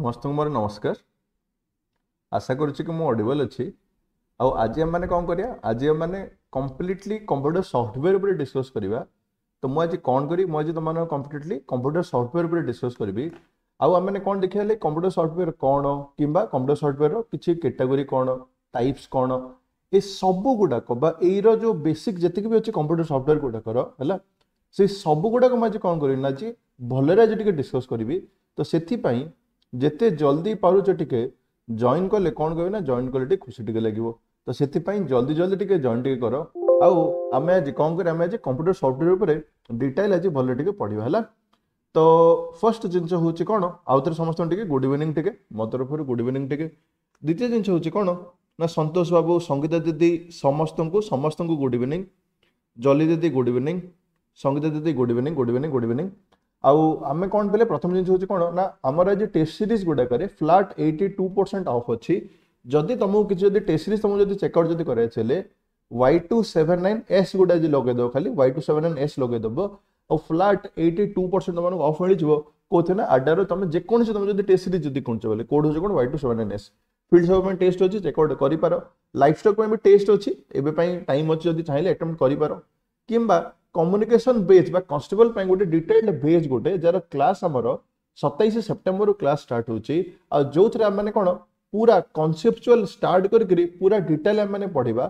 ସମସ୍ତଙ୍କୁ ମୋର ନମସ୍କାର ଆଶା କରୁଛି କି ମୁଁ ଅଡିବଲ୍ ଅଛି ଆଉ ଆଜି ଆମେମାନେ କ'ଣ କରିବା ଆଜି ଆମେମାନେ କମ୍ପ୍ଲିଟଲି କମ୍ପ୍ୟୁଟର ସଫ୍ଟୱେର୍ ଉପରେ ଡିସ୍କସ୍ କରିବା ତ ମୁଁ ଆଜି କ'ଣ କରିବି ମୁଁ ଆଜି ତୁମମାନଙ୍କୁ କମ୍ପ୍ଲିଟଲି କମ୍ପ୍ୟୁଟର ସଫ୍ଟୱେର୍ ଉପରେ ଡିସ୍କସ୍ କରିବି ଆଉ ଆମେମାନେ କ'ଣ ଦେଖିବା ହେଲେ କମ୍ପ୍ୟୁଟର ସଫ୍ଟୱେର୍ କ'ଣ କିମ୍ବା କମ୍ପ୍ୟୁଟର ସଫ୍ଟୱେର୍ର କିଛି କେଟାଗୋରୀ କ'ଣ ଟାଇପ୍ସ କ'ଣ ଏ ସବୁ ଗୁଡ଼ାକ ବା ଏଇର ଯେଉଁ ବେସିକ୍ ଯେତିକି ବି ଅଛି କମ୍ପ୍ୟୁଟର ସଫ୍ଟୱେର୍ ଗୁଡ଼ାକର ହେଲା ସେ ସବୁ ଗୁଡ଼ାକ ମୁଁ ଆଜି କ'ଣ କରିବି ନା ଆଜି ଭଲରେ ଆଜି ଟିକେ ଡିସ୍କସ୍ କରିବି ତ ସେଥିପାଇଁ ଯେତେ ଜଲ୍ଦି ପାରୁଛ ଟିକେ ଜଏନ୍ କଲେ କ'ଣ କହିବେ ନା ଜଏନ୍ କଲେ ଟିକେ ଖୁସି ଟିକେ ଲାଗିବ ତ ସେଥିପାଇଁ ଜଲ୍ଦି ଜଲ୍ଦି ଟିକେ ଜଏନ୍ ଟିକେ କର ଆଉ ଆମେ ଆଜି କ'ଣ କରିବା ଆମେ ଆଜି କମ୍ପ୍ୟୁଟର ସଫ୍ଟୱେର୍ ଉପରେ ଡିଟେଲ୍ ଆଜି ଭଲରେ ଟିକେ ପଢ଼ିବା ହେଲା ତ ଫର୍ଷ୍ଟ ଜିନିଷ ହେଉଛି କ'ଣ ଆଉ ଥରେ ସମସ୍ତଙ୍କୁ ଟିକେ ଗୁଡ୍ ଇଭିନିଂ ଟିକେ ମୋ ତରଫରୁ ଗୁଡ୍ ଇଭିନିଂ ଟିକେ ଦ୍ୱିତୀୟ ଜିନିଷ ହେଉଛି କ'ଣ ନା ସନ୍ତୋଷ ବାବୁ ସଙ୍ଗୀତା ଦିଦି ସମସ୍ତଙ୍କୁ ସମସ୍ତଙ୍କୁ ଗୁଡ୍ ଇଭିନିଂ ଜଲି ଦିଦି ଗୁଡ୍ ଇଭିନିଂ ସଙ୍ଗୀତା ଦିଦି good evening good evening good evening ଆଉ ଆମେ କ'ଣ କହିଲେ ପ୍ରଥମ ଜିନିଷ ହେଉଛି କ'ଣ ନା ଆମର ଆଜି ଟେଷ୍ଟ ସିରିଜ୍ ଗୁଡ଼ାକରେ flat eighty two percent off ଅଛି ଯଦି ତୁମକୁ କିଛି ଯଦି ଟେଷ୍ଟ ସିରିଜ୍ ତୁମକୁ ଯଦି ଚେକ୍ଆଉଟ୍ ଯଦି କରାଇଥିଲେ Y two seven nine S ଗୁଡ଼ା ଆଜି ଲଗେଇଦେବ ଖାଲି Y two seven nine S ଲଗେଇଦେବ ଆଉ ଫ୍ଲାଟ୍ ଏଇଟି ଟୁ ପରସେଣ୍ଟ ତୁମକୁ ଅଫ୍ ମିଳିଯିବ କେଉଁଥିରେ ନା ଆଡ଼ାରୁ ତମେ ଯେକୌଣସି ତୁମେ ଯଦି ଟେଷ୍ଟ ସିରିଜ ଯଦି କିଣୁଛ ବୋଲେ କୋଡ଼ ହେଉଛି କ'ଣ Y two seven nine S field ସବୁ ପାଇଁ ଟେଷ୍ଟ ଅଛି ଚେକ୍ଆଉଟ୍ କରିପାର ଲାଇଫ୍ ଷ୍ଟକ୍ ପାଇଁ ବି ଟେଷ୍ଟ ଅଛି ଏବେ ପାଇଁ ଟାଇମ୍ ଅଛି ଯଦି ଚାହିଁଲେ ଆଟେମ୍ପ୍ଟ କରିପାର କିମ୍ବା কମ୍ୟୁନିକେସନ୍ ବେଜ୍ ବା କନଷ୍ଟେବଲ୍ ପାଇଁ ଗୋଟେ ଡିଟେଲ୍ଡ ବେଜ୍ ଗୋଟେ ଯାହାର କ୍ଲାସ୍ ଆମର ସତେଇଶ ସେପ୍ଟେମ୍ବରରୁ କ୍ଲାସ୍ ଷ୍ଟାର୍ଟ ହେଉଛି ଆଉ ଯେଉଁଥିରେ ଆମମାନେ କ'ଣ ପୁରା କନସେପ୍ଚୁଆଲ୍ ଷ୍ଟାର୍ଟ କରିକିରି ପୁରା ଡିଟେଲ୍ ଆମମାନେ ପଢ଼ିବା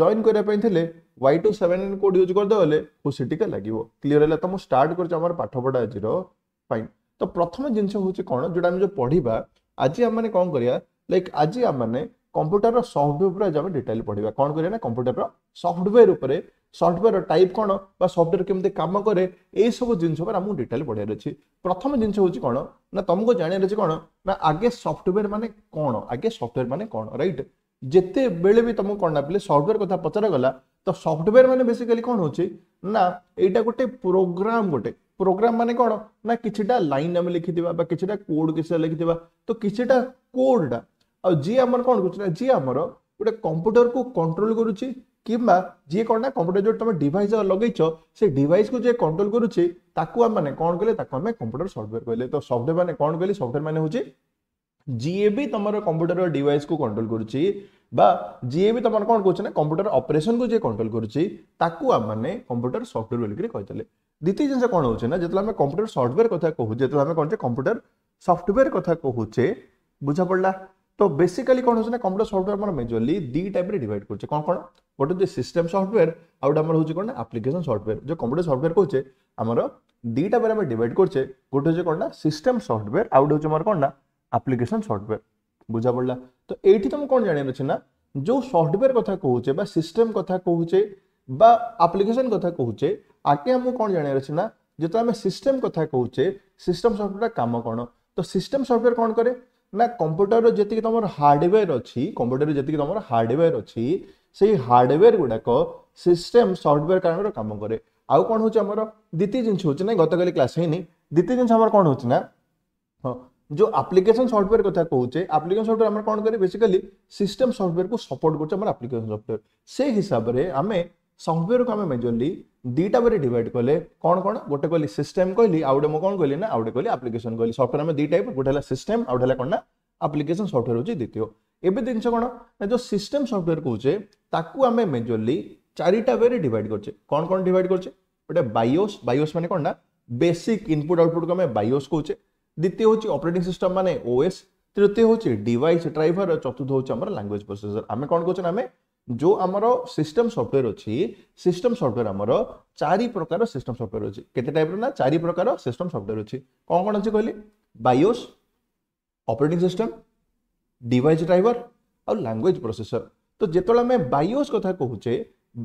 ଜଏନ୍ କରିବା ପାଇଁ ଥିଲେ Y two seven code use କରିଦେଲେ ଖୁସି ଟିକେ ଲାଗିବ କ୍ଲିଅର୍ ହେଲା ତ ମୁଁ ଷ୍ଟାର୍ଟ କରୁଛି ଆମର ପାଠପଢ଼ା ଆଜିର ପାଇଁ ତ ପ୍ରଥମ ଜିନିଷ ହେଉଛି କ'ଣ ଯେଉଁଟା ଆମେ ଯେଉଁ ପଢ଼ିବା ଆଜି ଆମମାନେ କ'ଣ କରିବା ଲାଇକ୍ ଆଜି ଆମମାନେ କମ୍ପ୍ୟୁଟରର ସଫ୍ଟୱେୟାର ଉପରେ ଆଜି ଆମେ ଡିଟେଲ୍ ପଢ଼ିବା କ'ଣ କରିବା ନା କମ୍ପ୍ୟୁଟରର ସଫ୍ଟୱେୟାର ଉପରେ সফটওয়্যাର ଟାଇପ୍ କ'ଣ ବା ସଫ୍ଟୱେୟାର କେମିତି କାମ କରେ ଏଇସବୁ ଜିନିଷ ଉପରେ ଆମକୁ ଡିଟେଲ୍ ପଢ଼ିବାର ଅଛି ପ୍ରଥମ ଜିନିଷ ହେଉଛି କ'ଣ ନା ତମକୁ ଜାଣିବାର ଅଛି କ'ଣ ନା ଆଗେ ସଫ୍ଟୱେୟାର ମାନେ କ'ଣ ଆଗେ ସଫ୍ଟୱେୟାର ମାନେ କ'ଣ ରାଇଟ୍ ଯେତେବେଳେ ବି ତମକୁ କ'ଣ ନା ପିଲେ ସଫ୍ଟୱେୟାର କଥା ପଚରାଗଲା ତ ସଫ୍ଟୱେୟାର ମାନେ ବେସିକାଲି କ'ଣ ହେଉଛି ନା ଏଇଟା ଗୋଟେ ପ୍ରୋଗ୍ରାମ ଗୋଟେ ପ୍ରୋଗ୍ରାମ ମାନେ କ'ଣ ନା କିଛିଟା ଲାଇନ୍ ଆମେ ଲେଖିଥିବା ବା କିଛିଟା କୋଡ୍ କିଛିଟା ଲେଖିଥିବା ତ କିଛିଟା କୋଡ୍ଟା ଆଉ ଯିଏ ଆମର କ'ଣ କରୁଛି ନା ଯିଏ ଆମର ଗୋଟେ କମ୍ପ୍ୟୁଟରକୁ କଣ୍ଟ୍ରୋଲ କରୁଛି কিংবা ଯିଏ କ'ଣ ନା କମ୍ପ୍ୟୁଟର ଯେଉଁ ତୁମେ ଡିଭାଇସ୍ ଲଗେଇଛ ସେ ଡିଭାଇସ୍କୁ ଯିଏ କଣ୍ଟ୍ରୋଲ କରୁଛି ତାକୁ ଆମମାନେ କ'ଣ କହିଲେ ତାକୁ ଆମେ କମ୍ପ୍ୟୁଟର ସଫ୍ଟୱେର୍ କହିଲେ ତ ସଫ୍ଟୱେର୍ ମାନେ କ'ଣ କହିଲେ ସଫ୍ଟୱେର୍ ମାନେ ହେଉଛି ଯିଏ ବି ତୁମର ডিভাইস ଡିଭାଇସ୍କୁ କଣ୍ଟ୍ରୋଲ କରୁଛି বা যিয়ে বি তোমার কোন করছে না কম্পুটর অপারেশন কু যে কন্ট্রোল করছে তাকু আমি কম্পুটর সফটওয়্যার কই কে দ্বিতীয় জিনিস কোন হচ্ছে না যেতলা আমি কম্পুটর সফটওয়্যার কথা কহু যেতলা আমি কোণ কম্পুটর সফটওয়্যার কথা কহুছে বুঝা পড়লা तो बेसिकली कौन होना कंप्यूटर सफ्टवेयर आम मेजरली दी टाइप डिवाइड करें कौन कौन गोटे जो सिस्टम सफ्टवेयर आउ गोटे आम हूँ कौन आप्लिकेसन सफ्टवेयर जो कंप्यूटर सफ्टवेयर कहे आमर दुटा पर आम डिवाइड करे गोटे हूँ कौन सिस्टम सफ्टवेयर आउ गोटे हूँ कौन आप्लिकेसन सफ्टवेयर बुझा पड़ा तो ये तुम कौन जाना अच्छे ना जो सफ्टवेयर कथा कहे सिस्टम कथा कहे आप्लिकेसन कथा कहे आगे आमको कौन जाना अच्छे ना जो आम सिस्टम कथा कहे सिस्टम सफ्टवेयर कम कौन तो सिस्टम सफ्टवेयर कौन करे ନା କମ୍ପ୍ୟୁଟରର ଯେତିକି ତୁମର ହାର୍ଡ଼ୱେର୍ ଅଛି କମ୍ପ୍ୟୁଟରରେ ଯେତିକି ତମର ହାର୍ଡ଼ୱେର୍ ଅଛି ସେଇ ହାର୍ଡ଼ୱେର୍ ଗୁଡ଼ାକ ସିଷ୍ଟମ୍ ସଫ୍ଟୱେୟାର କାରଣର କାମ କରେ ଆଉ କ'ଣ ହେଉଛି ଆମର ଦ୍ୱିତୀୟ ଜିନିଷ ହେଉଛି ନା ଗତକାଲି କ୍ଲାସ୍ ହେଇନି ଦ୍ୱିତୀୟ ଜିନିଷ ଆମର କ'ଣ ହେଉଛି ନା ହଁ ଯେଉଁ ଆପ୍ଲିକେସନ୍ ସଫ୍ଟୱେର୍ କଥା କହୁଛେ ଆପ୍ଲିକେସନ୍ ସଫ୍ଟୱେର୍ ଆମର କ'ଣ କରେ ବେସିକାଲି ସିଷ୍ଟମ୍ ସଫ୍ଟୱେର୍କୁ ସପୋର୍ଟ କରୁଛେ ଆମର ଆପ୍ଲିକେସନ୍ ସଫ୍ଟୱେର୍ ସେଇ ହିସାବରେ ଆମେ সফটওয়্যারকে আমি মেজরলি দুইটা বারে ডিভাইড কলে কোণ কোণ গোটে কলি সিস্টেম কইলি আউ গোটে মু কোণ কইলি না আউ গোটে কলি আপ্লিকেশন কইলি সফটওয়্যার আমি দুই টাইপ গোটে হলা সিস্টেম আউ হলা কোণ না আপ্লিকেশন সফটওয়্যার হচ্ছে দ্বিতীয় এবে জিনিস কোণ না যে সিস্টেম সফটওয়্যার কৌছে তাকু আমি মেজরলি চারিটা ওয়েরে ডিভাইড করছে কোণ কোণ ডিভাইড করছে গোটে বায়োস বায়োস মানে কোণ না বেসিক ইনপুট আউটপুটকে আমি বায়োস কৌছে দ্বিতীয় হচ্ছে অপারেটিং সিস্টম মানে ওএস তৃতীয় হচ্ছে ডিভাইস ড্রাইভার চতুর্থ হচ্ছে আমার ল্যাঙ্গুয়েজ প্রসেসর আমি কোণ কৌছে না আমি जो आम सिस्टम सफ्टवेयर अच्छी सिस्टम सफ्टवेयर आमर चारि प्रकार सिस्टम सफ्टवेयर अच्छी केते टाइप ना चारि प्रकार सिस्टम सफ्टवेयर अच्छी कौन कौन अच्छे कहली BIOS operating system device driver और लैंग्वेज प्रोसेसर तो जिते आम बायोस कथा कहचे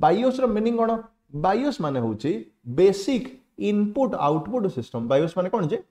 बायोस रिनिंग कौन बायोस मान हूँ basic input output system BIOS मान कौन जे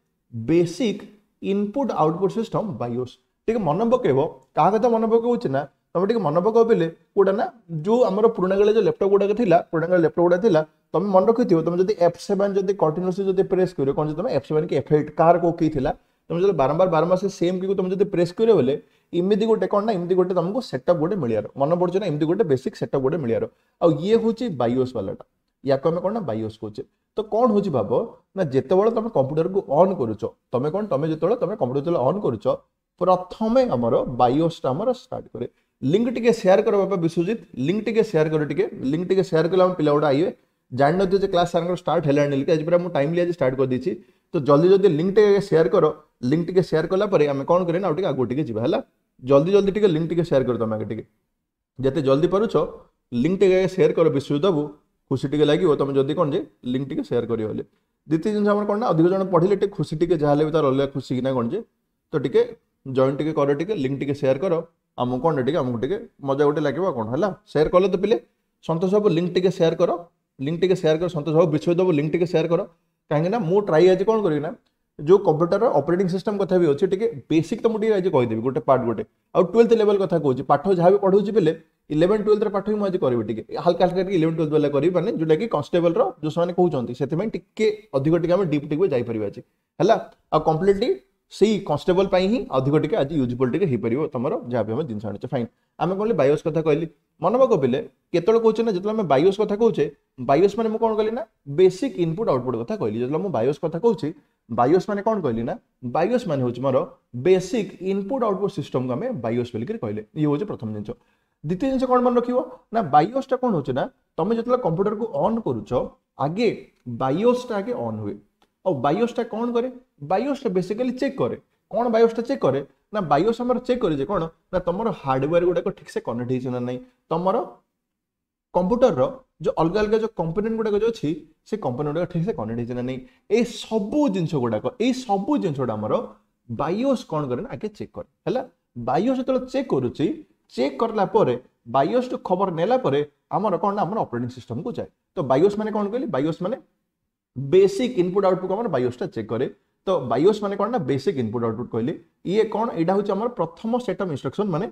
basic input output system BIOS टे मन पकेब क्या कथा मन पकाऊँ ना ତମେ ଟିକେ ମନେ ପକାଉ ପିଲେ କେଉଁଟା ନା ଯେଉଁ ଆମର ପୁରୁଣା ବେଳେ ଯେଉଁ ଲ୍ୟାପଟପ୍ ଗୁଡ଼ାକ ଥିଲା ପୁରୁଣା ବେଳେ ଲ୍ୟାପଟପ୍ ଗୁଡ଼ା ଥିଲା ତମେ ମନେ ରଖିଥିବ ତମେ ଯଦି ଏଫ୍ ସେଭେନ୍ ଯଦି କଣ୍ଟିନ୍ୟୁସଲି ଯଦି ପ୍ରେସ୍ କରିବ କ'ଣ ତମେ F seven key F eight କାହାର କେଉଁ କି ଥିଲା ତମେ ଯଦି ବାରମ୍ବାର ବାରମ୍ବାର ସେ ସେମ୍ କିକୁ ତମେ ଯଦି ପ୍ରେସ୍ କରିବ ବୋଲେ ଏମିତି ଗୋଟେ କ'ଣ ନା ଏମିତି ଗୋଟେ ତମକୁ ସେଟଅପ୍ ଗୋଟେ ମିଳିବାର ମନେ ପଡ଼ୁଛି ନା ଏମିତି ଗୋଟେ ବେସିକ୍ ସେଟଅପ୍ ଗୋଟେ ମିଳିବାର ଆଉ ଇଏ ହେଉଛି ବାଇଓସ୍ ବାଲାଟା ୟାକୁ ଆମେ କ'ଣ ନା ବାଇଓସ୍ କହୁଛେ ତ କ'ଣ ହେଉଛି ଭାବ ନା ଯେତେବେଳେ ତମେ କମ୍ପ୍ୟୁଟରକୁ ଅନ୍ କରୁଛ ତମେ କ'ଣ ତମେ ଯେତେବେଳେ ତମେ କମ୍ପ୍ୟୁଟର ଯେତେବେଳେ ଅନ୍ କରୁଛ ପ୍ରଥମେ ଆମର ବାଇଓସ୍ଟା ଆମର ଷ୍ଟାର୍ଟ କରେ লিঙ্ক টিকে সেয়ার কর বাপা বিশ্বজিৎ লিঙ্ক টিকে সেয়ার কর টিকে লিঙ্ক টিকে সেয়ার কলে আমার পিলা গুড়া আইবে জাণিনথে যে ক্লাস স্যার স্টার্ট হলানি লিখি আজ পুরা মু টাইমলি আজ স্টার্ট করে দিয়েছি তো জলদি জলদি লিঙ্ক টিকে সেয়ার কর লিঙ্ক টিকে সেয়ার কলা পরে আমি কোণ করি না আউ টিকে আগুক টিকে যা হল জলদি জলদি টিকে লিঙ্ক টিকে সেয়ার করে তুমি আগে টিকে যেতে জলদি পারুছ লিঙ্ক টিকে আগে সেয়ার কর বিশ্বজিৎ বাবু খুশি টিকে লাগিব তুমি যদি কোণ যে লিঙ্ক টিকে সেয়ার করি হলে দ্বিতীয় জিনিস আমার কোণ না অধিক জন পড়লে টিকে খুশি টিকে যা হলে বি তার অলগা খুশি কিনা কোণ যে তো টিকে জয়েন টিকে কর টিকে লিঙ্ক টিকে সেয়ার কর ଆମକୁ କ'ଣ ଟିକେ ଆମକୁ ଟିକେ ମଜା ଗୋଟେ ଲାଗିବ କ'ଣ ହେଲା ସେୟାର କଲେ ତ ପିଲେ ସନ୍ତୋଷ ବାବୁ ଲିଙ୍କ୍ ଟିକେ ସେୟାର କର ଲିଙ୍କ୍ ଟିକେ ସେୟାର କର ସନ୍ତୋଷ ବାବୁ ବିଶ୍ୱଜିତ ଦେବ ଲିଙ୍କ୍ ଟିକେ ସେୟାର କର କାହିଁକିନା ମୁଁ ଟ୍ରାଏ ଆଜି କ'ଣ କରିବି ନା ଯେଉଁ କମ୍ପ୍ୟୁଟର ଅପରେଟିଂ ସିଷ୍ଟମ୍ କଥା ବି ଅଛି ଟିକେ ବେସିକ୍ ତ ମୁଁ ଟିକେ ଆଜି କହିଦେବି ଗୋଟେ ପାର୍ଟ ଗୋଟେ ଆଉ ଟୁଏଲ୍ଥ ଲେଭେଲ୍ କଥା କହୁଛି ପାଠ ଯାହା ବି ପଢ଼ଉଛି ବେଲେ ଇଲେଭେନ୍ ଟୁଏଲ୍ଥର ପାଠ ବି ମୁଁ ଆଜି କରିବି ଟିକେ ହାଲକା ହାଲକା ଟିକେ ଇଲେଭେନ୍ ଟୁଏଲ୍ଥ ବେଲା କରିବି ମାନେ ଯେଉଁଟାକି କନଷ୍ଟେବଲ୍ର ଯେଉଁ ସେମାନେ କହୁଛନ୍ତି ସେଥିପାଇଁ ଟିକେ ଅଧିକ ଟିକେ ଆମେ ଡିପ୍ ଟିକେ ଯାଇପାରିବା ଆଜି ହେଲା ଆଉ କମ୍ପ୍ଲିଟଲି ସେଇ କନଷ୍ଟେବଲ ପାଇଁ ହିଁ ଅଧିକ ଟିକେ ଆଜି ୟୁଜଫୁଲ୍ ଟିକେ ହେଇପାରିବ ତମର ଯାହା ବି ଆମେ ଜିନିଷ ଆଣୁଛେ ଫାଇନ୍ ଆମେ କହିଲେ ବାୟୋସ୍ କଥା କହିଲି ମନେ ପକାଉ ପିଲେ କେତେବେଳେ କହୁଛେ ନା ଯେତେବେଳେ ଆମେ ବାୟୋସ୍ କଥା କହୁଛେ ବାୟୋସ୍ ମାନେ ମୁଁ କ'ଣ କହିଲି ନା ବେସିକ୍ ଇନପୁଟ୍ ଆଉଟପୁଟ୍ କଥା କହିଲି ଯେତେବେଳେ ମୁଁ ବାୟୋସ୍ କଥା କହୁଛି ବାୟୋସ୍ ମାନେ କ'ଣ କହିଲି ନା ବାୟୋସ୍ ମାନେ ହେଉଛି ମୋର ବେସିକ୍ ଇନପୁଟ୍ ଆଉଟପୁଟ୍ ସିଷ୍ଟମକୁ ଆମେ ବାୟୋସ୍ ବୋଲିକରି କହିଲେ ଇଏ ହେଉଛି ପ୍ରଥମ ଜିନିଷ ଦ୍ୱିତୀୟ ଜିନିଷ କ'ଣ ମନେ ରଖିବ ନା ବାୟୋସ୍ଟା କ'ଣ ହେଉଛି ନା ତମେ ଯେତେବେଳେ କମ୍ପ୍ୟୁଟରକୁ ଅନ୍ କରୁଛ ଆଗେ ବାୟୋସ୍ଟା ଆଗେ ଅନ୍ ହୁଏ ଆଉ ବାୟୋସ୍ଟା କ'ଣ କରେ ବାୟୋସ୍ଟା ବେସିକାଲି ଚେକ୍ କରେ କ'ଣ ବାୟୋସ୍ଟା ଚେକ୍ କରେ ନା ବାୟୋସ୍ ଆମର ଚେକ୍ କରେ ଯେ କ'ଣ ନା ତମର ହାର୍ଡୱେୟାର ଗୁଡ଼ାକ ଠିକ୍ସେ କନେକ୍ଟ ହେଇଛି ନା ନାହିଁ ତମର କମ୍ପ୍ୟୁଟରର ଯେଉଁ ଅଲଗା ଅଲଗା ଯେଉଁ କମ୍ପୋନେଣ୍ଟ ଗୁଡ଼ାକ ଯେଉଁ ଅଛି ସେ କମ୍ପୋନେଣ୍ଟ ଗୁଡ଼ାକ ଠିକ୍ସେ କନେକ୍ଟ ହେଇଛି ନା ନାହିଁ ଏଇ ସବୁ ଜିନିଷ ଗୁଡ଼ାକ ଏଇ ସବୁ ଜିନିଷ ଗୁଡ଼ା ଆମର ବାୟୋସ୍ କ'ଣ କରେ ନା ଆଗେ ଚେକ୍ କରେ ହେଲା ବାୟୋସ୍ ଯେତେବେଳେ ଚେକ୍ କରୁଛି ଚେକ୍ କଲା ପରେ ବାୟୋସ୍ଠୁ ଖବର ନେଲା ପରେ ଆମର କ'ଣ ନା ଆମର ଅପରେଟିଂ ସିଷ୍ଟମକୁ ଯାଏ ତ ବାୟୋସ୍ ମାନେ କ'ଣ କହିଲି ବାୟୋସ୍ ମାନେ বেসিক ইনপুট আউটপুট আমার বায়োসটা চেক করে তো বায়োস মানে কোন না বেসিক ইনপুট আউটপুট কহিলি ইয়ে কোন এটা হচ্ছে আমার প্রথম সেট অফ ইনস্ট্রাকশন মানে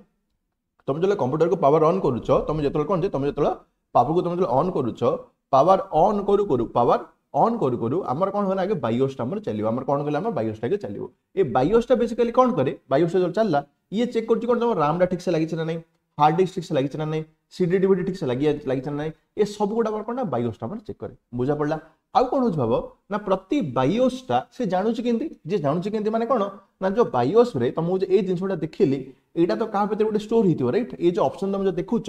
তুমি যখন কম্পিউটার কো পাওয়ার অন করুছো তুমি যতল কোন যে তুমি যতল পাওয়ার কো তুমি যখন অন করুছো পাওয়ার অন করু করু পাওয়ার অন করু করু আমার কোন হলে আগে বায়োসটা আমার চালিব আমার কোন গলে আমার বায়োসটাকে চালিব এই বায়োসটা বেসিক্যালি কোন করে বায়োসটা যখন চাললা ইয়ে চেক করছি কোন তোমার রামটা ঠিকসে লাগিছে না নাই ହାର୍ଡ଼ ଡିସ୍କ ଠିକ୍ସେ ଲାଗିଛି ନା ନାହିଁ ସିଡିଟିଭିଟି ଠିକ୍ସେ ଲାଗି ଲାଗିଛି ନା ନାହିଁ ଏ ସବୁ ଗୁଡ଼ାକ କ'ଣ ନା ବାୟୋସ୍ଟା ଆମର ଚେକ୍ କରେ ବୁଝା ପଡ଼ିଲା ଆଉ କ'ଣ ହେଉଛି ଭାବ ନା ପ୍ରତି ବାୟୋସ୍ଟା ସେ ଜାଣୁଛି କେମିତି ଯେ ଜାଣୁଛି କେମିତି ମାନେ କ'ଣ ନା ଯେଉଁ ବାୟୋସ୍ରେ ତମକୁ ଯେ ଏଇ ଜିନିଷଟା ଦେଖିଲି ଏଇଟା ତ କାହା ଭିତରେ ଗୋଟେ ଷ୍ଟୋର ହେଇଥିବ ରାଇଟ୍ ଏଇ ଯେଉଁ ଅପସନ୍ ତମେ ଯେଉଁ ଦେଖୁଛ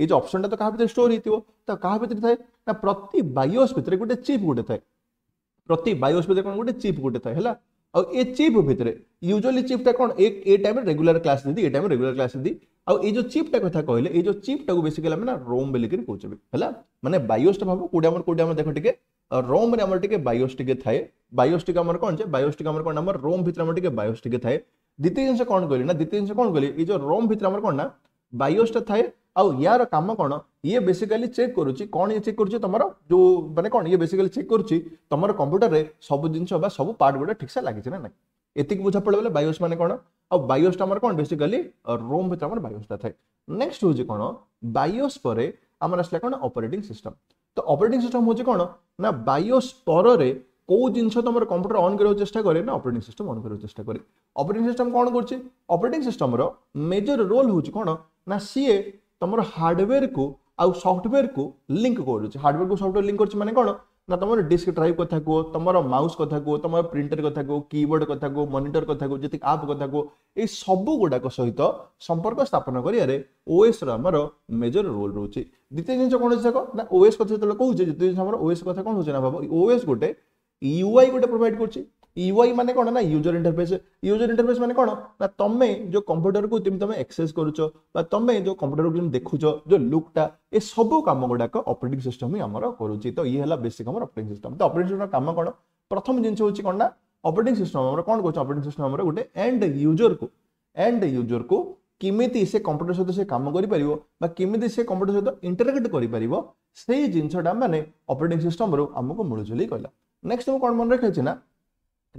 ଏଇ ଯେଉଁ ଅପସନ୍ଟା ତ କାହା ଭିତରେ ଷ୍ଟୋର ହେଇଥିବ ତ କାହା ଭିତରେ ଥାଏ ନା ପ୍ରତି ବାୟୋସ୍ ଭିତରେ ଗୋଟେ ଚିପ୍ ଗୋଟେ ଥାଏ ପ୍ରତି ବାୟୋସ୍ ଭିତରେ କ'ଣ ଗୋଟେ ଚିପ୍ ଗୋଟେ ଥାଏ ହେଲା ଆଉ ଏ ଚିପ୍ ଭିତରେ ୟୁଜୁଆଲି ଚିପ୍ଟା କ'ଣ ଏ ଟାଇମ୍ରେ ରେଗୁଲାର କ୍ଲାସ୍ ଦିଅନ୍ତି ଏ ଟାଇମ୍ରେ ରେଗୁଲାର କ୍ଲାସ୍ ଦିଅନ୍ତି ଆଉ ଏଇ ଯେଉଁ ଚିପ୍ଟା କଥା କହିଲେ ଏଇ ଯେଉଁ ଚିପ୍ଟାକୁ ବେସିକାଲି ଆମେ ନା ରୋମ୍ ବୋଲିକିରି କହୁଛେ ହେଲା ମାନେ ବାୟୋସ୍ଟା ଭାବ କୋଉଠି ଆମର କୋଉଠି ଆମର ଦେଖ ଟିକେ ରୋମ୍ରେ ଆମର ଟିକେ ବାୟୋସ୍ ଟିକେ ଥାଏ ବାୟୋସ୍ ଟିକେ ଆମର କ'ଣ ଯେ ବାୟୋସ୍ ଟିକେ ଆମର କ'ଣ ଆମର ରୋମ୍ ଭିତରେ ଆମର ଟିକେ ବାୟୋସ୍ ଟିକେ ଥାଏ ଦ୍ୱିତୀୟ ଜିନିଷ କ'ଣ କହିଲି ନା ଦ୍ୱିତୀୟ ଜିନିଷ କ'ଣ କହିଲି ଏଇ ଯେଉଁ ରୋମ୍ ଭିତରେ ଆମର କ'ଣ ନା ବାୟୋସ୍ଟା ଥାଏ ଆଉ ୟାର କାମ କ'ଣ ଇଏ ବେସିକାଲି ଚେକ୍ କରୁଛି କ'ଣ ଇଏ ଚେକ୍ କରୁଛି ତମର ଯେଉଁ ମାନେ କ'ଣ ଇଏ ବେସିକାଲି ଚେକ୍ କରୁଛି ତମର କମ୍ପ୍ୟୁଟରରେ ସବୁ ଜିନିଷ ବା ସବୁ ପାର୍ଟ ଗୁଡ଼ା ଠିକ୍ସେ ଲାଗିଛି ନା ନାହିଁ ଏତିକି ବୁଝା ପଡ଼ିଲା ବୋଲେ ବାୟୋସ୍ ମାନେ କ'ଣ ଆଉ ବାୟୋସ୍ଟା ଆମର କ'ଣ ବେସିକାଲି ରୁମ୍ ଭିତରେ ଆମର ବାୟୋସ୍ଟା ଥାଏ ନେକ୍ସଟ ହେଉଛି କ'ଣ ବାୟୋସ୍ ପରେ ଆମର ଆସିଲା କ'ଣ ଅପରେଟିଂ ସିଷ୍ଟମ୍ ତ ଅପରେଟିଂ ସିଷ୍ଟମ୍ ହେଉଛି କ'ଣ ନା ବାୟୋସ୍ ସ୍ତରରେ କେଉଁ ଜିନିଷ ତମର କମ୍ପ୍ୟୁଟର ଅନ୍ କରିବାକୁ ଚେଷ୍ଟା କରେ ନା ଅପରେଟିଂ ସିଷ୍ଟମ୍ ଅନ୍ କରିବାକୁ ଚେଷ୍ଟା କରେ ଅପରେଟିଂ ସିଷ୍ଟମ୍ କ'ଣ କରୁଛି ଅପରେଟିଂ ସିଷ୍ଟମ୍ର ମେଜର ରୋଲ୍ ହେଉଛି କ'ଣ ନା ସିଏ ତୁମର ହାର୍ଡ଼ୱେର୍କୁ ଆଉ ସଫ୍ଟୱେର୍କୁ ଲିଙ୍କ୍ କରୁଛି ହାର୍ଡ଼ୱେର୍କୁ ସଫ୍ଟୱେର୍ ଲିଙ୍କ୍ କରୁଛି ମାନେ କ'ଣ ନା ତୁମର ଡିସ୍କ ଡ୍ରାଇଭ୍ କଥା କୁହ ତୁମର ମାଉସ୍ କଥା କୁହ ତୁମର ପ୍ରିଣ୍ଟର କଥା କୁହ କିବୋର୍ଡ କଥା କୁହ ମନିଟର କଥା କୁହ ଯେତିକି ଆପ୍ କଥା କୁହ ଏଇ ସବୁ ଗୁଡ଼ାକ ସହିତ ସମ୍ପର୍କ ସ୍ଥାପନ କରିବାରେ ଓଏସ୍ର ଆମର ମେଜର ରୋଲ୍ ରହୁଛି ଦ୍ୱିତୀୟ ଜିନିଷ କ'ଣ ହେଉଛି ଦେଖ ନା ଓଏସ୍ କଥା ଯେତେବେଳେ କହୁଛେ ଯେତେ ଜିନିଷ ଆମର ଓଏସ୍ କଥା କ'ଣ ହେଉଛି ନା ଭାବ ଓଏସ୍ ଗୋଟେ ୟୁଆଇ e ଗୋଟେ ପ୍ରୋଭାଇଡ଼ କରୁଛି ୟୁଆଇ ମାନେ କ'ଣ ନା ୟୁଜର ଇଣ୍ଟରଫେସ୍ ୟୁଜର ଇଣ୍ଟରଫେସ୍ ମାନେ କ'ଣ ନା ତମେ ଯେଉଁ କମ୍ପ୍ୟୁଟରକୁ ଯେମିତି ତମେ ଏକ୍ସେସ୍ କରୁଛ ବା ତମେ ଯେଉଁ କମ୍ପ୍ୟୁଟରକୁ ଯେମିତି ଦେଖୁଛ ଯେଉଁ ଲୁକ୍ଟା ଏସବୁ କାମ ଗୁଡ଼ାକ ଅପରେଟିଂ ସିଷ୍ଟମ୍ ହିଁ ଆମର କରୁଛି ତ ଇଏ ହେଲା ବେସିକ୍ ଆମର ଅପରେଟିଂ ସିଷ୍ଟମ୍ ତ ଅପରେଟିଂ ସିଷ୍ଟମ୍ର କାମ କ'ଣ ପ୍ରଥମ ଜିନିଷ ହେଉଛି କ'ଣ ନା ଅପରେଟିଂ ସିଷ୍ଟମ୍ ଆମର କ'ଣ କହୁଛୁ ଅପରେଟିଂ ସିଷ୍ଟମ୍ ଆମର ଗୋଟେ ଏଣ୍ଡ ୟୁଜରକୁ ଏଣ୍ଡ ୟୁଜରକୁ କେମିତି ସେ କମ୍ପ୍ୟୁଟର ସହିତ ସେ କାମ କରିପାରିବ ବା କେମିତି ସେ କମ୍ପ୍ୟୁଟର ସହିତ ଇଣ୍ଟରାକ୍ଟ କରିପାରିବ ସେଇ ଜିନିଷଟା ମାନେ ଅପରେଟିଂ ସିଷ୍ଟମ୍ରୁ ଆମକୁ ମିଳୁଚୁଲି କହିଲା ନେକ୍ସଟ ମୁଁ କ'ଣ ମନେ ରଖିଛି ନା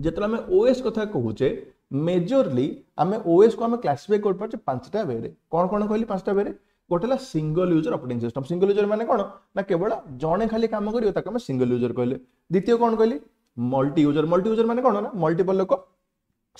যেতলে আমি ওএস কথা কহুছে মেজরলি আমি ওএস কু আমি ক্লাসিফাই করিপারছে পাঁচটা ওয়েরে কোণ কোণ কহিলি পাঁচটা ওয়েরে গোটে হল single user operating system single user মানে কোণ না কেবল জনে খালি কাম করিব তাকে আমি সিঙ্গল ইউজর কহিলে দ্বিতীয় কোণ কহিলি মল্টি ইউজর মল্টি ইউজর মানে কোণ না মল্টিপল লোক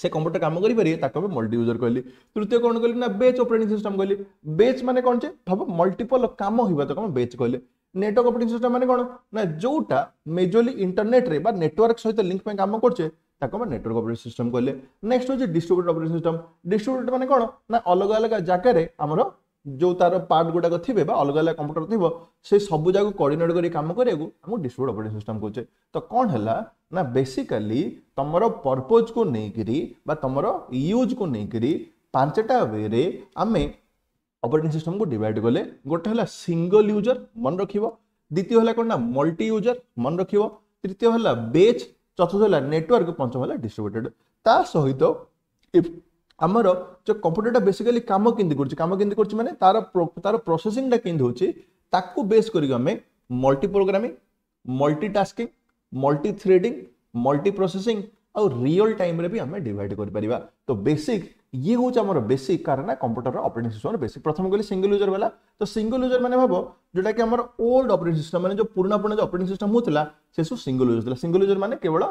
সে কম্পুটর কাম করিপারে তাকে আমি মল্টি ইউজর কহিলি তৃতীয় কোণ কহিলি না বেচ অপরেটিং সিস্টম কহিলি বেচ মানে কোণ যে ভাব মল্টিপল কাম হইবা তাকে আমি বেচ কহিলে নেটওয়ার্ক অপরেটিং সিস্টম মানে কোণ না যেটা মেজরলি ইন্টরনেটরে বা নেটওয়ার্ক সহিত লিঙ্ক পাই কাম করছে ତାକୁ ଆମେ ନେଟୱାର୍କ ଅପରେଟିଂ ସିଷ୍ଟମ୍ କହିଲେ ନେକ୍ସଟ ହେଉଛି ଡିଷ୍ଟ୍ରିବ୍ୟୁଟେଡ୍ ଅପରେଟିଂ ସିଷ୍ଟମ୍ ଡିଷ୍ଟ୍ରିବ୍ୟୁଟେଡ୍ ମାନେ କ'ଣ ନା ଅଲଗା ଅଲଗା ଜାଗାରେ ଆମର ଯେଉଁ ତାର ପାର୍ଟ ଗୁଡ଼ାକ ଥିବେ ବା ଅଲଗା ଅଲଗା କମ୍ପ୍ୟୁଟର ଥିବ ସେ ସବୁ ଯାକ କୋର୍ଡିନେଟ୍ କରି କାମ କରିବାକୁ ଆମକୁ ଡିଷ୍ଟ୍ରିବ୍ୟୁଟ୍ ଅପରେଟିଂ ସିଷ୍ଟମ୍ କହୁଛେ ତ କ'ଣ ହେଲା ନା ବେସିକାଲି ତମର ପର୍ପୋଜ୍କୁ ନେଇକିରି ବା ତମର ୟୁଜ୍କୁ ନେଇକିରି ପାଞ୍ଚଟା ୱେରେ ଆମେ ଅପରେଟିଂ ସିଷ୍ଟମ୍କୁ ଡିଭାଇଡ୍ କଲେ ଗୋଟେ ହେଲା ସିଙ୍ଗଲ୍ ୟୁଜର୍ ମନେ ରଖିବ ଦ୍ୱିତୀୟ ହେଲା କ'ଣ ନା ମଲ୍ଟି ୟୁଜର୍ ମନେ ରଖିବ ତୃତୀୟ ହେଲା ବେଚ୍ ଚତୁର୍ଥ ହେଲା ନେଟୱାର୍କ ପଞ୍ଚମ ହେଲା ଡିଷ୍ଟ୍ରିବ୍ୟୁଟେଡ୍ ତା ସହିତ ଆମର ଯେଉଁ କମ୍ପ୍ୟୁଟରଟା ବେସିକାଲି କାମ କେମିତି କରୁଛି କାମ କେମିତି କରୁଛି ମାନେ ତାର ତାର ପ୍ରୋସେସିଂଟା କେମିତି ହେଉଛି ତାକୁ ବେସ୍ କରିକି ଆମେ multiprogramming multitasking multithreading multiprocessing ଆଉ ରିଅଲ୍ ଟାଇମ୍ରେ ବି ଆମେ ଡିଭାଇଡ୍ କରିପାରିବା ତ ବେସିକ୍ ଇଏ ହେଉଛି ଆମର ବେସିକ୍ କାରଣ ନା କମ୍ପ୍ୟୁଟରର ଅପରେଟିଂ ସିଷ୍ଟମର ବେସିକ୍ ପ୍ରଥମ କହିଲି ସିଙ୍ଗଲ ୟୁଜର ବାଲା ତ ସିଙ୍ଗଲ ୟୁଜର ମାନେ ଭାବ ଯେଉଁଟାକି ଆମର ଓଲ୍ଡ ଅପରେଟିଂ ସିଷ୍ଟମ ମାନେ ଯେଉଁ ପୁରୁଣା ପୁରୁଣା ଯେଉଁ ଅପରେଟିଂ ସିଷ୍ଟମ ହେଉଥିଲା ସେସବୁ ସିଙ୍ଗଲ ୟୁଜର ଥିଲା ସିଙ୍ଗଲ ୟୁଜର ମାନେ କେବଳ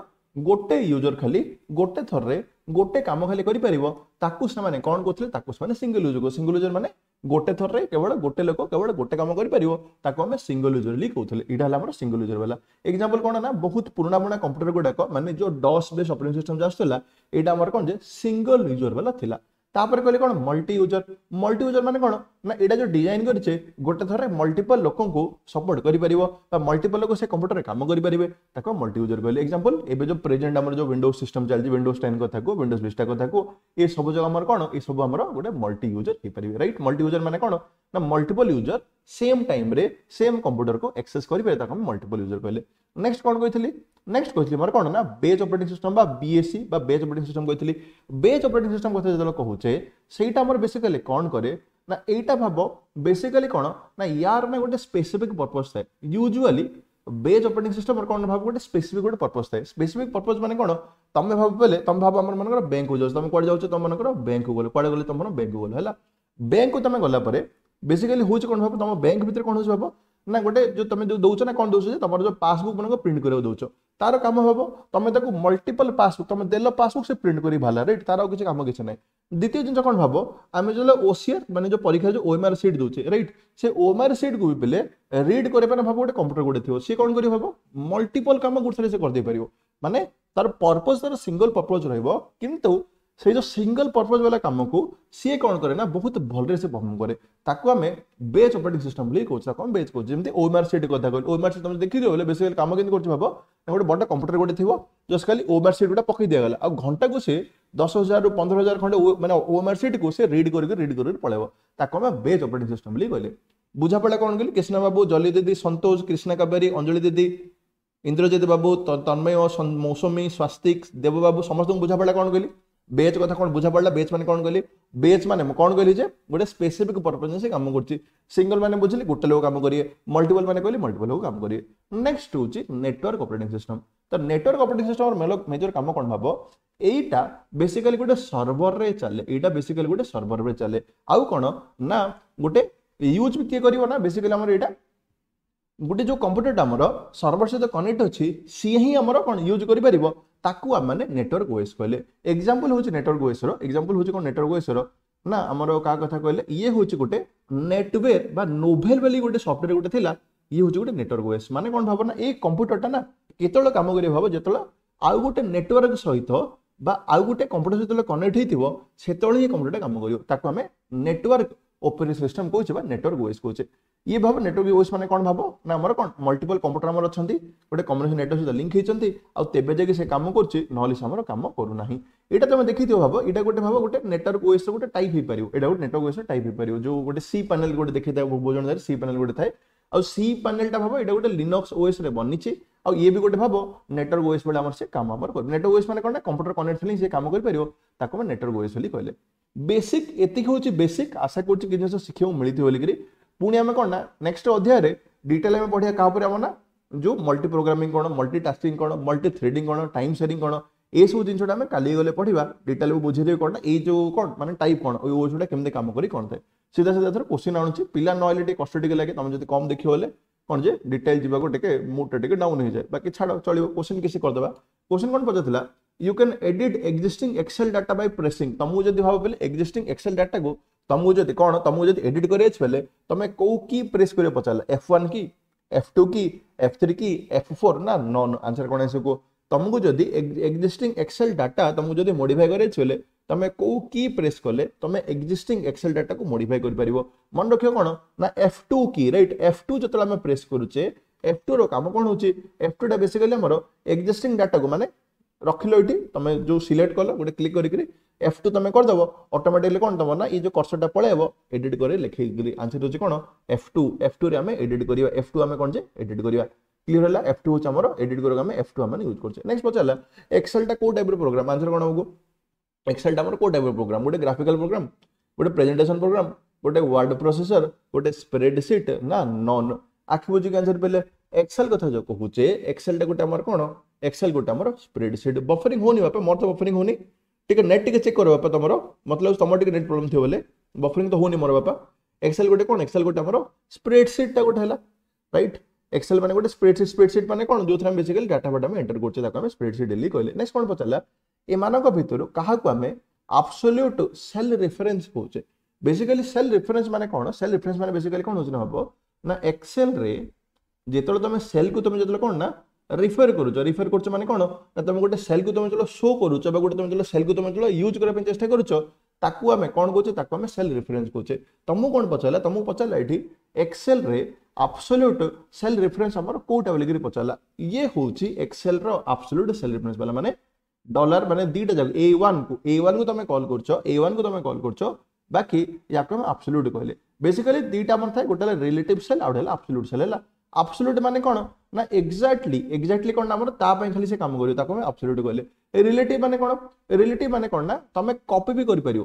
ଗୋଟେ ୟୁଜର ଖାଲି ଗୋଟେ ଥରରେ ଗୋଟେ କାମ ଖାଲି କରିପାରିବ ତାକୁ ସେମାନେ କ'ଣ କରୁଥିଲେ ତାକୁ ସେମାନେ ସିଙ୍ଗଲ ୟୁଜର ସିଙ୍ଗଲ ୟୁଜର ମାନେ ଗୋଟେ ଥରରେ କେବଳ ଗୋଟେ ଲୋକ କେବଳ ଗୋଟେ କାମ କରିପାରିବ ତାକୁ ଆମେ ସିଙ୍ଗଲ ୟୁଜର ବୋଲି କହୁଥିଲେ ଏଇଟା ହେଲା ଆମର ସିଙ୍ଗଲ ୟୁଜର ବାଲା ଏକ୍ସାମ୍ପଲ କ'ଣ ନା ବହୁତ ପୁରୁଣା ପୁରୁଣା କମ୍ପ୍ୟୁଟର ଗୁଡ଼ାକ ମାନେ ଯେଉଁ ଡସ୍ ବେସ୍ ଅପରେଟିଂ ସିଷ୍ଟମ୍ ଆସୁଥିଲା ଏଇଟା ଆମର କ'ଣ ଯେ ସିଙ୍ଗଲ ୟୁଜର ବାଲା ଥିଲା তাপরে କହିଲେ କ'ଣ ମଲ୍ଟି ୟୁଜର ମଲ୍ଟି ୟୁଜର ମାନେ କ'ଣ ନା ଏଇଟା ଯେଉଁ ଡିଜାଇନ୍ କରିଛେ ଗୋଟେ ଥରରେ ମଲ୍ଟିପଲ୍ ଲୋକଙ୍କୁ ସପୋର୍ଟ କରିପାରିବ ବା ମଲ୍ଟିପଲ୍ ଲୋକ ସେ କମ୍ପ୍ୟୁଟରରେ କାମ କରିପାରିବେ ତାକୁ ମଲ୍ଟି ୟୁଜର କହିଲେ ଏକ୍ସାମ୍ପଲ୍ ଏବେ ଯେଉଁ ପ୍ରେଜେଣ୍ଟ ଆମର ଯେଉଁ ୱିଣ୍ଡୋଜ୍ ସିଷ୍ଟମ୍ ଚାଲିଛି ୱିଣ୍ଡୋଜ୍ ଟେନ୍ କଥାକୁ ୱିଣ୍ଡୋଜ୍ ଭିଷ୍ଟା କଥାକୁ ଏସବୁ ଯେଉଁ ଆମର କ'ଣ ଏସବୁ ଆମର ଗୋଟେ ମଲ୍ଟି ୟୁଜର ହେଇପାରିବେ ରାଇଟ୍ ମଲ୍ଟି ୟୁଜର ମାନେ କ'ଣ ନା ମଲ୍ଟିପଲ୍ ୟୁଜର सेम टाइम रे सेम कंप्यूटर को एक्सेस करिपारे ताको हम मल्टीपल यूजर कहले नेक्स्ट कोन कहथली नेक्स्ट कहथली मोर कोन ना बेज ऑपरेटिंग सिस्टम बा B S base operating system कहथली बेज ऑपरेटिंग सिस्टम কথা যেতলে কহুছে সেইটা আমার বেসিক্যালি কোন করে না এইটা ভাব বেসিক্যালি কোন না ইয়ার না গোটে স্পেসিফিক পর্পস থাকে ইউজুয়ালি বেজ অপরেটিং সিস্টম আর কোন ভাব গোটে স্পেসিফিক গোটে পর্পস থাকে স্পেসিফিক পর্পস মানে কোন তুমি ভাব বলে তুমি ভাব আমার মনকর ব্যাংক যাচ্ছ তুমি কোয়াড়ে যাচ্ছ তোমার ব্যাংক গলে কোয়াড়ে গলে তোমার ব্যাংক গলে হলা ব্যাংক তুমি গলা পরে ବେସିକାଲି ହେଉଛି କ'ଣ ଭାବ ତମ ବ୍ୟାଙ୍କ ଭିତରେ କ'ଣ ହେଉଛି ଭାବ ନା ଗୋଟେ ଯେଉଁ ତମେ ଯେଉଁ ଦେଉଛ ନା କ'ଣ ଦେଉଛ ଯେ ତମର ଯେଉଁ ପାସବୁକ୍ ମାନଙ୍କୁ ପ୍ରିଣ୍ଟ କରିବାକୁ ଦେଉଛ ତାର କାମ ହେବ ତମେ ତାକୁ ମଲ୍ଟିପଲ୍ ପାସବୁକ୍ ତମେ ଦେଲ ପାସବୁକ୍ ସେ ପ୍ରିଣ୍ଟ କରିକି ବାହାରିଲା ରାଇଟ୍ ତାର ଆଉ କିଛି କାମ କିଛି ନାହିଁ ଦ୍ୱିତୀୟ ଜିନିଷ କ'ଣ ଭାବ ଆମେ ଯେତେବେଳେ ଓସିଆର୍ ମାନେ ଯେଉଁ ପରୀକ୍ଷାରେ ଯେଉଁ ଓଏମ୍ଆର୍ ସିଟ୍ ଦେଉଛି ରାଇଟ୍ ସେ ଓଏମ୍ଆର୍ ସିଟ୍କୁ ବି ବେଲେ ରିଡ୍ କରିବା ପାଇଁ ଭାବ ଗୋଟେ କମ୍ପ୍ୟୁଟର ଗୋଟେ ଥିବ ସିଏ କ'ଣ କରିବ ଭାବ ମଲ୍ଟିପଲ୍ କାମ ଗୋଟେ ଥରେ ସେ କରିଦେଇପାରିବ ମାନେ ତାର ପର୍ପଜ୍ ତାର ସିଙ୍ଗଲ୍ ପର୍ପଜ୍ ରହିବ କିନ୍ତୁ ସେଇ ଯେଉଁ ସିଙ୍ଗଲ୍ ପର୍ପଜ୍ ବାଲା କାମକୁ ସିଏ କ'ଣ କରେ ନା ବହୁତ ଭଲରେ ସେ ପରଫର୍ମ କରେ ତାକୁ ଆମେ ବେଚ୍ ଅପରେଟିଂ ସିଷ୍ଟମ୍ ବୋଲି କହୁଛୁ ତାକୁ ଆମେ ବେଚ୍ କହୁଛୁ ଯେମିତି ଓମାର ସିଟ୍ କଥା କହିଲି ଓମାର ସିଟ୍ ତମେ ଦେଖିଥିବ ବୋଲେ ବେସିକାଲି କାମ କେମିତି କରୁଛି ଭାବ ଗୋଟେ ବଡ଼ କମ୍ପ୍ୟୁଟର ଗୋଟେ ଥିବ ଜଷ୍ଟ ଖାଲି ଓମାର ସିଟ୍ ଗୋଟେ ପକେଇ ଦିଆଗଲା ଆଉ ଘଣ୍ଟାକୁ ସେ ଦଶ ହଜାରରୁ ପନ୍ଦର ହଜାର ଖଣ୍ଡେ ମାନେ ଓମାର ସିଟ୍କୁ ସେ ରିଡ୍ କରିକି ରିଡ୍ କରିକି ପଳେଇବ ତାକୁ ଆମେ ବେଚ୍ ଅପରେଟିଂ ସିଷ୍ଟମ୍ ବୋଲି କହିଲେ ବୁଝାପଡ଼ା କ'ଣ କହିଲି କ୍ରିଷ୍ଣା ବାବୁ ଜଲି ଦିଦି ସନ୍ତୋଷ କ୍ରିଷ୍ଣା କାବେରୀ ଅଞ୍ଜଳି ଦିଦି ଇନ୍ଦ୍ରଜିତ ବାବୁ ତନ୍ମୟ ମୌସୁମୀ ସ୍ୱାସ୍ତିକ ଦେବବାବୁ ସମସ୍ତଙ୍କୁ ବୁଝାପଡ଼ା କ'ଣ କହିଲି বেচ কথা কোণ বুঝা পড়া বেচ মানে কোণ কলি বেচ মানে কোণ কলি যে গোটে স্পেসিফিক পর্পজ সে কাম করছি সিঙ্গল মানে বুঝলি গোটে লোক কাম করিয়ে মল্টিপল মানে কলি মল্টিপল লোক কাম করিয়ে নেক্সট হচ্ছে নেটওয়ার্ক অপারেটিং সিস্টম তো নেটওয়ার্ক অপারেটিং সিস্টমর মেজর কাম কোণ হব এইটা বেসিকালি গোটে সর্ভরে চালে এইটা বেসিকালি গোটে সর্ভরে চালে আউ কোণ না গোটে ইউজ কিয়ে করব না বেসিকালি আমার এইটা গোটে যে কম্পুটরটা আমার সর্ভর সহ কনেক্ট অছি সি হি আমার কোণ ইউজ করে পারিব ତାକୁ ଆମମାନେ ନେଟୱାର୍କ ୱେସ୍ କହିଲେ ଏକ୍ଜାମ୍ପଲ୍ ହେଉଛି ନେଟୱାର୍କ ୱେସ୍ର ଏକ୍ଜାମ୍ପଲ୍ ହେଉଛି କ'ଣ ନେଟୱାର୍କ ୱେସ୍ର ନା ଆମର କାହା କଥା କହିଲେ ଇଏ ହେଉଛି ଗୋଟେ ନେଟୱେର୍ ବା ନୋଭେଲ୍ ବୋଲି ଗୋଟେ ସଫ୍ଟୱେର୍ ଗୋଟେ ଥିଲା ଇଏ ହେଉଛି ଗୋଟେ ନେଟୱାର୍କ ୱେସ୍ ମାନେ କ'ଣ ଭାବ ନା ଏଇ କମ୍ପ୍ୟୁଟରଟା ନା କେତେବେଳେ କାମ କରିବ ଭାବ ଯେତେବେଳେ ଆଉ ଗୋଟେ ନେଟୱାର୍କ ସହିତ ବା ଆଉ ଗୋଟେ କମ୍ପ୍ୟୁଟର ଯେତେବେଳେ କନେକ୍ଟ ହେଇଥିବ ସେତେବେଳେ ହିଁ କମ୍ପ୍ୟୁଟରଟା କାମ କରିବ ତାକୁ ଆମେ ନେଟୱାର୍କ ଅପରେଟିଂ ସିଷ୍ଟମ୍ କହୁଛେ ବା ନେଟୱାର୍କ ୱେସ୍ କହୁଛେ ଇଏ ଭାବ ନେଟୱାର୍କ ୟୁଜ୍ ମାନେ କ'ଣ ଭାବ ନା ଆମର କ'ଣ ମଲ୍ଟିପଲ୍ କମ୍ପ୍ୟୁଟର ଆମର ଅଛନ୍ତି ଗୋଟେ କମ୍ୟୁନିକେସନ୍ ନେଟୱାର୍କ ସହିତ ଲିଙ୍କ୍ ହେଇଛନ୍ତି ଆଉ ତେବେ ଯାଇକି ସେ କାମ କରୁଛି ନହେଲେ ସେ ଆମର କାମ କରୁନାହିଁ ଏଇଟା ତୁମେ ଦେଖିଥିବ ଭାବ ଏଇଟା ଗୋଟେ ଭାବ ଗୋଟେ ନେଟୱାର୍କ ଓଏସ୍ର ଗୋଟେ ଟାଇପ୍ ହେଇପାରିବ ଏଇଟା ଗୋଟେ ନେଟୱାର୍କ ଓଏସ୍ର ଟାଇପ୍ ହେଇପାରିବ ଯେଉଁ ଗୋଟେ ସି ପ୍ୟାନେଲ୍ ଗୋଟେ ଦେଖିଥାଏ ଭୁବନରେ ସି ପ୍ୟାନେଲ୍ ଗୋଟେ ଥାଏ ଆଉ ସି ପ୍ୟାନେଲ୍ଟା ଭାବ ଏଇଟା ଗୋଟେ ଲିନକ୍ସ ଓଏସ୍ରେ ବନିଛି ଆଉ ଇଏ ବି ଗୋଟେ ଭାବ ନେଟୱାର୍କ ଓଏସ୍ ବେଳେ ଆମର ସେ କାମ ଆମର କରିବ ନେଟୱାର୍କ ଓଏସ୍ ମାନେ କ'ଣ ନା କମ୍ପ୍ୟୁଟର କନେକ୍ଟ ହେଲେ ସେ କାମ କରିପାରିବ ତାକୁ ଆମେ ନେଟୱାର୍କ ଓଏସ୍ ବୋଲି କହିଲେ ବେସିକ୍ ଏତିକି ହେଉଛି ବେସିକ୍ ଆଶା କରୁଛି କିଛି ଜିନିଷ ଶିଖିବାକୁ ମିଳିଥିବ ବୋଲିକରି ପୁଣି ଆମେ କ'ଣ ନା ନେକ୍ସଟ ଅଧ୍ୟାୟରେ ଡିଟେଲ ଆମେ ପଢ଼ିବା କାହା ଉପରେ ଆମ ନା ଯେଉଁ ମଲ୍ଟି ପ୍ରୋଗ୍ରାମିଂ କ'ଣ ମଲ୍ଟି ଟାସ୍କିଂ କ'ଣ ମଲ୍ଟି ଥ୍ରେଡିଂ କ'ଣ ଟାଇମ୍ ସେରିଂ କ'ଣ ଏସବୁ ଜିନିଷଟା ଆମେ କାଲି ଗଲେ ପଢ଼ିବା ଡିଟେଲକୁ ବୁଝେଇଦେବି କ'ଣ ଏଇ ଯେଉଁ କ'ଣ ମାନେ ଟାଇପ୍ କ'ଣ ଏଇ ଓଜଟା କେମିତି କାମ କରି କ'ଣ ଥାଏ ସିଧା ସିଧା ଥର କୋଶ୍ଚିନ୍ ଆଣୁଛି ପିଲା ନହେଲେ ଟିକେ କଷ୍ଟ ଟିକେ ଲାଗେ ତମେ ଯଦି କମ୍ ଦେଖିବ ବୋଲେ କ'ଣ ଯେ ଡିଟେଲ ଯିବାକୁ ଟିକେ ମୁଡ଼ଟା ଟିକେ ଡାଉନ୍ ହେଇଯାଏ ବାକି ଛାଡ଼ ଚଳିବ କୋଶ୍ଚିନ୍ କିଛି କରିଦେବା କୋଶ୍ଚିନ୍ କ'ଣ ପଚାରିଥିଲା you can edit existing Excel data by pressing ତମକୁ ଯଦି ଭାବ ବୋଲେ ଏକ୍ଜିଷ୍ଟିଂ ଏକ୍ସେଲ୍ ଡାଟାକୁ ତମକୁ ଯଦି କ'ଣ ତମକୁ ଯଦି ଏଡିଟ୍ କରିଆଛି ବେଲେ ତମେ କୋଉ କି ପ୍ରେସ୍ କରିବାକୁ ପଚାରିଲା F one key F two key F three key F four ନା ନନ୍ ଆନ୍ସର୍ କ'ଣ ଆସିବ କୁହ ତମକୁ ଯଦି ଏକ୍ଜିଷ୍ଟିଂ ଏକ୍ସେଲ୍ ଡାଟା ତମକୁ ଯଦି ମୋଡିଫାଏ କରିଆଛି ବେଲେ ତମେ କୋଉ କି ପ୍ରେସ୍ କଲେ ତମେ ଏକ୍ଜିଷ୍ଟିଂ ଏକ୍ସେଲ୍ ଡାଟାକୁ ମୋଡିଫାଏ କରିପାରିବ ମନେ ରଖିବ କ'ଣ ନା F two key right F two ଯେତେବେଳେ ଆମେ ପ୍ରେସ୍ କରୁଛେ ଏଫ୍ ଟୁର କାମ କ'ଣ ହେଉଛି ଏଫ୍ ଟୁଟା ବେସିକାଲି ଆମର ଏକ୍ଜିଷ୍ଟିଂ ଡାଟାକୁ ମାନେ ରଖିଲ ଏଠି ତମେ ଯେଉଁ ସିଲେକ୍ଟ କଲ ଗୋଟେ କ୍ଲିକ୍ କରିକିରି ଏଫ୍ ଟୁ ତମେ କରିଦେବ ଅଟୋମେଟିକଲି କ'ଣ ଦେବ ନା ଏଇ ଯେଉଁ କର୍ସରଟା ପଳେଇବ ଏଡିଟ୍ କରି ଲେଖିକିରି ଆନ୍ସର ହେଉଛି କ'ଣ ଏଫ୍ ଟୁ ଏଫ୍ ଟୁରେ ଆମେ ଏଡିଟ୍ କରିବା ଏଫ୍ ଟୁ ଆମେ କ'ଣ ଯେ ଏଡିଟ୍ କରିବା କ୍ଲିୟର ହେଲା ଏଫ୍ ଟୁ ହେଉଛି ଆମର ଏଡିଟ୍ କରିବାକୁ ଆମେ ଏଫ୍ ଟୁ ଆମେ ୟୁଜ୍ କରୁଛେ ନେକ୍ସଟ ପଚାରିଲା ଏକ୍ସେଲଟା କେଉଁ ଟାଇପ୍ର ପ୍ରୋଗ୍ରାମ୍ ଆନ୍ସର କ'ଣ ହବ ଏକ୍ସେଲଟା ଆମର କେଉଁ ଟାଇପ୍ର ପ୍ରୋଗ୍ରାମ୍ ଗୋଟେ ଗ୍ରାଫିକାଲ ପ୍ରୋଗ୍ରାମ୍ ଗୋଟେ ପ୍ରେଜେଣ୍ଟେସନ୍ ପ୍ରୋଗ୍ରାମ୍ ଗୋଟେ ୱାର୍ଡ଼ ପ୍ରୋସେସର ଗୋଟେ ସ୍ପ୍ରେଡସିଟ୍ ନା ନନ୍ ଆଖି ବୁଝିକି ଆନ୍ସର ଦେଲେ এক্সেল কথা যে কহুচে এক্সেলটা গোটে আমার কোণ এক্সেল গোটে আমার স্প্রেডসিট বফরিং হোনি বাপা মোর তো বফরিং হোনি টিকে নেট টিকে চেক কর বাপা তোমার মতলব তোমার টিকে নেট প্রোবলেম থিও বলে বফরিং তো হোনি মোর বাপা এক্সেল গোটে কোণ এক্সেল গোটে আমার স্প্রেডসিটটা গোটে হেলা রাইট এক্সেল মানে গোটে স্প্রেডসিট স্প্রেডসিট মানে কোণ যে বেসিক্যালি ডাটা ফাটা আমি এন্টার করছে তাকে আমি স্প্রেডসিট ডেলি কইলে নেক্সট কোণ পচারা এমানক ভিতর কাহাকু আমি আবসোল্যুট সেল রেফরেন্স কৌছে বেসিক্যালি সেল রেফরেন্স মানে কোণ সেল রেফরেন্স মানে বেসিক্যালি কোণ হচ্ছে না হব না এক্সেল রে जिते तुम सेल को तुम जो कौन ना रिफर कर रिफर कर तुम गोटे सेल को तुम जो शो कर सेल को तुम जो यूज करने चेस्ट करें कौन कौन तुमको कौन पचारा तुमको पचारा ये एक्सएल आपसल्यूट सेल रेफरेन्स कौटा बोलिक पचारा ये हूँ एक्सएल रपसल्यूट सेल रेफरेन्स वाला मैंने डलार मैंने दुटा जगह ए वन को ए वन को तुम कल कर तुम कल कर बाकी या आपसल्यूट कहे बेसिकली दुटा मैं थे गोटे रिलेट सेल आउट है सेल है ଆବସୋଲ୍ୟୁଟ୍ ମାନେ କ'ଣ ନା ଏକ୍ଜାକ୍ଟଲି ଏକ୍ଜାକ୍ଟଲି କ'ଣ ଆମର ତା ପାଇଁ ଖାଲି ସେ କାମ କରିବ ତାକୁ ଆମେ ଆବସୋଲ୍ୟୁଟ୍ କହିଲେ ରିଲେଟିଭ୍ ମାନେ କ'ଣ ରିଲେଟିଭ୍ ମାନେ କ'ଣ ନା ତମେ କପି ବି କରିପାରିବ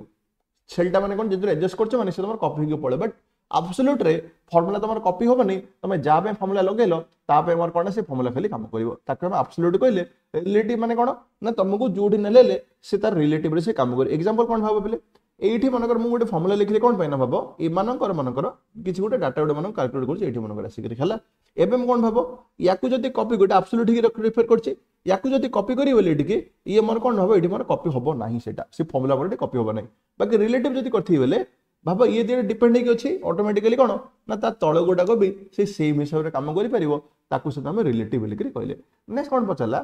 ସେଲ୍ଟା ମାନେ କ'ଣ ଯେତେବେଳେ ଆଡ଼ଜଷ୍ଟ କରୁଛ ମାନେ ସେ ତମର କପି ହେଇକି ପଳେଇବ ବଟ୍ ଆବସୋଲ୍ୟୁଟ୍ରେ ଫର୍ମୁଲା ତମର କପି ହେବନି ତମେ ଯାହା ପାଇଁ ଫର୍ମୁଲା ଲଗେଇଲ ତା ପାଇଁ ଆମର କ'ଣ ସେ ଫର୍ମୁଲା ଖାଲି କାମ କରିବ ତାକୁ ଆମେ ଆବସୋଲ୍ୟୁଟ୍ କହିଲେ ରିଲେଟିଭ୍ ମାନେ କ'ଣ ନା ତମକୁ ଯୋଉଠି ନେଲେ ସେ ତାର ରିଲେଟିଭ୍ରେ ସେ କାମ କରିବ ଏକ୍ଜାମ୍ପଲ୍ କ'ଣ ଭାବ ବୋଲେ এইটি মনেকর মু গোটে ফর্মুলা লিখিলে কোণ পাই না ভাব এমানকর মনেকর কিছু গোটে ডাটা গোটে মনে ক্যালকুলেট করছি এইটি মনেকর আসিকি হলা এবে মু কোণ ভাব ইয়াকু যদি কপি গোটে আবসোলুট কি রেফার করছি ইয়াকু যদি কপি করি বলে এটিকে ইয়ে মনে কোণ হব এটি মনে কপি হব না সেটা সে ফর্মুলা পরে কপি হব না বাকি রিলেটিভ যদি করতে বলে ভাব ইয়ে দিয়ে ডিপেন্ড হয়ে অছি অটোমেটিকালি কোণ না তা তল গোটাক বি সে সেই হিসাবে কাম করিপার তাকে সে তুমি রিলেটিভ বলিকি কহিলে নেক্সট কোণ পচারা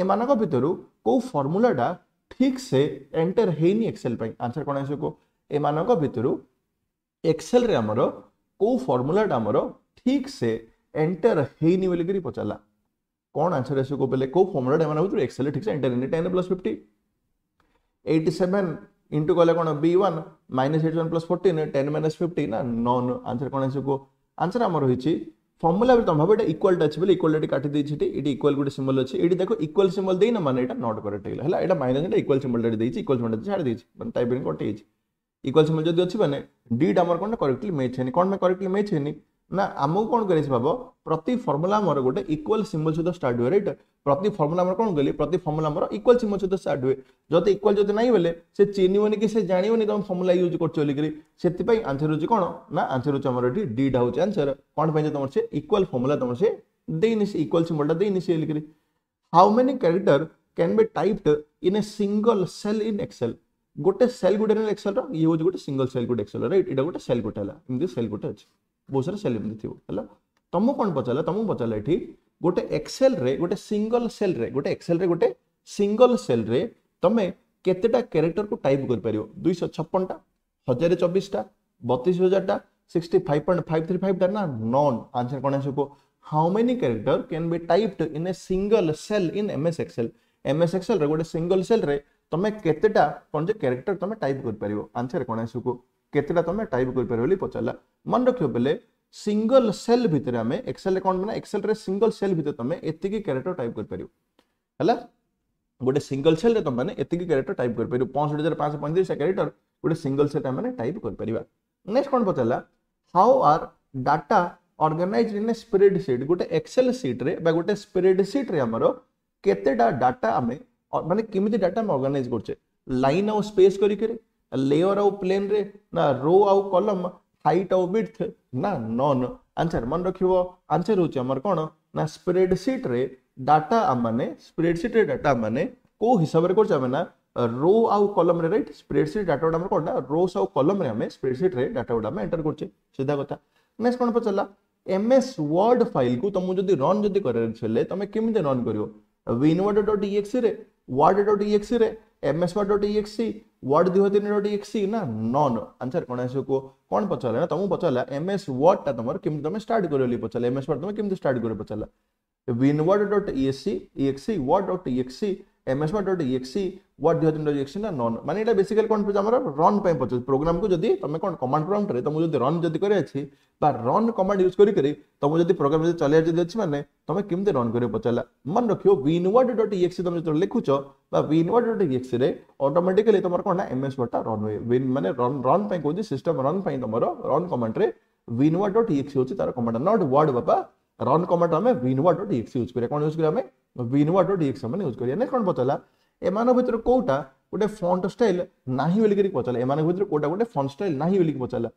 এমানক ভিতর কেউ ফর্মুলাটা ଠିକ୍ ସେ ଏଣ୍ଟର ହେଇନି ଏକ୍ସେଲ୍ ପାଇଁ ଆନ୍ସର କ'ଣ ଆସିବ କୁହ ଏମାନଙ୍କ ଭିତରୁ ଏକ୍ସେଲ୍ରେ ଆମର କେଉଁ ଫର୍ମୁଲାଟା ଆମର ଠିକ୍ ସେ ଏଣ୍ଟର ହେଇନି ବୋଲିକରି ପଚାରିଲା କ'ଣ ଆନ୍ସର ଆସିବ କେଉଁ ବୋଲେ କେଉଁ ଫର୍ମୁଲାଟା ଏମାନଙ୍କ ଭିତରୁ ଏକ୍ସେଲ୍ରେ ଠିକ୍ ସେ ଏଣ୍ଟର ହେଇନି ten plus fifty eighty seven into কলে কোণ B one minus eight one plus fourteen ten minus fifteen না নন আনসার কোণ আসবে আনসার আমার রয়েছে ফর্মুলা তোমার ভাবে এটা ইকুয়ালটা আছে বলে ইকুয়ালটা কাটি দিয়েছি এটি এটি ইকুয়াল গোটে সিম্বল আছে এটি দেখো ইকুয়াল সিম্বল দিই না মানে এটা নট করেক্ট হইলা হলা এটা মাইনাস এটা ইকুয়াল সিম্বলটা দিয়েছি ইকুয়াল সিম্বলটা ছাড়ি দিয়েছি মানে টাইপিং কটেইছি ইকুয়াল সিম্বল যদি আছে মানে ডিড আমার কোনটা করেক্টলি ম্যাচ হয়নি কোন মে করেক্টলি ম্যাচ হয়নি ନା ଆମକୁ କ'ଣ କରିଛି ଭାବ ପ୍ରତି ଫର୍ମୁଲା ଆମର ଗୋଟେ ଇକ୍ୱାଲ ସିମ୍ବଲ ସହିତ ଷ୍ଟାର୍ଟ ହୁଏ ରାଇଟ୍ ପ୍ରତି ଫର୍ମୁଲା ଆମର କ'ଣ କହିଲି ପ୍ରତି ଫର୍ମୁଲା ଆମର ଇକ୍ୱାଲ ସିମ୍ବଲ ସହିତ ଷ୍ଟାର୍ଟ ହୁଏ ଯଦି ଇକ୍ୱାଲ ଯଦି ନାହିଁ ବୋଲେ ସେ ଚିହ୍ନିବନି କି ସେ ଜାଣିବନି ତମେ ଫର୍ମୁଲା ୟୁଜ୍ କରୁଛ ବୋଲିକିରି ସେଥିପାଇଁ ଆନ୍ସର ହେଉଛି କ'ଣ ନା ଆନ୍ସର ହେଉଛି ଆମର ଏଠି ଡିଟା ହେଉଛି ଆନ୍ସର କ'ଣ ପାଇଁ ତମର ସେ ଇକ୍ୱାଲ ଫର୍ମୁଲା ତମର ସେ ଦେଇନି ସେ ଇକ୍ୱାଲ ସିମ୍ବଲଟା ଦେଇନି ସେ ବୋଲିକିରି how many character can be typed in a single cell in Excel ଗୋଟେ ସେଲ୍ ଗୋଟେ ହେଲା ଏକ୍ସେଲ୍ର ଇଏ ହେଉଛି ଗୋଟେ ସିଙ୍ଗଲ ସେଲ୍ ଗୋଟେ ଏକ୍ସେଲ୍ ରାଇଟ୍ ଏଇଟା ଗୋଟେ ସେଲ୍ ଗୋଟେ ହେଲା ଏମିତି ସେଲ୍ ଗୋଟେ ଅଛି ବହୁତ ସାରା ସେଲ୍ ଏମିତି ଥିବ ହେଲା ତମକୁ କ'ଣ ପଚାରିଲା ତମକୁ ପଚାରିଲା ଏଠି ଗୋଟେ ଏକ୍ସେଲ୍ରେ ଗୋଟେ ସିଙ୍ଗଲ୍ ସେଲ୍ରେ ଗୋଟେ ଏକ୍ସେଲ୍ରେ ଗୋଟେ ସିଙ୍ଗଲ ସେଲ୍ରେ ତମେ କେତେଟା କ୍ୟାରେକ୍ଟରକୁ ଟାଇପ୍ କରିପାରିବ ଦୁଇଶହ ଛପନଟା ହଜାରେ ଚବିଶଟା ବତିଶ ହଜାରଟା sixty five point five three ଫାଇଭଟା ନା ନନ୍ ଆନ୍ସର୍ କ'ଣ ଆସିବ how many character can be typed in a single cell in M S Excel M S ଏକ୍ସେଲ୍ରେ ଗୋଟେ ସିଙ୍ଗଲ ସେଲ୍ରେ तुम्हें केतेटा कौन जो क्यारेक्टर तुम टाइप कर आंसर कौन आस को केतेटा तुम टाइप कर पचारा मन रखे सिंगल सेल भितर आम एक्सएल कौन मैंने एक्सएल सिंगल सेल भितर तुम एति क्यारेक्टर टाइप कर पार है गोटे सिंगल सेल तुम मैंने एति क्यारेक्टर टाइप कर पार पंसठ हजार पाँच पैंतीस क्यारेक्टर गोटे सिंगल सेल मैंने टाइप कर पार नेक्स्ट कौन पचारा how are data organise in a spreadsheet गोटे एक्सएल सीट्रे गोटे स्प्रेड सीट्रे आम केतेटा डाटा आम ମାନେ କେମିତି ଡାଟା ଆମେ ଅର୍ଗାନାଇଜ କରୁଛେ ଲାଇନ୍ ଆଉ ସ୍ପେସ୍ କରିକିରି ଲେୟର ଆଉ ପ୍ଲେନ୍ରେ ନା ରୋ ଆଉ କଲମ ହାଇଟ୍ ଆଉ ବିଡ୍ଥ ନା ନନ୍ ଆନ୍ସର୍ ମନେ ରଖିବ ଆନ୍ସର୍ ହେଉଛି ଆମର କ'ଣ ନା ସ୍ପ୍ରେଡସିଟ୍ରେ ଡାଟା ଆମମାନେ ସ୍ପ୍ରେଡସିଟ୍ରେ ଡାଟା ଆମମାନେ କେଉଁ ହିସାବରେ କରୁଛେ ଆମେ ନା ରୋ ଆଉ କଲମରେ ରାଇଟ୍ ସ୍ପ୍ରେଡସିଟ୍ ଡାଟା ଗୁଡ଼ା ଆମର କ'ଣ ନା ରୋସ୍ ଆଉ କଲମରେ ଆମେ ସ୍ପ୍ରେଡସିଟ୍ରେ ଡାଟା ଗୁଡ଼ା ଆମେ ଏଣ୍ଟର କରୁଛେ ସିଧା କଥା ନେକ୍ସଟ କ'ଣ ପଚାରିଲା ଏମ୍ଏସ୍ ୱାର୍ଡ ଫାଇଲ୍କୁ ତୁମକୁ ଯଦି ରନ୍ ଯଦି କରାଇଲେ ତୁମେ କେମିତି ରନ୍ କରିବ ୱିନୱାର୍ଡ ଡଟ୍ ଇଏକ୍ସିରେ word.exe રે ms word.exe word 2003.exe ના નો નો આન્સર કોણ હશે કો કોણ પચાલે તમે પચાલે ms word તા તમાર કેમ તમે સ્ટાર્ટ કર્યો લી પચાલે ms word તમે કેમ સ્ટાર્ટ કર્યો પચાલે winword.exe exe word.exe msword.exe what the execution are known মানে এটা বেসিক্যালি কনফিউজ আমরা রান পাই পচ প্রোগ্রাম কো যদি তুমি কোন কমান্ড রান করে তো তুমি যদি রান যদি করি আছে বা রান কমান্ড ইউজ করি করে তো তুমি যদি প্রোগ্রাম চলে আছে মানে তুমি কিমতে রান করি পচলা মন রাখিও winword.exe তুমি যে লিখucho বা winword.exe রে অটোমেটিক্যালি তোমার কোন msword.exe মানে রান রান পাই কোন সিস্টেম রান পাই তোমার রান কমান্ড রে winword.exe হচ্ছে তার কমান্ড not word বাবা रन कमेंट आम विनवर्ड डीएक्स यूज कर कौन यूज करेंगे विनवर्ड डीएक्स मैंने यूज कर कौन पचारा एम भर कौटा गोटे फंट स्टाइल ना बोलिकी पचारा एम भर कौटा गोटे फंट स्टाइल ना बोलिक पचारा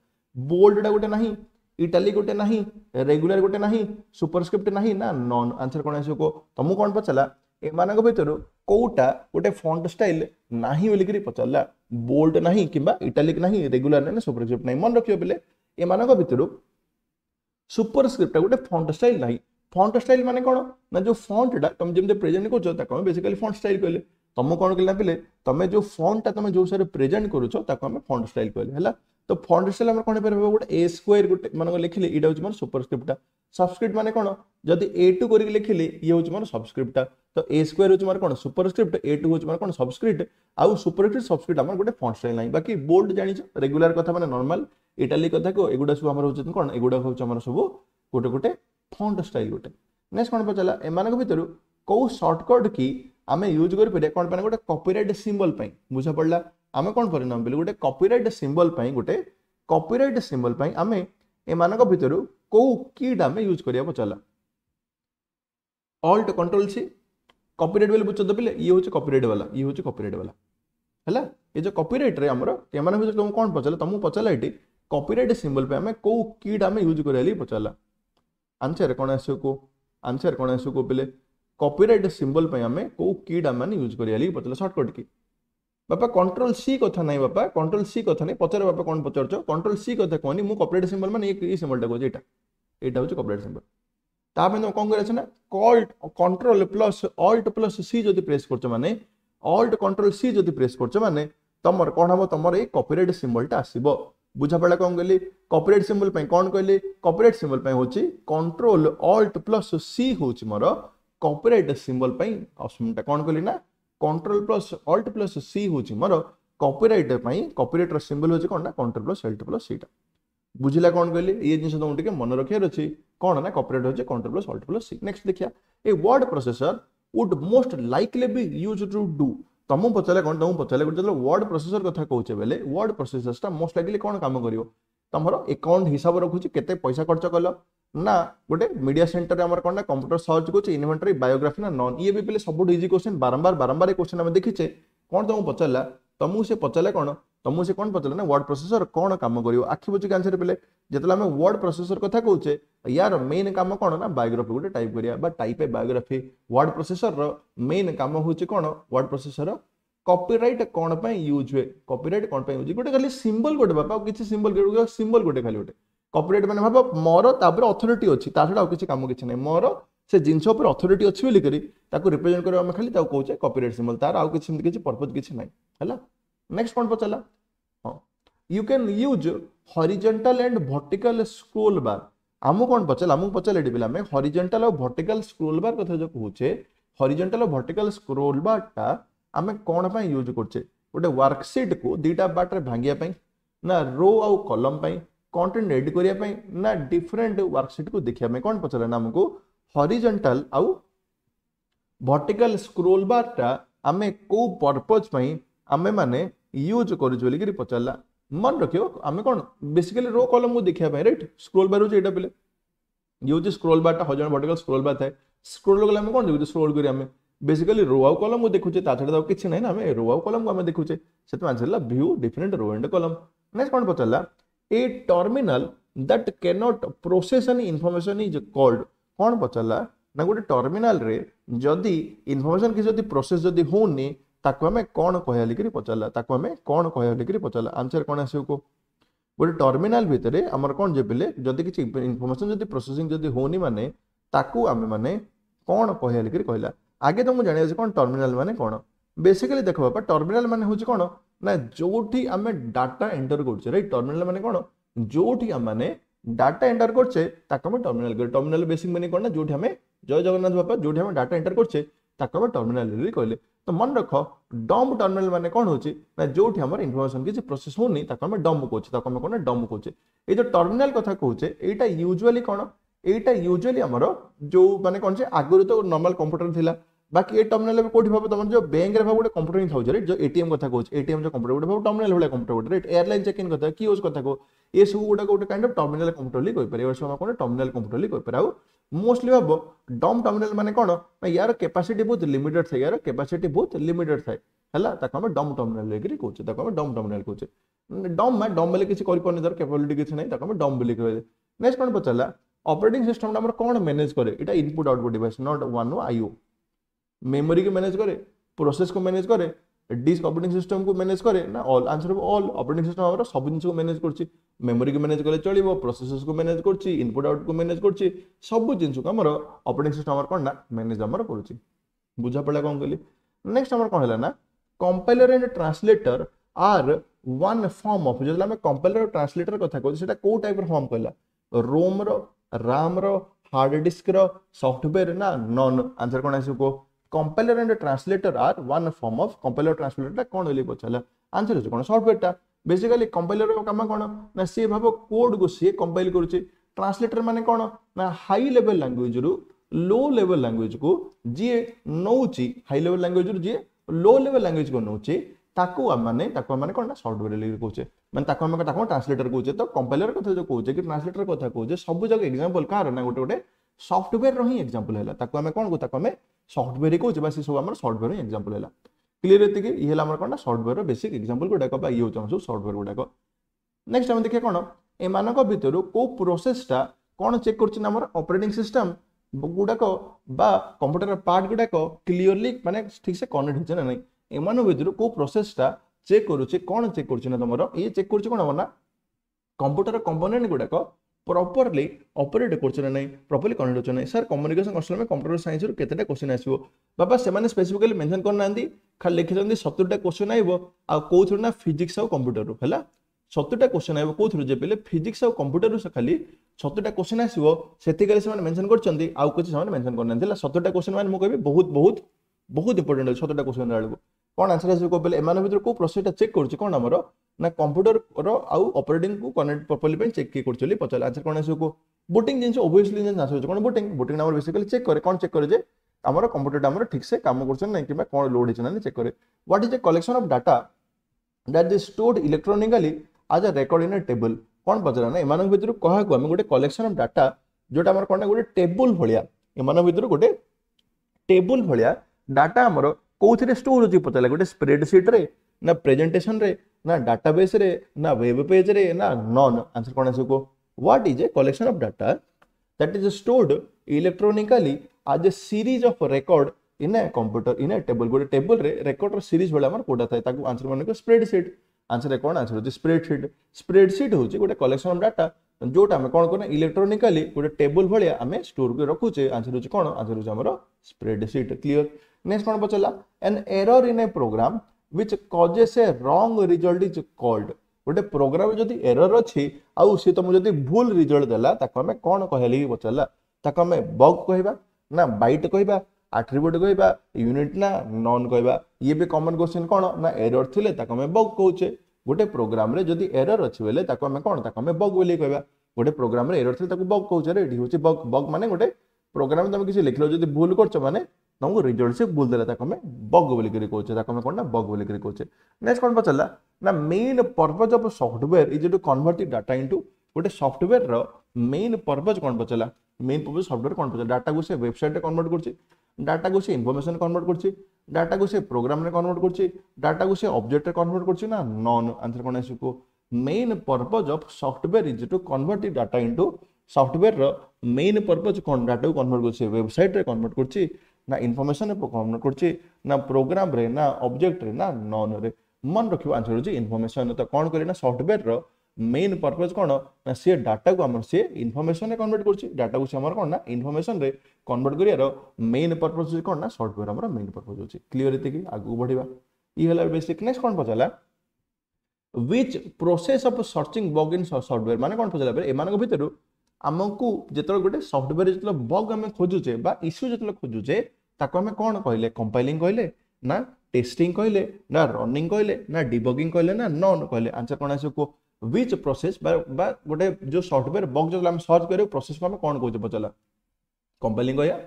बोल्डा गोटे ना इटाली गोटे ना रेगुला गोटे ना सुपरस्क्रिप्ट ना ना नन आंसर कौन आस तुमको तो कौन पचारा एम भर कौटा गोटे फंट स्टाइल ना बोलिकी पचारा बोल्ड ना कि इटालिक ना रेगुला सुपरस्क्रिप्ट ना मन रखे बोले एम भर ସୁପରସ୍କ୍ରିପ୍ଟଟା ଗୋଟେ ଫଣ୍ଟ ଷ୍ଟାଇଲ ନାହିଁ ଫଣ୍ଟ ଷ୍ଟାଇଲ ମାନେ କ'ଣ ନା ଯେଉଁ ଫଣ୍ଟଟା ତମେ ଯେମିତି ପ୍ରେଜେଣ୍ଟ କରୁଛ ତାକୁ ଆମେ ବେସିକାଲି ଫଣ୍ଟ ଷ୍ଟାଇଲ କହିଲେ ତମକୁ କ'ଣ କହିଲା ପିଲେ ତମେ ଯେଉଁ ଫଣ୍ଟଟା ତମେ ଯେଉଁ ହିସାବରେ ପ୍ରେଜେଣ୍ଟ କରୁଛ ତାକୁ ଆମେ ଫଣ୍ଟ ଷ୍ଟାଇଲ କହିଲେ ହେଲା ତ ଫଣ୍ଡ ସେଲ୍ ଆମର କ'ଣ ହେଇପାରିବ ଗୋଟେ ଏ ସ୍କୋୟାର ଗୋଟେ ମାନଙ୍କର ଲେଖିଲେ ଏଇଟା ହେଉଛି ମୋର ସୁପରସ୍କ୍ରିପ୍ଟଟା ସବସ୍କ୍ରିପ୍ଟ ମାନେ କ'ଣ ଯଦି ଏ ଟୁ କରିକି ଲେଖିଲେ ଇଏ ହେଉଛି ମୋର ସବସ୍କ୍ରିପ୍ଟଟା ତ ଏ ସ୍କୋୟାର ହେଉଛି ମୋର କ'ଣ ସୁପରସ୍କ୍ରିପ୍ଟ ଏ ଟୁ ହେଉଛି ମୋର କ'ଣ ସବସ୍କ୍ରିପ୍ଟ ଆଉ ସୁପରସ୍କ୍ରିପ୍ଟ ସବସ୍କ୍ରିପ୍ଟ ଆମର ଗୋଟେ ଫଣ୍ଡ ସେଲ୍ ନାହିଁ ବାକି ବୋଲ୍ଡ ଜାଣିଛ ରେଗୁଲାର କଥା ମାନେ ନର୍ମାଲ ଇଟାଲି କଥାକୁ ଏଗୁଡ଼ା ସବୁ ଆମର ହେଉଛନ୍ତି କ'ଣ ଏଗୁଡ଼ା ହେଉଛି ଆମର ସବୁ ଗୋଟେ ଗୋଟେ ଫଣ୍ଡ ଷ୍ଟାଇଲ୍ ଗୋଟେ ନେକ୍ସଟ କ'ଣ ପଚାରିଲା ଏମାନଙ୍କ ଭିତରୁ କେଉଁ ସର୍ଟକଟ୍ କି ଆମେ ୟୁଜ୍ କରିପାରିବା କ'ଣ ପାଇଁ ଗୋଟେ କପିରାଇଟ୍ ସିମ୍ବଲ୍ ପାଇଁ ବୁଝା ପଡ଼ିଲା आम कौन परिणाम बोल गोटे कपिरइट सिम्बल गोटे कपिरइट सिम्बल आम एम भितर कौ किट आम यूज कर पचारा अल्ट कंट्रोल सी कपिरइट बोले पचार बोले ये हूँ कपिरइट वाला ये हूँ कपिरइट वाला है ये जो कपिरइट में तुम कौन पचार तुमको पचारा ये कपिरइट सिम्बल आम कौ किट आम यूज कर पचारा आनसर कौन आस आनसर कौन आस कपिरइट सिम्बल आम कौ किट आम यूज कर पचारा सर्टकट की ବାପା କଣ୍ଟ୍ରୋଲ ସି କଥା ନାହିଁ ବାପା କଣ୍ଟ୍ରୋଲ ସି କଥା ନାହିଁ ପଚାର ବାପା କ'ଣ ପଚାରୁଛ କଣ୍ଟ୍ରୋଲ ସି କଥା କହନି ମୁଁ କପରେଟ୍ ସିମ୍ବଲ ମାନେ ଏଇ ସିମ୍ବଲଟା କହୁଛି ଏଇଟା ଏଇଟା ହେଉଛି କପରେଟ୍ ସିମ୍ବଲ ତା ପାଇଁ ତୁମେ କ'ଣ କରିଛ ନା କଲ୍ଟ control plus alt plus C ଯଦି ପ୍ରେସ୍ କରୁଛ ମାନେ ଅଲ୍ଟ କଣ୍ଟ୍ରୋଲ ସି ଯଦି ପ୍ରେସ୍ କରୁଛ ମାନେ ତମର କ'ଣ ହେବ ତମର ଏଇ କପିରାଇଟ୍ ସିମ୍ବଲଟା ଆସିବ ବୁଝାପଡ଼ା କ'ଣ କହିଲି କପିରାଇଟ୍ ସିମ୍ବଲ ପାଇଁ କ'ଣ କହିଲି କପିରାଇଟ୍ ସିମ୍ବଲ ପାଇଁ ହେଉଛି କଣ୍ଟ୍ରୋଲ ଅଲ୍ଟ ପ୍ଲସ୍ ସି ହେଉଛି ମୋର କପିରାଇଟ୍ ସିମ୍ବଲ ପାଇଁ ଅପସନ୍ଟା କ'ଣ କହିଲି ନା control plus alt plus C ହେଉଛି ମୋର କପିରାଇଟ୍ ପାଇଁ କପିରାଇଟ୍ର ସିମ୍ବଲ୍ ହେଉଛି କ'ଣଟା କଣ୍ଟ୍ରୋଲ ପ୍ଲସ୍ ଅଲ୍ଟ ପ୍ଲସ୍ ସିଟା ବୁଝିଲା କ'ଣ କହିଲେ ଇଏ ଜିନିଷ ତୁମକୁ ଟିକେ ମନେ ରଖିବାର ଅଛି କ'ଣ ନା କପିରାଇଟ୍ ହେଉଛି control plus alt plus C next ଦେଖିବା a word processor would most likely be use to do ତୁମକୁ ପଚାରିଲେ କ'ଣ ତୁମକୁ ପଚାରିଲେ ଗୋଟେ ଯେତେବେଳେ ୱାର୍ଡ ପ୍ରୋସେସର କଥା କହୁଛେ ବେଲେ ୱାର୍ଡ ପ୍ରୋସେସରଟା ମୋଷ୍ଟ ଲାଇକଲି କ'ଣ କାମ କରିବ ତମର ଏକାଉଣ୍ଟ ହିସାବ ରଖୁଛି କେତେ ପଇସା ଖର୍ଚ୍ଚ କଲ ନା ଗୋଟେ ମିଡିଆ ସେଣ୍ଟରରେ ଆମର କ'ଣ ନା କମ୍ପ୍ୟୁଟର ସର୍ଚ୍ଚ କରୁଛି ଇନଭେଣ୍ଟରୀ ବାୟୋଗ୍ରାଫି ନା ନନ୍ ଇଏ ବି ପିଲେ ସବୁଠୁ ଇଜି କୋଶ୍ଚିନ୍ ବାରମ୍ବାର ବାରମ୍ବାର ଏ କୋଶ୍ଚିନ୍ ଆମେ ଦେଖିଛେ କ'ଣ ତମକୁ ପଚାରିଲା ତମକୁ ସେ ପଚାରିଲା କ'ଣ ତମକୁ ସେ କ'ଣ ପଚାରିଲା ନା ୱାର୍ଡ ପ୍ରୋସେସର କ'ଣ କାମ କରିବ ଆଖି ବୁଝିକି ଆନ୍ସର ପିଲେ ଯେତେବେଳେ ଆମେ ୱାର୍ଡ ପ୍ରୋସେସର କଥା କହୁଛେ ୟାର ମେନ୍ କାମ କ'ଣ ନା ବାୟୋଗ୍ରାଫି ଗୋଟେ ଟାଇପ୍ କରିବା ବା ଟାଇପ୍ ଏ ବାୟୋଗ୍ରାଫି ୱାର୍ଡ ପ୍ରୋସେସରର ମେନ୍ କାମ ହେଉଛି କ'ଣ ୱାର୍ଡ ପ୍ରୋସେସର କପିରାଇଟ୍ କ'ଣ ପାଇଁ ୟୁଜ୍ ହୁଏ କପିରାଇଟ୍ କ'ଣ ପାଇଁ ୟୁଜ୍ ଗୋଟେ ଖାଲି ସିମ୍ବଲ ଗୋଟେ ବାପା ଆଉ କିଛି ସିମ୍ବଲ ସିମ୍ବଲ ଗୋଟେ ଖାଲି ଗୋଟେ କପିରାଇଟ୍ ମାନେ ଭାବ ମୋର ତାପରେ ଅଥରିଟି ଅଛି ତା ଛଡ଼ା ଆଉ କିଛି କାମ କିଛି ନାହିଁ ମୋର ସେ ଜିନିଷ ଉପରେ ଅଥରିଟି ଅଛି ବୋଲିକରି ତାକୁ ରିପ୍ରେଜେଣ୍ଟ କରିବା ଆମେ ଖାଲି ତାକୁ କହୁଛେ କପିରାଇଟ୍ ସିମ୍ବଲ ତାର ଆଉ କିଛି ସେମିତି କିଛି ପର୍ପଜ୍ କିଛି ନାହିଁ ହେଲା ନେକ୍ସଟ କ'ଣ ପଚାରିଲା ହଁ you can use horizontal and vertical scroll bar ଆମକୁ କ'ଣ ପଚାରିଲା ଆମକୁ ପଚାରିଲେ ଏଠି ପିଲାମାନେ ହରିଜେଣ୍ଟାଲ ଆଉ ଭର୍ଟିକାଲ ସ୍କ୍ରୋଲ୍ ବାର୍ କଥା ଯେଉଁ କହୁଛେ ହରିଜେଣ୍ଟାଲ ଆଉ ଭର୍ଟିକାଲ ସ୍କ୍ରୋଲ୍ ବାର୍ଟା आम कौन यूज करे गोटे वर्कसीट को दुटा पार्ट्रे भांगे ना रो आउ कलम कंटेन्ट एड करने ना डिफरेन्ट वर्कसीट को देखा कौन पचारे आमको हरिजेटाल आउ भर्टिकाल स्क्रोल बार्टा आम कौ पर्पज आम मैंने यूज कर पचारा मन रखियो आम कौन बेसिकाली रो कलम को देखा रईट स्क्रोल बार हूँ पे ये स्क्रोल बार्टा हजार भर्टिकाल स्क्रोल बार था स्क्रोल गले कौन देखिए स्क्रोल करें बेसिकली रो आउ कलम को देखुचे ता छड़ा किसी ना आम रो आउ कलम को आम देखुचे से आंसर है view different row and column next कौन पचारा a terminal that cannot process an information is called कौन पचारा ना गोटे टर्मिनाल रे जदि इनफर्मेसन किसी जदि प्रोसेस जदि होनी ताको आम कौन कह लिखि पचारा ताको आम कौन कह लिखि पचारा आंसर कौन आसो को गोटे टर्मिनाल भितर आमर कौन जे बोले जदि किसी इनफर्मेसन जदि प्रोसेसिंग जदि होनी मैंने ताको आम मैंने कौन कह लिखि कहला ଆଗେ ତୁମକୁ ଜାଣିବାକୁ କ'ଣ ଟର୍ମିନାଲ୍ ମାନେ କ'ଣ ବେସିକାଲି ଦେଖ ବାପା ଟର୍ମିନାଲ୍ ମାନେ ହେଉଛି କ'ଣ ନା ଯେଉଁଠି ଆମେ ଡାଟା ଏଣ୍ଟର କରୁଛେ ରାଇଟ୍ ଟର୍ମିନାଲ୍ ମାନେ କ'ଣ ଯେଉଁଠି ଆମମାନେ ଡାଟା ଏଣ୍ଟର କରୁଛେ ତାକୁ ଆମେ ଟର୍ମିନାଲ୍ କହିଲେ ଟର୍ମିନାଲ୍ ବେସିକ୍ ମାନେ କ'ଣ ନା ଯେଉଁଠି ଆମେ ଜୟ ଜଗନ୍ନାଥ ବାପା ଯେଉଁଠି ଆମେ ଡାଟା ଏଣ୍ଟର କରୁଛେ ତାକୁ ଆମେ ଟର୍ମିନାଲ୍ ବୋଲି କହିଲେ ତ ମନେ ରଖ ଡମ୍ପ ଟର୍ମିନାଲ୍ ମାନେ କ'ଣ ହେଉଛି ନା ଯେଉଁଠି ଆମର ଇନଫର୍ମେସନ୍ କିଛି ପ୍ରୋସେସ୍ ହେଉନି ତାକୁ ଆମେ ଡମ୍ପ କହୁଛେ ତାକୁ ଆମେ କ'ଣ ଡମ୍ପ କହୁଛେ ଏଇ ଯେଉଁ ଟର୍ମିନାଲ୍ କଥା କହୁଛେ ଏଇଟା ୟୁଜୁଆଲି କ'ଣ এইটা ୟୁଜୁଆଲି ଆମର ଯେଉଁ ମାନେ କ'ଣ ଯେ ଆଗରୁ ତ ନର୍ମାଲ କମ୍ପ୍ୟୁଟର ଥିଲା ବାକି ଏ ଟର୍ମିନାଲ ଏବେ କୋଉଠି ଭାବ ତମର ଯେଉଁ ବ୍ୟାଙ୍କରେ ଭାବ ଗୋଟେ କମ୍ପ୍ୟୁଟର ହିଁ ଥାଉଛି ଯେଉଁ ଏଟିଏମ୍ କଥା କହୁଛି ଏଟିଏମ୍ ଯେଉଁ କମ୍ପ୍ୟୁଟର ଗୋଟେ ଭାବ ଟର୍ମିନାଲ ଭଳିଆ କମ୍ପ୍ୟୁଟର ଗୋଟେ ରାଇଟ୍ ଏୟାରଲାଇନ୍ ଚେକ୍ ଇନ୍ କଥା କିଓସ୍ କଥା କହୁ ଏସବୁ ଗୁଡ଼ାକ ଗୋଟେ କାଇଣ୍ଡ ଅଫ୍ ଟର୍ମିନାଲ କମ୍ପ୍ୟୁଟର ବୋଲି କହିପାରେ ଏଗୁଡ଼ା ସବୁ କ'ଣ ଟର୍ମିନାଲ କମ୍ପ୍ୟୁଟର ବୋଲି କହିପାରେ ଆଉ ମୋଷ୍ଟଲି ଭାବ ଡମ୍ ଟର୍ମିନାଲ ମାନେ କ'ଣ ୟାର କ୍ୟାପାସିଟି ବହୁତ ଲିମିଟେଡ୍ ଥାଏ ୟାର କ୍ୟାପାସିଟି ବହୁତ ଲିମିଟେଡ୍ ଥାଏ ହେଲା ତାକୁ ଆମେ ଡମ୍ ଟର୍ମିନାଲ ଦେଇକିରି କହୁଛେ ତାକୁ ଆମେ ଡମ୍ ଟର୍ମିନାଲ କହୁଛେ ଡମ୍ ମାନେ ଡମ୍ ବେଲେ କିଛି କରିପାରୁନି ତାର କ୍ୟାପାବିଲିଟି କିଛି ନାହିଁ ତାକୁ ଆମେ ଡମ୍ ବୋଲି କହିଲେ ନେକ୍ସଟ କ'ଣ ପଚାରିଲା অপারেটিং সিস্টমটা আমার কোণ ম্যানেজ করে এটা input output device not one ও আইও মেমোরিকে ম্যানেজ করে প্রসেসকে ম্যানেজ করে ডিস্ক অপারেটিং সিস্টমকে ম্যানেজ করে না অল আনসার হবে অল অপারেটিং সিস্টম আমার সব জিনিসকে ম্যানেজ করছি মেমোরিকে ম্যানেজ কলে চলিব প্রসেসেসকে ম্যানেজ করছি ইনপুট আউটকে ম্যানেজ করছি সব জিনিসকে আমার অপারেটিং সিস্টম আমার কোণ না ম্যানেজ আমার করছি বুঝা পড়া কম কলি নেক্সট আমার কোণ হল না compiler and translator are one form of যেটা আমি কম্পাইলর ট্রান্সলেটর কথা কହୁছি সেটা কেউ টাইপর ফর্ম কহিলা রোমর ర్యామ్రో హార్డ్ డిస్క్రో సాఫ్ట్వేర్నా నన్ ଆନ୍ସର୍ କ'ଣ ଆସିବ କୁହ compiler and translator are one form of compiler ଟ୍ରାନ୍ସଲେଟରଟା କ'ଣ ବୋଲି ପଚାରିଲା ଆନ୍ସର୍ ହେଉଛି କ'ଣ ସଫ୍ଟୱେର୍ଟା ବେସିକାଲି କମ୍ପାଇଲର୍ର କାମ କ'ଣ ନା ସିଏ ଭାବ କୋଡ଼୍କୁ ସିଏ କମ୍ପାଇଲ୍ କରୁଛି ଟ୍ରାନ୍ସଲେଟର୍ ମାନେ କ'ଣ ନା ହାଇ ଲେଭେଲ୍ ଲାଙ୍ଗୁଏଜରୁ ଲୋ ଲେଭେଲ୍ ଲାଙ୍ଗୁଏଜ୍କୁ ଯିଏ ନେଉଛି ହାଇ ଲେଭେଲ୍ ଲାଙ୍ଗୁଏଜ୍ରୁ ଯିଏ ଲୋ ଲେଭେଲ୍ ଲାଙ୍ଗୁଏଜ୍କୁ ନେଉଛି ତାକୁ ଆମମାନେ ତାକୁ ଆମେ କ'ଣ ନା ସଫ୍ଟୱେୟାର ଲେୟର କହୁଛେ ମାନେ ତାକୁ ଆମେ ତାକୁ ଟ୍ରାନ୍ସଲେଟର କହୁଛେ ତ କମ୍ପାଇଲର କଥା ଯେଉଁ କହୁଛେ କି ଟ୍ରାନ୍ସଲେଟର କଥା କହୁଛେ ସବୁଯାକ ଯାକ ଏକ୍ଜାମ୍ପଲ କାହାର ନା ଗୋଟେ ଗୋଟେ ସଫ୍ଟୱେୟାରର ହିଁ ଏକ୍ଜାମ୍ପଲ ହେଲା ତାକୁ ଆମେ କ'ଣ ତାକୁ ଆମେ ସଫ୍ଟୱେୟାର କହୁଛେ ବା ସେ ସବୁ ଆମର ସଫ୍ଟୱେୟାର ହିଁ ଏକ୍ଜାମ୍ପଲ ହେଲା କ୍ଲିୟର ଏତିକି ଇଏ ହେଲା ଆମର କ'ଣ ନା ସଫ୍ଟୱେୟାରର ବେସିକ୍ ଏକ୍ଜାମ୍ପଲ ଗୁଡ଼ାକ ବା ଇଏ ହେଉଛି ଆମର ସବୁ ସଫ୍ଟୱେୟାର ଗୁଡ଼ାକ ନେକ୍ସଟ ଆମେ ଦେଖିବା କ'ଣ ଏମାନଙ୍କ ଭିତରୁ କେଉଁ ପ୍ରୋସେସଟା କ'ଣ ଚେକ୍ କରୁଛି ନା ଆମର ଅପରେଟିଂ ସିଷ୍ଟମ୍ ଗୁଡ଼ାକ ବା କମ୍ପ୍ୟୁଟର ପାର୍ଟ ଗୁଡ଼ାକ କ୍ଲିଅରଲି ମାନେ ଠିକ୍ ସେ କନେକ୍ଟ ହେଇଛି ନା ନାହିଁ ଏମାନଙ୍କ ଭିତରୁ କେଉଁ ପ୍ରୋସେସଟା ଚେକ୍ କରୁଛି କ'ଣ ଚେକ୍ କରୁଛି ନା ତୁମର ଇଏ ଚେକ୍ କରୁଛି କ'ଣ ହେବ ନା କମ୍ପ୍ୟୁଟର କମ୍ପୋନେଣ୍ଟ ଗୁଡ଼ାକ ପ୍ରପରଲି ଅପରେଟ୍ କରୁଛି ନା ନାହିଁ ପ୍ରପରଲି କନେକ୍ଟ ହେଉଛି ନାହିଁ ସାର୍ କମ୍ୟୁନିକେସନ୍ କନସଲ୍ଟ କମ୍ପ୍ୟୁଟର ସାଇନ୍ସରୁ କେତେଟା କୋଶ୍ଚିନ୍ ଆସିବ ବାବା ସେମାନେ ସ୍ପେସିଫିକାଲି ମେନସନ୍ କରିନାହାନ୍ତି ଖାଲି ଲେଖିଛନ୍ତି ସତୁରିଟା କୋଶ୍ଚିନ୍ ଆଇବ ଆଉ କେଉଁଥିରୁ ନା ଫିଜିକ୍ସ ଆଉ କମ୍ପ୍ୟୁଟରରୁ ହେଲା ସତୁରିଟା କୋଶ୍ଚିନ୍ ଆଇବ କେଉଁଥିରୁ ଯେ ପିଲେ ଫିଜିକ୍ସ ଆଉ କମ୍ପ୍ୟୁଟରରୁ ଖାଲି ସତୁରିଟା କୋଶ୍ଚିନ୍ ଆସିବ ସେତିକି ସେମାନେ ମେନସନ୍ କରିଛନ୍ତି ଆଉ କିଛି ସେମାନେ ମେନସନ୍ କରିନାହାନ୍ତି ହେଲା ସତୁରିଟା କୋଶ୍ଚିନ୍ ମାନେ ମୁଁ କହିବି ବହୁତ ବହୁତ ବହୁତ ଇମ୍ପୋର୍ଟାଣ୍ଟ ଅଛି ସତୁରିଟା କୋଶ୍ଚିନ୍ ବେଳକୁ କ'ଣ ଆନ୍ସର୍ ଆସିବ କୋଉ ବେଲେ ଏମାନଙ୍କ ଭିତରୁ କେଉଁ ପ୍ରୋସେସଟା ଚେକ୍ କରୁଛି କ'ଣ ଆମର ନା କମ୍ପ୍ୟୁଟରର ଆଉ ଅପରେଟିଙ୍ଗକୁ କନେକ୍ଟ ପ୍ରପର୍ଲି ପାଇଁ ଚେକ୍ କିଏ କରୁଛି ବୋଲି ପଚାରିଲେ ଆନ୍ସର୍ କ'ଣ ଆସିବ କୋଉ ବୁଟିଂ ଜିନିଷ ଓଭିୟସଲି ଜିନିଷ ଆନ୍ସର୍ ହେଉଛି କ'ଣ ବୁଟିଂ ବୁଟିଂ ଆମର ବେସିକାଲି ଚେକ୍ କରେ କ'ଣ ଚେକ୍ କରେ ଯେ ଆମର କମ୍ପ୍ୟୁଟରଟା ଆମର ଠିକ୍ସେ କାମ କରୁଛି ନା କିମ୍ବା କ'ଣ ଲୋଡ୍ ହେଇଛି ନା ନାହିଁ ଚେକ୍ କରେ what is a collection of data that is stored electronically as a record in a table କ'ଣ ପଚାରିଲା ନା ଏମାନଙ୍କ ଭିତରୁ କହିବାକୁ ଆମେ ଗୋଟେ କଲେକ୍ସନ୍ ଅଫ୍ ଡାଟା ଯେଉଁଟା ଆମର କ'ଣ ନା ଗୋଟେ ଟେବୁଲ୍ ଭଳିଆ ଏମାନଙ୍କ ଭିତରୁ ଗୋଟେ ଟେବୁଲ୍ ଭଳିଆ ଡାଟା ଆମର কোথরে স্টোর হতি পতালে গুটে স্প্রেডশিট রে না প্রেজেন্টেশন রে না ডাটাবেস রে না ওয়েব পেজ রে না নো আনসার কোনা সেকো what is a collection of data that is stored electronically as a series of record in a computer in a table গুটে টেবিল রে রেকর্ড আর সিরিজ ভলে আমরো কোডা থাই তাকু আনসার মাননে স্প্রেডশিট আনসার এ কোন আনসার হুজ স্প্রেডশিট স্প্রেডশিট হুজ গুটে কালেকশন অফ ডাটা জোটা আমে কোন কোনা ইলেকট্রনিক্যালি গুটে টেবিল ভলিয়া আমে স্টোর গে রাখুচে আনসার হুজ কোন আনসার হুজ আমরো spreadsheet clear next one bachala an error in a program which causes a wrong result is called ଗୋଟେ ପ୍ରୋଗ୍ରାମ ଯଦି ଏରର ଅଛି ଆଉ ସେ ତମକୁ ଯଦି ଭୁଲ ରିଜଲ୍ଟ ଦେଲା ତାକୁ ଆମେ କ'ଣ କହିଲେ କି ପଚାରିଲା ତାକୁ ଆମେ ବଗ୍ କହିବା ନା ବାଇଟ୍ କହିବା ଆଟ୍ରିବ୍ୟୁଟ୍ କହିବା ୟୁନିଟ୍ ନା ନନ୍ କହିବା ଇଏ ବି କମନ୍ କ୍ୱେଶ୍ଚିନ୍ କ'ଣ ନା ଏରର ଥିଲେ ତାକୁ ଆମେ ବଗ୍ କହୁଛେ ଗୋଟେ ପ୍ରୋଗ୍ରାମରେ ଯଦି ଏରର ଅଛି ବୋଲେ ତାକୁ ଆମେ କ'ଣ ତାକୁ ଆମେ ବଗ୍ ବୋଲି କହିବା ଗୋଟେ ପ୍ରୋଗ୍ରାମରେ ଏରର ଥିଲେ ତାକୁ ବଗ୍ କହୁଛେ ଏଠି ହେଉଛି ବଗ୍ ବଗ୍ ମାନେ ଗୋଟେ ପ୍ରୋଗ୍ରାମ ତମେ କିଛି ଲେଖିଲ ଯଦି ଭୁଲ କରୁଛ ମାନେ ତୁମକୁ ଦେଲା ତାକୁ ಸಿಗಿ ಬುಲ್ದಲ್ಲ ತಕೊಮ್ಮೆ କହୁଛେ ಬಲಿಕರಿ ಕೋಚೆ କଣ ନା ಬಗ್ ಬಲಿಕರಿ କହୁଛେ ನೆಕ್ಸ್ಟ್ କଣ ପଚାରିଲା ନା main purpose of software is to convert data into ଗୋଟେ ସଫ୍ଟୱେର୍ର ମେନ୍ ପର୍ପଜ୍ କ'ଣ ପଚାରିଲା ମେନ୍ ପର୍ପଜ୍ ସଫ୍ଟୱେର୍ କ'ଣ ପଚାରିଲା ଡାଟାକୁ ସେ ୱେବସାଇଟ୍ରେ କନଭର୍ଟ କରୁଛି ଡାଟାକୁ ସେ ଇନଫର୍ମେସନ୍ କନଭର୍ଟ କରୁଛି ଡାଟାକୁ ସେ ପ୍ରୋଗ୍ରାମ୍ରେ କନଭର୍ଟ କରୁଛି ଡାଟାକୁ ସେ ଅବଜେକ୍ଟରେ କନଭର୍ଟ କରୁଛି ନା ନନ୍ ଆନ୍ସର୍ କ'ଣ ଆସିବ main purpose of software is to convert the data into ସଫ୍ଟୱେର୍ର ମେନ୍ ପର୍ପଜ୍ କ'ଣ ଡାଟାକୁ କନଭର୍ଟ କରୁଛି ୱେବସାଇଟ୍ରେ କନଭର୍ଟ କରୁଛି ନା ଇନଫର୍ମେସନ୍ କରୁଛି ନା ପ୍ରୋଗ୍ରାମ୍ରେ ନା ଅବଜେକ୍ଟରେ ନା ନନ୍ରେ ମନେ ରଖିବ ଆନ୍ସର୍ ହେଉଛି ଇନଫର୍ମେସନ୍ ତ କ'ଣ କରିବେ ନା ସଫ୍ଟୱେର୍ର ମେନ୍ ପର୍ପଜ୍ କ'ଣ ନା ସେ ଡାଟାକୁ ଆମର ସେ ଇନଫର୍ମେସନ୍ରେ କନଭର୍ଟ କରୁଛି ଡାଟାକୁ ସେ ଆମର କ'ଣ ନା ଇନଫର୍ମେସନ୍ରେ କନଭର୍ଟ କରିବାର ମେନ୍ ପର୍ପଜ୍ ହେଉଛି କ'ଣ ନା ସଫ୍ଟୱେର୍ ଆମର ମେନ୍ ପର୍ପଜ୍ ହେଉଛି କ୍ଲିଅର୍ ଏତିକି ଆଗକୁ ବଢ଼ିବା ଇଏ ହେଲା ବେସିକ୍ ନେକ୍ସଟ୍ କ'ଣ ପଚାରିଲା which process of searching bug in software ମାନେ କ'ଣ ପଚାରିଲା ପରେ ଏମାନଙ୍କ ଭିତରୁ ଆମକୁ ଯେତେବେଳେ ଗୋଟେ ସଫ୍ଟୱେର୍ ଯେତେବେଳେ ବଗ୍ ଆମେ ଖୋଜୁଛେ ବା ଇସ୍ୟୁ ଯେତେବେଳେ ଖୋଜୁଛେ ତାକୁ ଆମେ କ'ଣ କହିଲେ କମ୍ପାଇଲିଂ କହିଲେ ନା ଟେଷ୍ଟିଂ କହିଲେ ନା ରନିଂ କହିଲେ ନା ଡିବଗିଂ କହିଲେ ନା ନନ୍ କହିଲେ ଆନ୍ସର୍ କ'ଣ ଆସିବ କୁହ ୱିଚ୍ ପ୍ରୋସେସ୍ ବା ଗୋଟେ ଯେଉଁ ସଫ୍ଟୱେର୍ ବଗ୍ ଯେତେବେଳେ ଆମେ ସର୍ଚ୍ଚ କରିବୁ ପ୍ରୋସେସ୍କୁ ଆମେ କ'ଣ କହୁଛୁ ପଚାରିଲା କମ୍ପାଇଲିଂ କହିବା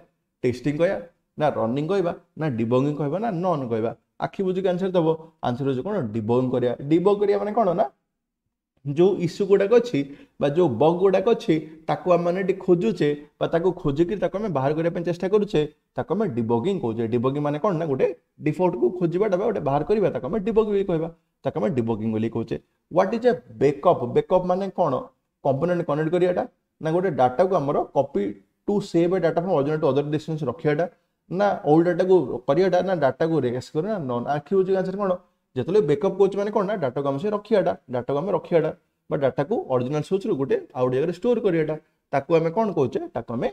ଟେଷ୍ଟିଂ କହିବା ନା ରନିଂ କହିବା ନା ଡିବଗିଂ କହିବା ନା ନନ୍ କହିବା ଆଖି ବୁଝିକି ଆନ୍ସର୍ ଦେବ ଆନ୍ସର୍ ହେଉଛି କ'ଣ ଡିବଗିଂ କରିବା ଡିବଗ୍ କରିବା ମାନେ କ'ଣ ନା ଯେଉଁ ଇସ୍ୟୁ ଗୁଡ଼ାକ ଅଛି ବା ଯେଉଁ ବଗ୍ ଗୁଡ଼ାକ ଅଛି ତାକୁ ଆମମାନେ ଟିକେ ଖୋଜୁଛେ ବା ତାକୁ ଖୋଜିକି ତାକୁ ଆମେ ବାହାର କରିବା ପାଇଁ ଚେଷ୍ଟା କରୁଛେ ତାକୁ ଆମେ ଡିବଗିଂ କହୁଛେ ଡିବଗିଂ ମାନେ କ'ଣ ନା ଗୋଟେ ଡିଫଲ୍ଟକୁ ଖୋଜିବାଟା ବା ଗୋଟେ ବାହାର କରିବା ତାକୁ ଆମେ ଡିବଗିଂ ବୋଲି କହିବା ତାକୁ ଆମେ ଡିବଗିଂ ବୋଲି କହୁଛେ what is a backup backup ମାନେ କ'ଣ କମ୍ପୋନେଣ୍ଟ କନେକ୍ଟ କରିବାଟା ନା ଗୋଟେ ଡାଟାକୁ ଆମର copy to save data from original to other destination ରଖିବାଟା ନା ଓଲ୍ଡ ଡାଟାକୁ କରିବାଟା ନା ଡାଟାକୁ ରେସ୍ କରିବା ନା ନନ୍ ଆଖି ହେଉଛି ଆନ୍ସର୍ କ'ଣ ଯେତେବେଳେ ବେକଅପ୍ କରୁଛି ମାନେ କ'ଣ ନା ଡାଟାକୁ ଆମେ ସେ ରଖିବାଟା ଡାଟାକୁ ଆମେ ରଖିବାଟା ବା ଡାଟାକୁ ଅରିଜିନାଲ ସୋର୍ସରୁ ଗୋଟେ ଆଉ ଗୋଟେ ଜାଗାରେ ଷ୍ଟୋର କରିବାଟା ତାକୁ ଆମେ କ'ଣ କହୁଛେ ତାକୁ ଆମେ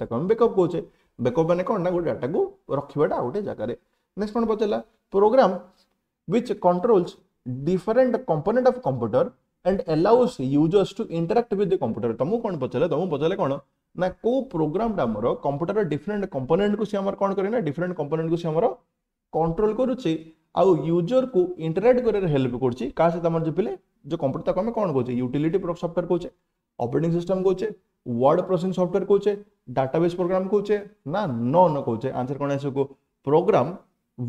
ତାକୁ ଆମେ ବେକଅପ୍ କହୁଛେ ବେକଅପ୍ ମାନେ କ'ଣ ନା ଗୋଟେ ଡାଟାକୁ ରଖିବାଟା ଆଉ ଗୋଟେ ଜାଗାରେ ନେକ୍ସଟ କ'ଣ ପଚାରିଲା program which controls different component of computer and allows users to interact with the computer ତମକୁ କ'ଣ ପଚାରିଲେ ତମକୁ ପଚାରିଲେ କ'ଣ ନା କୋଉ ପ୍ରୋଗ୍ରାମଟା ଆମର କମ୍ପ୍ୟୁଟରର ଡିଫରେଣ୍ଟ କମ୍ପୋନେଣ୍ଟକୁ ସେ ଆମର କ'ଣ କରେ ନା ଡିଫରେଣ୍ଟ କମ୍ପୋନେଣ୍ଟକୁ ସେ ଆମର କଣ୍ଟ୍ରୋଲ କରୁଛି ଆଉ ୟୁଜର୍କୁ ଇଣ୍ଟରାକ୍ଟ କରିବାରେ ହେଲ୍ପ କରୁଛି କାହା ସହିତ ଆମର ଯେଉଁ ପିଲେ ଯେଉଁ କମ୍ପ୍ୟୁଟର ତାକୁ ଆମେ କ'ଣ କହୁଛେ ୟୁଟିଲିଟି ସଫ୍ଟୱେର୍ କହୁଛେ ଅପରେଟିଂ ସିଷ୍ଟମ୍ କହୁଛେ ওয়ার্ড প্রসেসিং সফটওয়্যার কোচে ডাটাবেস প্রোগ্রাম কোচে না নন কোচে आंसर কোন আছে কো program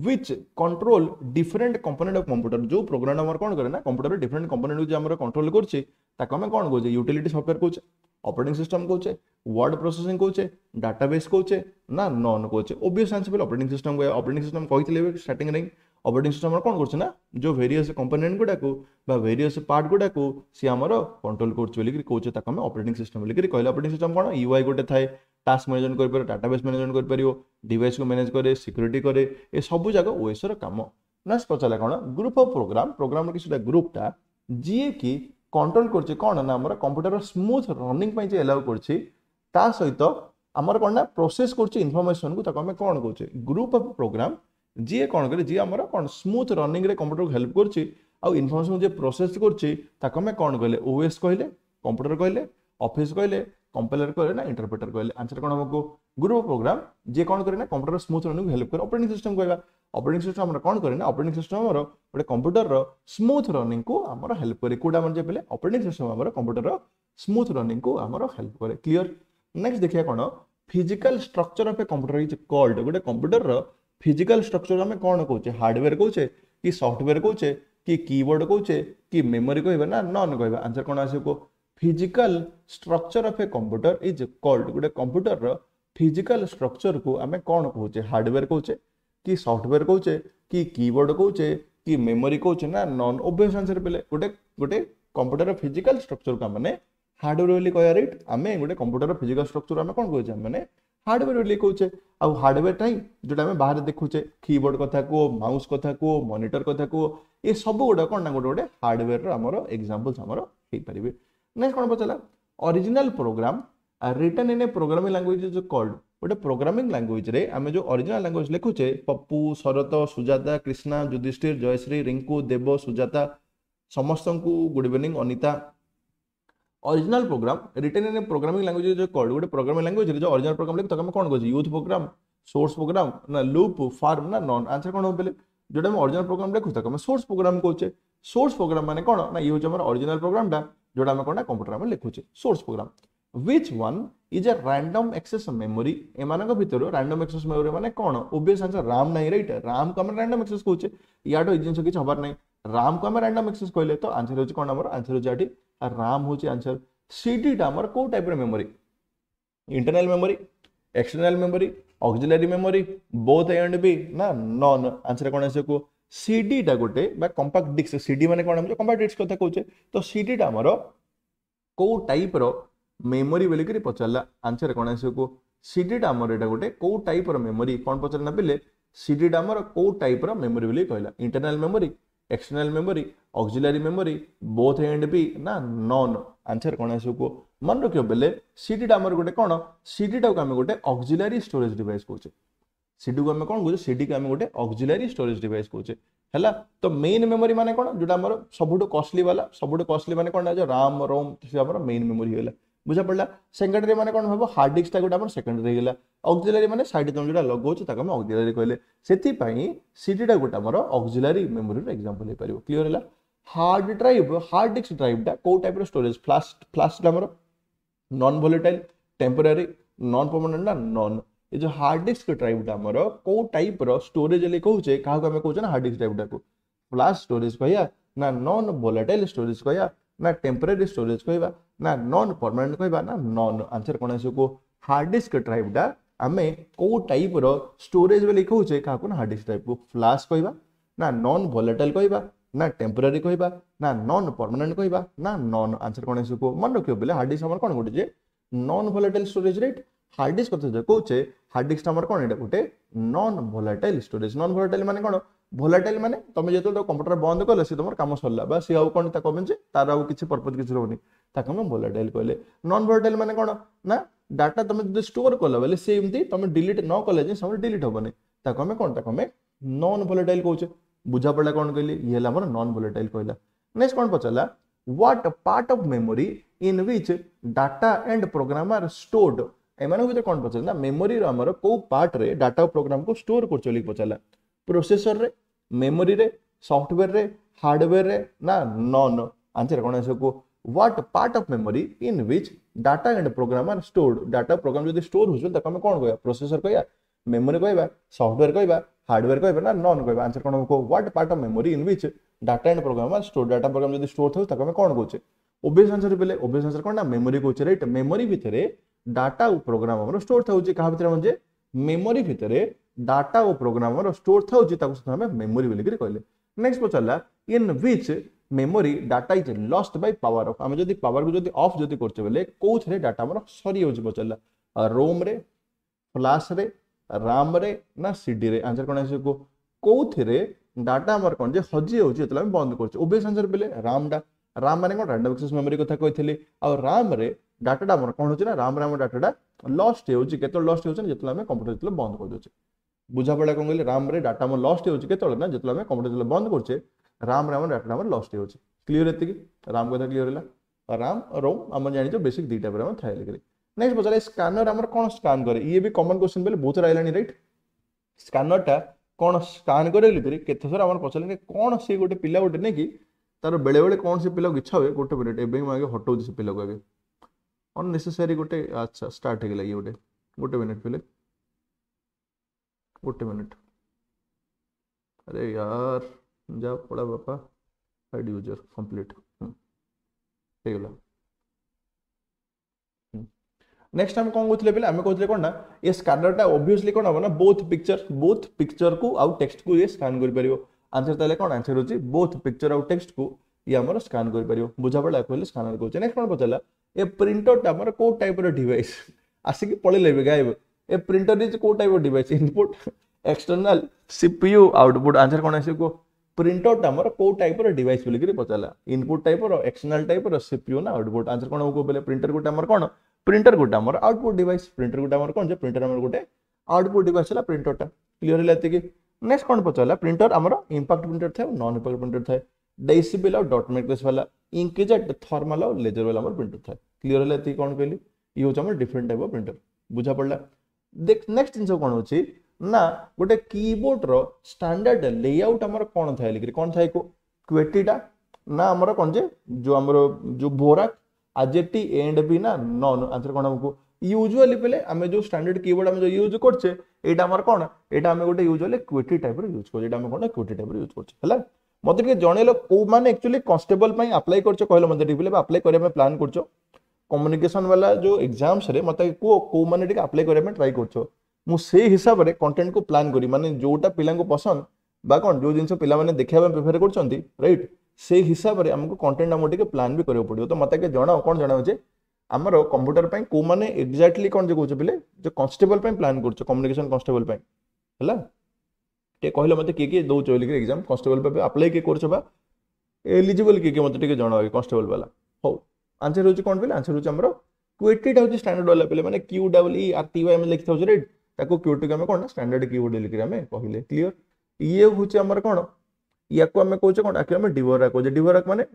which control different component of computer जो प्रोग्राम আমার কোন করে না কম্পিউটার ডিফারেন্ট কম্পোনেন্ট যে আমরা কন্ট্রোল করছে তাকে আমি কোন কোচে ইউটিলিটি সফটওয়্যার কোচে অপারেটিং সিস্টম কোচে ওয়ার্ড প্রসেসিং কোচে ডাটাবেস কোচে না নন কোচে ओबवियस आंसर पे ऑपरेटिंग सिस्टम को ऑपरेटिंग सिस्टम কইতিলে স্টার্টিং রে ଅପରେଟିଂ ସିଷ୍ଟମ୍ ଆମର କ'ଣ କରୁଛେ ନା ଯେଉଁ ଭେରିୟସ୍ କମ୍ପୋନେଣ୍ଟ ଗୁଡ଼ାକୁ ବା ଭେରିୟସ୍ ପାର୍ଟ ଗୁଡ଼ାକୁ ସିଏ ଆମର କଣ୍ଟ୍ରୋଲ କରୁଛି ବୋଲିକି କହୁଛେ ତାକୁ ଆମେ ଅପରେଟିଂ ସିଷ୍ଟମ୍ ବୋଲିକି କହିଲେ ଅପରେଟିଂ ସିଷ୍ଟମ୍ କ'ଣ ୟୁଆଇ ଗୋଟେ ଥାଏ টাস্ক ম্যানেজমেন্ট করে ডাটা বেস ম্যানেজমেন্ট করে ডিভাইসকে ম্যানেজ করে সিকুরিটি করে এসবু যাক ওএসর কাম নেক্সট পচারা কোণ গ্রুপ অফ প্রোগ্রাম প্রোগ্রামর কিছুটা গ্রুপটা যিকি কন্ট্রোল করছে কোণ না আমার কম্পুটরর স্মুথ রনিং পাই যে এলাও করছি তা সহিত আমার কোণ না প্রোসেস করছে ইনফরমেশন কু তাকে আমি কোণ কৌছে গ্রুপ অফ প্রোগ্রাম ଯିଏ କ'ଣ କରେ ଯିଏ ଆମର କ'ଣ ସ୍ମୁଥ୍ ରନିଂରେ କମ୍ପ୍ୟୁଟରକୁ ହେଲ୍ପ କରୁଛି ଆଉ ଇନଫର୍ମେସନ୍ ଯିଏ ପ୍ରୋସେସ୍ କରୁଛି ତାକୁ ଆମେ କ'ଣ କହିଲେ ଓଏସ୍ କହିଲେ କମ୍ପ୍ୟୁଟର କହିଲେ ଅଫିସ୍ କହିଲେ କମ୍ପାଇଲର କହିଲେ ନା ଇଣ୍ଟରପ୍ରେଟର କହିଲେ ଆନ୍ସର କ'ଣ ଆମକୁ ଗ୍ରୁପ୍ ପ୍ରୋଗ୍ରାମ ଯିଏ କ'ଣ କରେ ନା କମ୍ପ୍ୟୁଟର ସ୍ମୁଥ୍ ରନିଂକୁ ହେଲ୍ପ କରେ ଅପରେଟିଂ ସିଷ୍ଟମ୍ କହିବା ଅପରେଟିଂ ସିଷ୍ଟମ୍ ଆମର କ'ଣ କରେ ନା ଅପରେଟିଂ ସିଷ୍ଟମ୍ ଆମର ଗୋଟେ କମ୍ପ୍ୟୁଟରର ସ୍ମୁଥ୍ ରନିଂକୁ ଆମର ହେଲ୍ପ କରେ କେଉଁଟା ଆମର ଯିଏ କହିଲେ ଅପରେଟିଂ ସିଷ୍ଟମ୍ ଆମର କମ୍ପ୍ୟୁଟରର ସ୍ମୁଥ୍ ରନିଂକୁ ଆମର ହେଲ୍ପ କରେ କ୍ଲିଅର ନେକ୍ସଟ ଦେଖିବା କ'ଣ physical structure of a computer is called ଗୋଟେ କମ୍ପ୍ୟୁଟରର ફિઝિકલ સ્ટ્રક્ચર ଆମେ କଣ କହୁଛେ છે କହୁଛେ କି ସଫ୍ଟୱେର୍ କହୁଛେ କି କିବୋର୍ଡ଼ କହୁଛେ କି ମେମୋରି କହିବେ ନା ନନ୍ କହିବେ ଆନ୍ସର୍ କ'ଣ ଆସିବ କୁହ physical structure of a computer is called ଗୋଟେ କମ୍ପ୍ୟୁଟରର ଫିଜିକାଲ ଷ୍ଟ୍ରକ୍ଚରକୁ ଆମେ କ'ଣ କହୁଛେ ହାର୍ଡ଼ୱେର୍ କହୁଛେ କି ସଫ୍ଟୱେର୍ କହୁଛେ କି କିବୋର୍ଡ଼ କହୁଛେ କି ମେମୋରି କହୁଛେ ନା ନନ୍ ଓଭିୟସ୍ ଆନ୍ସର୍ ପିଲେ ଗୋଟେ ଗୋଟେ କମ୍ପ୍ୟୁଟର ଫିଜିକାଲ ଷ୍ଟ୍ରକ୍ଚରକୁ ଆମେ ହାର୍ଡ଼ୱେର୍ ବୋଲି କହିବା ରେଟ୍ ଆମେ ଗୋଟେ କମ୍ପ୍ୟୁଟର ଫିଜିକାଲ ଷ୍ଟ୍ରକ୍ଚର ଆମେ କ'ଣ କହୁଛେ ମାନେ ହାର୍ଡୱେର ବୋଲି କହୁଛେ ଆଉ ହାର୍ଡୱେର ନାହିଁ ଯୋଉଟା ଆମେ ବାହାରେ ଦେଖୁଛେ କିବୋର୍ଡ କଥା କୁହ ମାଉସ୍ କଥା କୁହ ମନିଟର କଥା କୁହ ଏ ସବୁ ଗୁଡା କ'ଣ ନା ଗୋଟେ ଗୋଟେ ହାର୍ଡୱେରର ଆମର ଏକ୍ସାମ୍ପଲ୍ସ ଆମର ହେଇପାରିବେ ନେକ୍ସଟ କ'ଣ ପଚାରିଲା original program written in a programming language ଯୋଉ କଲ୍ଡ ଗୋଟେ ପ୍ରୋଗ୍ରାମିଂ ଲାଙ୍ଗୁଏଜରେ ଆମେ ଯେଉଁ ଅରିଜିନାଲ ଲାଙ୍ଗୁଏଜ ଲେଖୁଛେ ପପୁ ଶରତ ସୁଜାତା କ୍ରିଷ୍ଣା ଯୁଧିଷ୍ଠିର ଜୟଶ୍ରୀ ରିଙ୍କୁ ଦେବ ସୁଜାତା ସମସ୍ତଙ୍କୁ good evening Anita original program written in programming language ଯେଉଁ କୋଡ଼ ଗୋଟେ ପ୍ରୋଗ୍ରାମିଂ ଲାଙ୍ଗୁଏଜ ଯେଉଁ ଅରିଜିନାଲ ପ୍ରୋଗ୍ରାମ ଲେଖି ତାକୁ ଆମେ କ'ଣ କହୁଛେ ୟୁଥ୍ ପ୍ରୋଗ୍ରାମ ସୋର୍ସ ପ୍ରୋଗ୍ରାମ ନା ଲୁପ୍ ଫାର୍ମ ନା ନନ୍ ଆନ୍ସର କ'ଣ ହବ ଯେଉଁଟା ଆମେ ଅରିଜିନାଲ ପ୍ରୋଗ୍ରାମ ଲେଖୁ ତାକୁ ଆମେ ସୋର୍ସ ପ୍ରୋଗ୍ରାମ କହୁଛେ ସୋର୍ସ ପ୍ରୋଗ୍ରାମ ମାନେ କ'ଣ ନା ଇଏ ହେଉଛି ଆମର ଅରିଜିନାଲ ପ୍ରୋଗ୍ରାମଟା ଯେଉଁଟା ଆମେ କ'ଣ କମ୍ପ୍ୟୁଟର ଆମେ ଲେଖୁଛେ source program which one is a random access memory ଏମାନଙ୍କ ଭିତରୁ ରାଣ୍ଡମ୍ ଆକ୍ସେସ୍ ମେମୋରି ମାନେ କ'ଣ ଓବିୟସ୍ ଆନ୍ସର ରାମ୍ ନାହିଁ ରାଇଟ୍ ରାମ୍କୁ ଆମେ ରାଣ୍ଡମ୍ ଆକ୍ସେସ୍ କହୁଛେ ଇଆଡ଼ୁ ଏଇ ଜିନିଷ କିଛି ହବାର ନାହିଁ ରାମ୍କୁ ଆମେ ରାଣ୍ଡମ୍ ଆକ୍ସେସ୍ କହିଲେ ତ ଆନ୍ସର ହେଉଛି କ'ଣ ଆମର ଆନ୍ସର ହେଉଛି ଏଠି राम हूँ आंसर सीडीटा कौ type memory internal memory external memory auxiliary memory both and B ना नन आंसर कौन आस सीडीटा गोटे कंपाक्ट डिस्क सीडी मैंने कौन कंपाक्ट डिस्क क्या कहे तो सी डी टाइम कौ टाइप रेमोरी बोलिक पचारा आंसर कौन आस सीडीटा मोर एटा गोटे कौ टाइप मेमोरी कौन पचारे सीडीटा मोर कौ टाइप रेमोरी कहला internal memory external memory auxiliary memory both a and b ନା none answer କ'ଣ ଆସିବ କୁହ ମନେ ରଖିବ ବେଲେ ସିଡିଟା ଆମର ଗୋଟେ କ'ଣ ସିଡିଟାକୁ ଆମେ ଗୋଟେ ଅକ୍ଜିଲାରୀ ଷ୍ଟୋରେଜ ଡିଭାଇସ୍ କହୁଛେ ସିଡିକୁ ଆମେ କ'ଣ କହୁଛେ ସିଡିକୁ ଆମେ ଗୋଟେ ଅକ୍ଜିଲାରୀ ଷ୍ଟୋରେଜ ଡିଭାଇସ୍ କହୁଛେ ହେଲା ତ ମେନ୍ ମେମୋରୀ ମାନେ କ'ଣ ଯେଉଁଟା ଆମର ସବୁଠୁ କଷ୍ଟଲି ବାଲା ସବୁଠୁ କଷ୍ଟଲି ମାନେ କ'ଣ ରାମ ରୋମ୍ ସେ ଆମର ମେନ୍ ମେମୋରୀ ହେଲା ବୁଝା ପଡ଼ିଲା ସେକେଣ୍ଡାରୀ ମାନେ କ'ଣ ହେବ ହାର୍ଡ ଡିସ୍କଟା ଗୋଟେ ଆମର ସେକେଣ୍ଡାରୀ ହେଇଗଲା ଅକ୍ଜିଲାରୀ ମାନେ ସାଇଟ୍ ତମେ ଯେଉଁଟା ଲଗାଉଛ ତାକୁ ଆମେ ଅକ୍ଜିଲାରୀ କହିଲେ ସେଥିପାଇଁ ସିଡ଼ିଟା ଗୋଟେ ଆମର ଅକ୍ଜିଲାରୀ ମେମୋରିର ଏକ୍ଜାମ୍ପଲ୍ ହେଇପାରିବ କ୍ଲିଅର ହେଲା ହାର୍ଡ ଡ୍ରାଇଭ୍ ହାର୍ଡ ଡିସ୍କ ଡ୍ରାଇଭ୍ଟା କେଉଁ ଟାଇପ୍ର ଷ୍ଟୋରେଜ୍ ଫ୍ଲାସ୍ ଫ୍ଲାସ୍ଟା ଆମର non volatile temporary non permanent ନା ନନ୍ ଏ ଯେଉଁ ହାର୍ଡ ଡିସ୍କ ଡ୍ରାଇଭ୍ଟା ଆମର କେଉଁ ଟାଇପ୍ର ଷ୍ଟୋରେଜ୍ ବୋଲି କହୁଛେ କାହାକୁ ଆମେ କହୁଛେ ନା ହାର୍ଡ ଡିସ୍କ ଡ୍ରାଇଭ୍ଟାକୁ ଫ୍ଲାସ୍ ଷ୍ଟୋରେଜ୍ କହିବା ନା ନନ୍ ଭୋଲାଟାଇଲ୍ ଷ୍ଟୋରେଜ୍ କହିବା ନା ଟେମ୍ପୋରାରୀ ଷ୍ଟୋରେଜ୍ କହିବା ନା ନନ୍ ପରମାନେଣ୍ଟ କହିବା ନା ନନ୍ ଆନ୍ସର କ'ଣ ଆସିବ କୋ ହାର୍ଡ଼ ଡିସ୍କ ଡ୍ରାଇଭ୍ଟା ଆମେ କେଉଁ ଟାଇପ୍ର ଷ୍ଟୋରେଜ୍ ବୋଲି କହୁଛେ କାହାକୁ ନା ହାର୍ଡ଼ ଡିସ୍କ ଟାଇପ୍କୁ ଫ୍ଲାସ୍ କହିବା ନା ନନ୍ ଭୋଲେଟାଇଲ୍ କହିବା ନା ଟେମ୍ପୋରାରୀ କହିବା ନା ନନ୍ ପରମାନେଣ୍ଟ କହିବା ନା ନନ୍ ଆନ୍ସର କ'ଣ ଆସିବ କୁହ ମନେ ରଖିବ ବୋଲେ ହାର୍ଡ଼ ଡିସ୍କ ଆମର କ'ଣ ଗୋଟେ ଯେ ନନ୍ ଭୋଲେଟାଇଲ୍ ଷ୍ଟୋରେଜ୍ ରେଟ୍ হার্ড ডিস্ক কথা যে কৌছে হার্ড ডিস্কটা আমার কোন এটা গোটে non volatile storage non volatile মানে কোন ଭୋଲାଟାଇଲ୍ ମାନେ ତମେ ଯେତେବେଳେ ତାକୁ କମ୍ପ୍ୟୁଟର ବନ୍ଦ କଲେ ସେ ତମର କାମ ସରିଲା ବା ସେ ଆଉ କ'ଣ ତା କମେଛି ତାର ଆଉ କିଛି ପର୍ପଜ୍ କିଛି ରହୁନି ତାକୁ ଆମେ ଭୋଲାଟାଇଲ୍ କହିଲେ ନନ୍ ଭୋଲାଟାଇଲ୍ ମାନେ କ'ଣ ନା ଡାଟା ତମେ ଯଦି ଷ୍ଟୋର କଲ ବୋଲେ ସେ ଏମିତି ତମେ ଡିଲିଟ୍ ନ କଲେ ଯାଇ ସମୟରେ ଡିଲିଟ୍ ହବନି ତାକୁ ଆମେ କ'ଣ ତାକୁ ଆମେ ନନ୍ ଭୋଲାଟାଇଲ୍ କହୁଛେ ବୁଝା ପଡ଼ିଲା କ'ଣ କହିଲି ଇଏ ହେଲା ଆମର ନନ୍ ଭୋଲାଟାଇଲ୍ କହିଲା ନେକ୍ସଟ କ'ଣ ପଚାରିଲା what part of memory in which data and program are stored ଏମାନଙ୍କ ଭିତରେ କ'ଣ ପଚାରିଲା ମେମୋରିର ଆମର କେଉଁ ପାର୍ଟରେ ଡାଟା ଓ ପ୍ରୋଗ୍ରାମକୁ ଷ୍ଟୋର କରୁଛ ବୋଲି ପଚାରିଲା प्रोसेसर रे मेमोरी रे सॉफ्टवेयर रे हार्डवेयर रे ना नॉन आंसर कौन है what part of memory in which data and program are stored data program जो स्टोर होने कौन कह प्रोसेसर कह मेमोरी कह सफ्टवेयर कह हार्डवेयर कह नन कह आंसर कौन कह what part of memory in which data and program are stored data program जो स्टोर थे आम कौन कौचे ओबियस आंसर पहले ओबियस आंसर कौन ना मेमोरी कौचे रईट मेमोरी भितर डाटा प्रोग्राम स्टोर थे क्या भितर मजे ମେମୋରି ଭିତରେ ଡାଟା ଓ ପ୍ରୋଗ୍ରାମର ଷ୍ଟୋର୍ ଥାଉଛି ତାକୁ ସେଦିନ ଆମେ ମେମୋରି ବୋଲିକିରି କହିଲେ ନେକ୍ସଟ ପଚାରିଲା in which memory data is lost by power off আমি যদি পাওয়ারকে যদি অফ যদি করছে বেলে কোথে ডাটা আমার সরি যাচ্ছে পচারা রোম্রে ফ্লাস্রে রাম্রে না সিডিরে আনসার কোণ আসবে কো কোথে ডাটা আমার কোণ যে হজি যাচ্ছে যেতে আমি বন্ধ করছি ওবিএস আনসার বেলে রামটা রাম মানে কোণ র্যান্ডম এক্সেস মেমোরি কথা কইলি আর রাম্রে ଡାଟାଟା ଆମର କ'ଣ ହେଉଛି ନା ରାମରେ ଆମ ଡାଟାଟା ଲଷ୍ଟ ହେଉଛି କେତେବେଳେ ଲଷ୍ଟ ହେଉଛି ନା ଯେତେବେଳେ ଆମେ କମ୍ପ୍ୟୁଟର ଯେତେବେଳେ ବନ୍ଦ କରିଦେଉଛେ ବୁଝାପଡ଼ା କ'ଣ କହିଲେ ରାମରେ ଡାଟା ଆମର ଲଷ୍ଟ ହେଉଛି କେତେବେଳେ ନା ଯେତେବେଳେ ଆମେ କମ୍ପ୍ୟୁଟର ଯେତେବେଳେ ବନ୍ଦ କରୁଛେ ରାମରେ ଆମର ଡାଟାଟା ଆମର ଲଷ୍ଟ ହେଉଛି କ୍ଲିଅର ଏତିକି ରାମ କଥା କ୍ଲିଅର ହେଲା ରାମ ରୋମ୍ ଆମେ ଜାଣିଛୁ ବେସିକ୍ ଦୁଇଟା ପରେ ଆମେ ଥାଏ ଲେଖିଲେ ନେକ୍ସଟ ପଚାରେ ସ୍କାନର ଆମର କ'ଣ ସ୍କାନ୍ କରେ ଇଏ ବି କମନ୍ କ୍ୱେଶ୍ଚିନ୍ ବୋଲି ବହୁତ ରହିଲାଣି ରାଇଟ୍ ସ୍କାନରଟା କ'ଣ ସ୍କାନ୍ କରେ ବୋଲି କରି କେତେଥର ଆମର ପଚାରିଲେ କ'ଣ ସେ ଗୋଟେ ପିଲା ଗୋଟେ ନେଇକି ତାର ବେଳେବେଳେ କ'ଣ ସେ ପିଲାକୁ ଇଚ୍ଛା ହୁଏ ଗୋଟେ ମିନିଟ୍ ଏବେ ମୁଁ ଆଗେ ହଟଉଛି ସେ ପିଲାକୁ ଆଗେ अननेसेसरी गोटे अच्छा स्टार्ट हो गए गोटे गोटे मिनिट पे गोटे मिनिट अरे यार जा पढ़ा बापा आईडी यूजर कंप्लीट कम्प्लीटला नेक्स्ट टाइम कौन कहते पे आम कहते कौन ना ये स्कानरटा ओब्विययसली कौन हाँ ना बोथ पिक्चर बोथ पिक्चर को आउ टेक्सट को ये स्कान कर आंसर तेल कौन आंसर होती बोथ पिक्चर आउ टेक्सट को ये आम स्कान कर बुझा पड़ा कहले स्कानर कहते नेक्स्ट कौन पचारा ए प्रिंटर टा कौ टाइप डिवाइस आसिक पड़े भी गायब ए प्रिंटर इज कौ type device input external CPU output answer कौन आस प्रिंटर मोर कौ टाइप डिवाइस बोलिक पचारा input type external type CPU ना आउटपुट आंसर कौन हो प्रिंटर गोटे मोर कौन प्रिंटर गोटे आम आउटपुट डिवाइस प्रिंटर गोटे मोर कौन प्रिंटर मोर गोटे आउटपुट डिवाइस है प्रिंटर टा क्लीयर है नेक्स्ट कौन पचारा प्रिंटर आम इम्पाक्ट प्रिंटर था नन इम्पाक्ट प्रिंटर था ଡେସିବେଲ୍ ଆଉ ଡଟ୍ ମେଟ୍ରିକ୍ସ ବାଲା ଇଙ୍କିଜେଟ୍ ଥର୍ମାଲ୍ ଆଉ ଲେଜର୍ ବାଲା ଆମର ପ୍ରିଣ୍ଟର ଥାଏ କ୍ଲିଅର୍ ହେଲା ଏତିକି କ'ଣ କହିଲି ଇଏ ହେଉଛି ଆମର ଡିଫରେଣ୍ଟ ଟାଇପ୍ ଅଫ୍ ପ୍ରିଣ୍ଟର ବୁଝା ପଡ଼ିଲା ନେକ୍ସଟ ଜିନିଷ କ'ଣ ହେଉଛି ନା ଗୋଟେ କିବୋର୍ଡର ଷ୍ଟାଣ୍ଡାର୍ଡ ଲେଆଉଟ୍ ଆମର କ'ଣ ଥାଏ ଲେଖିକି କ'ଣ ଥାଏ କ୍ୱେଟିଟା ନା ଆମର କ'ଣ ଯେ ଯେଉଁ ଆମର ଯେଉଁ ଭୋରାକ୍ ଆଜେଟି ଏଣ୍ଡ ବି ନା ନନ୍ ଆନ୍ସର କ'ଣ ଆମକୁ ୟୁଜୁଆଲି ବେଲେ ଆମେ ଯେଉଁ ଷ୍ଟାଣ୍ଡାର୍ଡ କିବୋର୍ଡ ଆମେ ଯେଉଁ ୟୁଜ୍ କରୁଛେ ଏଇଟା ଆମର କ'ଣ ଏଇଟା ଆମେ ଗୋଟେ ୟୁଜୁଆଲି କ୍ୱେଟି ଟାଇପ୍ର ୟୁଜ୍ କରୁଛେ ଏଇଟା ଆମେ କ'ଣ କ୍ୱେଟି ଟାଇପ୍ର ୟୁଜ୍ କରୁଛେ ହେଲା মতো টিকে জনাইল কোমানে একচুয়ালি কনস্টেবল পাই আপ্লাই করছো কহিল মতো টিভিলে আপ্লাই করিবা পাই প্ল্যান করছো কমিউনিকেশন वाला जो एग्जाम्स रे মতো কো কোমানে টিকে আপ্লাই করিবা পাই ট্রাই করছো মু সেই হিসাবরে কন্টেন্ট কো প্ল্যান করি মানে যোটা পিলাঙ্কু পছন্দ বা কোন যে জিনিস পিলামানে দেখিবা পাই প্রিফার করছন্তি রাইট সেই হিসাবরে আমকু কন্টেন্ট আমো টিকে প্ল্যান বি করিবো পড়িবো তো মতো কে জনাও কোন জনাও যে ଆମର କମ୍ପ୍ୟୁଟର ପାଇଁ କେଉଁମାନେ ଏକ୍ଜାକ୍ଟଲି କ'ଣ ଯେ କହୁଛ ପିଲେ ଯେ କନଷ୍ଟେବଲ ପାଇଁ ପ୍ଲାନ୍ କରୁଛ କମ୍ୟୁନିକେସନ୍ କନଷ୍ଟେବଲ ପାଇଁ ହେଲା कहले मत किए किए दौ बोलिए एक्जाम कन्स्टेबल पे आप्लाई किए कर एलिजिबल किए किए मतलब जनवा कन्स्टेबल वाला हाउ आंसर हूँ कौन पहले आंसर हूँ क्वेटेड हूँ स्टाडर्ड वाला पे मैंने Q double E R T Y लिखी थाउे रेड क्यू टू आम कौन स्टाडर्ड क्यू डे लिखकर आम कहे क्लीयर ये हूँ आम कौन या को कौचे कौन आखिर डिवरक कहे डिवरक मैंने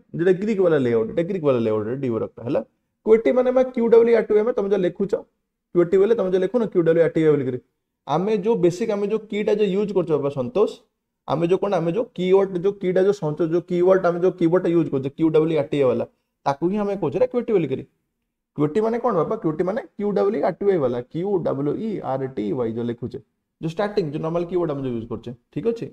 ग्रिक वाला लेआउट ग्रिक वाला लेआउट डिवरक है क्वेटी मैंने Q W R T Y तुम जो लिखुच क्वेटी बोले तुम जो लिखो ना Q W R T Y बोलिए ଆମେ ଯେଉଁ ବେସିକ୍ ଆମେ ଯେଉଁ କିଟା ଯେଉଁ ୟୁଜ୍ କରୁଛୁ ବାବା ସନ୍ତୋଷ ଆମେ ଯେଉଁ କ'ଣ ଆମେ ଯେଉଁ କିୱାର୍ଡ ଯେଉଁ କିଟା ଯେଉଁ ସନ୍ତୋଷ ଯେଉଁ କିୱାର୍ଡ ଆମେ ଯେଉଁ କିୱାର୍ଡଟା ୟୁଜ୍ କରୁଛେ କ୍ୟୁ ଡବ୍ଲ୍ୟୁ ଆର୍ ଟି ଏ ବାଲା ତାକୁ ହିଁ ଆମେ କହୁଛେ ନା କ୍ୟୁଟି ବୋଲିକରି କ୍ୟୁଟି ମାନେ କ'ଣ ବାବା କ୍ୟୁଟି ମାନେ Q W R T Y ବାଲା Q W E R T Y ଯେଉଁ ଲେଖୁଛେ ଯେଉଁ ଷ୍ଟାର୍ଟିଂ ଯେଉଁ ନର୍ମାଲ୍ କିୱାର୍ଡ ଆମେ ଯେଉଁ ୟୁଜ୍ କରୁଛେ ଠିକ୍ ଅଛି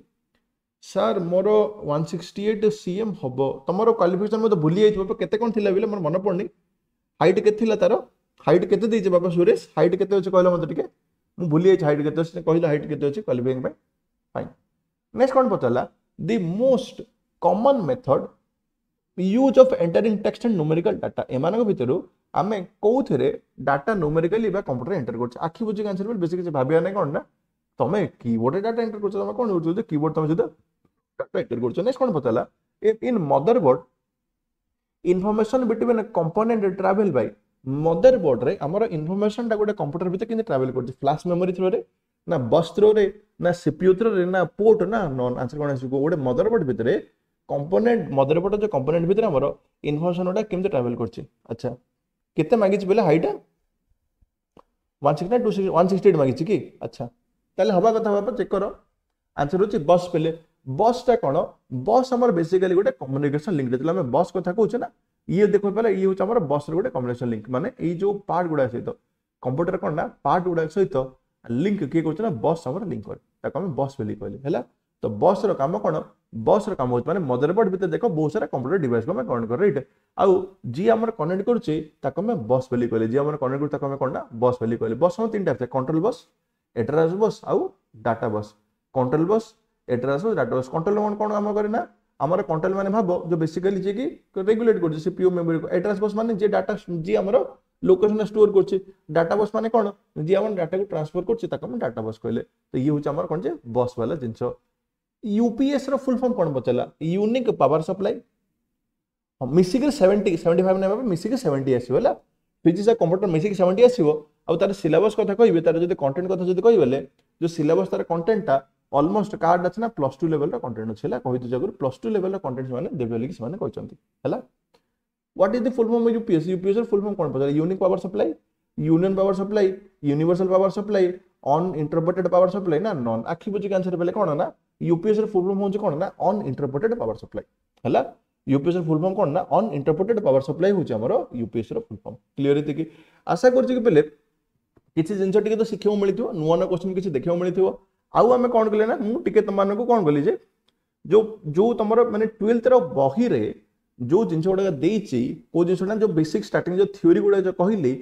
ସାର୍ ମୋର one sixty eight C M ହେବ ତମର କ୍ୱାଲିଫିକେସନ୍ ମୋତେ ଭୁଲି ଯାଇଛି ବାପା କେତେ କ'ଣ ଥିଲା ବୋଲେ ମୋର ମନେ ପଡ଼ୁନି ହାଇଟ୍ କେତେ ଥିଲା ତାର ହାଇଟ୍ କେତେ ଦେଇଛି ବାପା ସୁରେଶ ହାଇଟ୍ କେତେ ଅଛି କହିଲ ମୋତେ ଟିକେ ମୁଁ ଭୁଲି ଭୁଲିଯାଇଛି ହାଇଟ୍ କେତେ ଅଛି କହିଲ ହାଇଟ୍ କେତେ ଅଛି କ୍ୱାଲିଫାଇଂ ପାଇଁ ଫାଇନ୍ ନେକ୍ସଟ କ'ଣ ପଚାରିଲା the most common method use of entering text and numerical data ଏମାନଙ୍କ ଭିତରୁ ଆମେ କେଉଁଥିରେ ଡାଟା ନ୍ୟୁମେରିକାଲି ବା କମ୍ପ୍ୟୁଟର ଏଣ୍ଟର କରୁଛେ ଆଖି ବୁଝିକି ଆନ୍ସର ବୋଲି ବେଶୀ କିଛି ଭାବିବା ନାହିଁ କ'ଣ ନା ତମେ କିବୋର୍ଡ଼ରେ ଡାଟା ଏଣ୍ଟର କରୁଛ ତମେ କ'ଣ କରୁଛ ଯେ କିବୋର୍ଡ଼ ତମେ ସହିତ ଡାଟା ଏଣ୍ଟର କରୁଛ ନେକ୍ସଟ କ'ଣ ପଚାରିଲା if in mother board information between component travel by mother ବୋର୍ଡରେ ଆମର ଇନଫର୍ମେସନଟା ଗୋଟେ କମ୍ପ୍ୟୁଟର ଭିତରେ କେମିତି ଟ୍ରାଭେଲ କରୁଛି ଫ୍ଲାସ୍ ମେମୋରି ଥ୍ରୋରେ ନା ବସ୍ ଥ୍ରୋରେ ନା ସିପିୟୁ ଥ୍ରୋରେ ନା ପୋର୍ଟ ନା ନନ୍ ଆନ୍ସର କ'ଣ ଆସିବ ଗୋଟେ ମଦର ବୋର୍ଡ ଭିତରେ କମ୍ପୋନେଣ୍ଟ ମଦର ବୋର୍ଡର ଯେଉଁ କମ୍ପୋନେଣ୍ଟ ଭିତରେ ଆମର ଇନଫର୍ମେସନଟା କେମିତି ଟ୍ରାଭେଲ କରୁଛି ଆଚ୍ଛା କେତେ ମାଗିଛି ବୋଲେ ହାଇଟା ୱାନ୍ ସିକ୍ସ ନା two six one sixty eight ମାଗିଛି କି ଆଚ୍ଛା ତାହେଲେ ହେବା କଥା ହେବା ଚେକ୍ କର ଆନ୍ସର ହେଉଛି ବସ୍ ବେଲେ ବସ୍ଟା କ'ଣ ବସ୍ ଆମର ବେସିକାଲି ଗୋଟେ କମ୍ୟୁନିକେସନ ଲିଙ୍କ୍ ଦେଇଥିଲା ଆମେ ବସ୍ କଥା କହୁଛେ ନା ये देखो पहले ये हूँ आम बसर गोटे कम्बिनेसन लिंक मानते ये जो पार्ट गुड़ा सहित कंप्यूटर कौन ना पार्ट गुड़ा सहित लिंक किए कर बस आम लिंक करे बस बोली कहले है तो बस राम कौन बस राम हो मैंने मदरबोर्ड भर देख बहुत सारा कंप्यूटर डिवाइस को कनेक्ट कर रही आउ जी आम कनेक्ट करें बस बोली कहले जी आम कनेक्ट कर कौन ना बस बोली कहले बस हम तीन type control bus address bus आउ डाटा बस control bus address bus data बस कंट्रोल कौन कौन आम करे ना আমার কন্ট্রোল মানে ভাব যে বেসিক্যালি যে কি রেগুলেট করছে সিপিইউ মেমোরি অ্যাড্রেস বস মানে যে ডাটা যে আমার লোকেশনে স্টোর করছে ডাটা বস মানে কোন যে আমার ডাটাকে ট্রান্সফার করছে তাকে আমি ডাটা বস কইলে তো ইয়ে হচ্ছে আমার কোন যে বস वाला জিনিস ইউপিএস র ফুল ফর্ম কোন বচলা ইউনিক পাওয়ার সাপ্লাই মিশিকি সেভেন্টি সেভেন্টি ফাইভ নেবা মিশিকি সেভেন্টি আসবে হল ফিজিক্স আর কম্পিউটার মিশিকি 70 আসব আর তার সিলেবাস কথা কইবে তার যদি কন্টেন্ট কথা যদি কইবেলে যে সিলেবাস তার কন্টেন্টটা ଅଲମୋଷ୍ଟ କାର୍ଡ ଅଛି ନା ପ୍ଲସ୍ ଟୁ ଲେଭେଲର କଣ୍ଟେଣ୍ଟ ଅଛି ହେଲା କହିଦେଉଛି ଆଗରୁ ପ୍ଲସ୍ ଟୁ ଲେଭେଲର କଣ୍ଟେଣ୍ଟ ସେମାନେ ଦେବେ ବୋଲିକି ସେମାନେ କହିଛନ୍ତି ହେଲା what is the full form UPS ୟୁପିଏସ୍ର ଫୁଲ୍ ଫର୍ମ କ'ଣ ପଚାରେ unique power supply union power supply universal power supply uninterrupted power supply ନା ନନ୍ ଆଖି ବୁଝିକି ଆନ୍ସର ବେଲେ କ'ଣ ନା ୟୁପିଏସ୍ର ଫୁଲ୍ ଫର୍ମ ହେଉଛି କ'ଣ ନା ଅନ୍ ଇଣ୍ଟରପ୍ରେଟେଡ୍ ପାୱାର ସପ୍ଲାଇ ହେଲା ୟୁପିଏସ୍ର ଫୁଲ୍ ଫର୍ମ କ'ଣ ନା ଅନ୍ ଇଣ୍ଟରପ୍ରେଟେଡ୍ ପାୱାର ସପ୍ଲାଇ ହେଉଛି ଆମର ୟୁପିଏସ୍ର ଫୁଲ୍ ଫର୍ମ କ୍ଲିଅର ଏତିକି ଆଶା କରୁଛି କି ବେଲେ କିଛି ଜିନିଷ ଟିକେ ତ ଶିଖିବାକୁ ମିଳିଥିବ ନୂଆ ନୂଆ କୋଶ୍ଚିନ୍ କିଛି ଦେଖିବାକୁ ମିଳିଥିବ ଆଉ ଆମେ କ'ଣ କଲେ ନା ମୁଁ ଟିକେ ତୁମମାନଙ୍କୁ କ'ଣ କଲି ଯେ ଯେଉଁ ଯେଉଁ ତୁମର ମାନେ ଟୁଏଲ୍ଥର ବହିରେ ଯେଉଁ ଜିନିଷ ଗୁଡ଼ାକ ଦେଇଛି କେଉଁ ଜିନିଷଟା ଯେଉଁ ବେସିକ୍ ଷ୍ଟାର୍ଟିଂ ଯେଉଁ ଥିଓରି ଗୁଡ଼ାକ ଯେଉଁ କହିଲି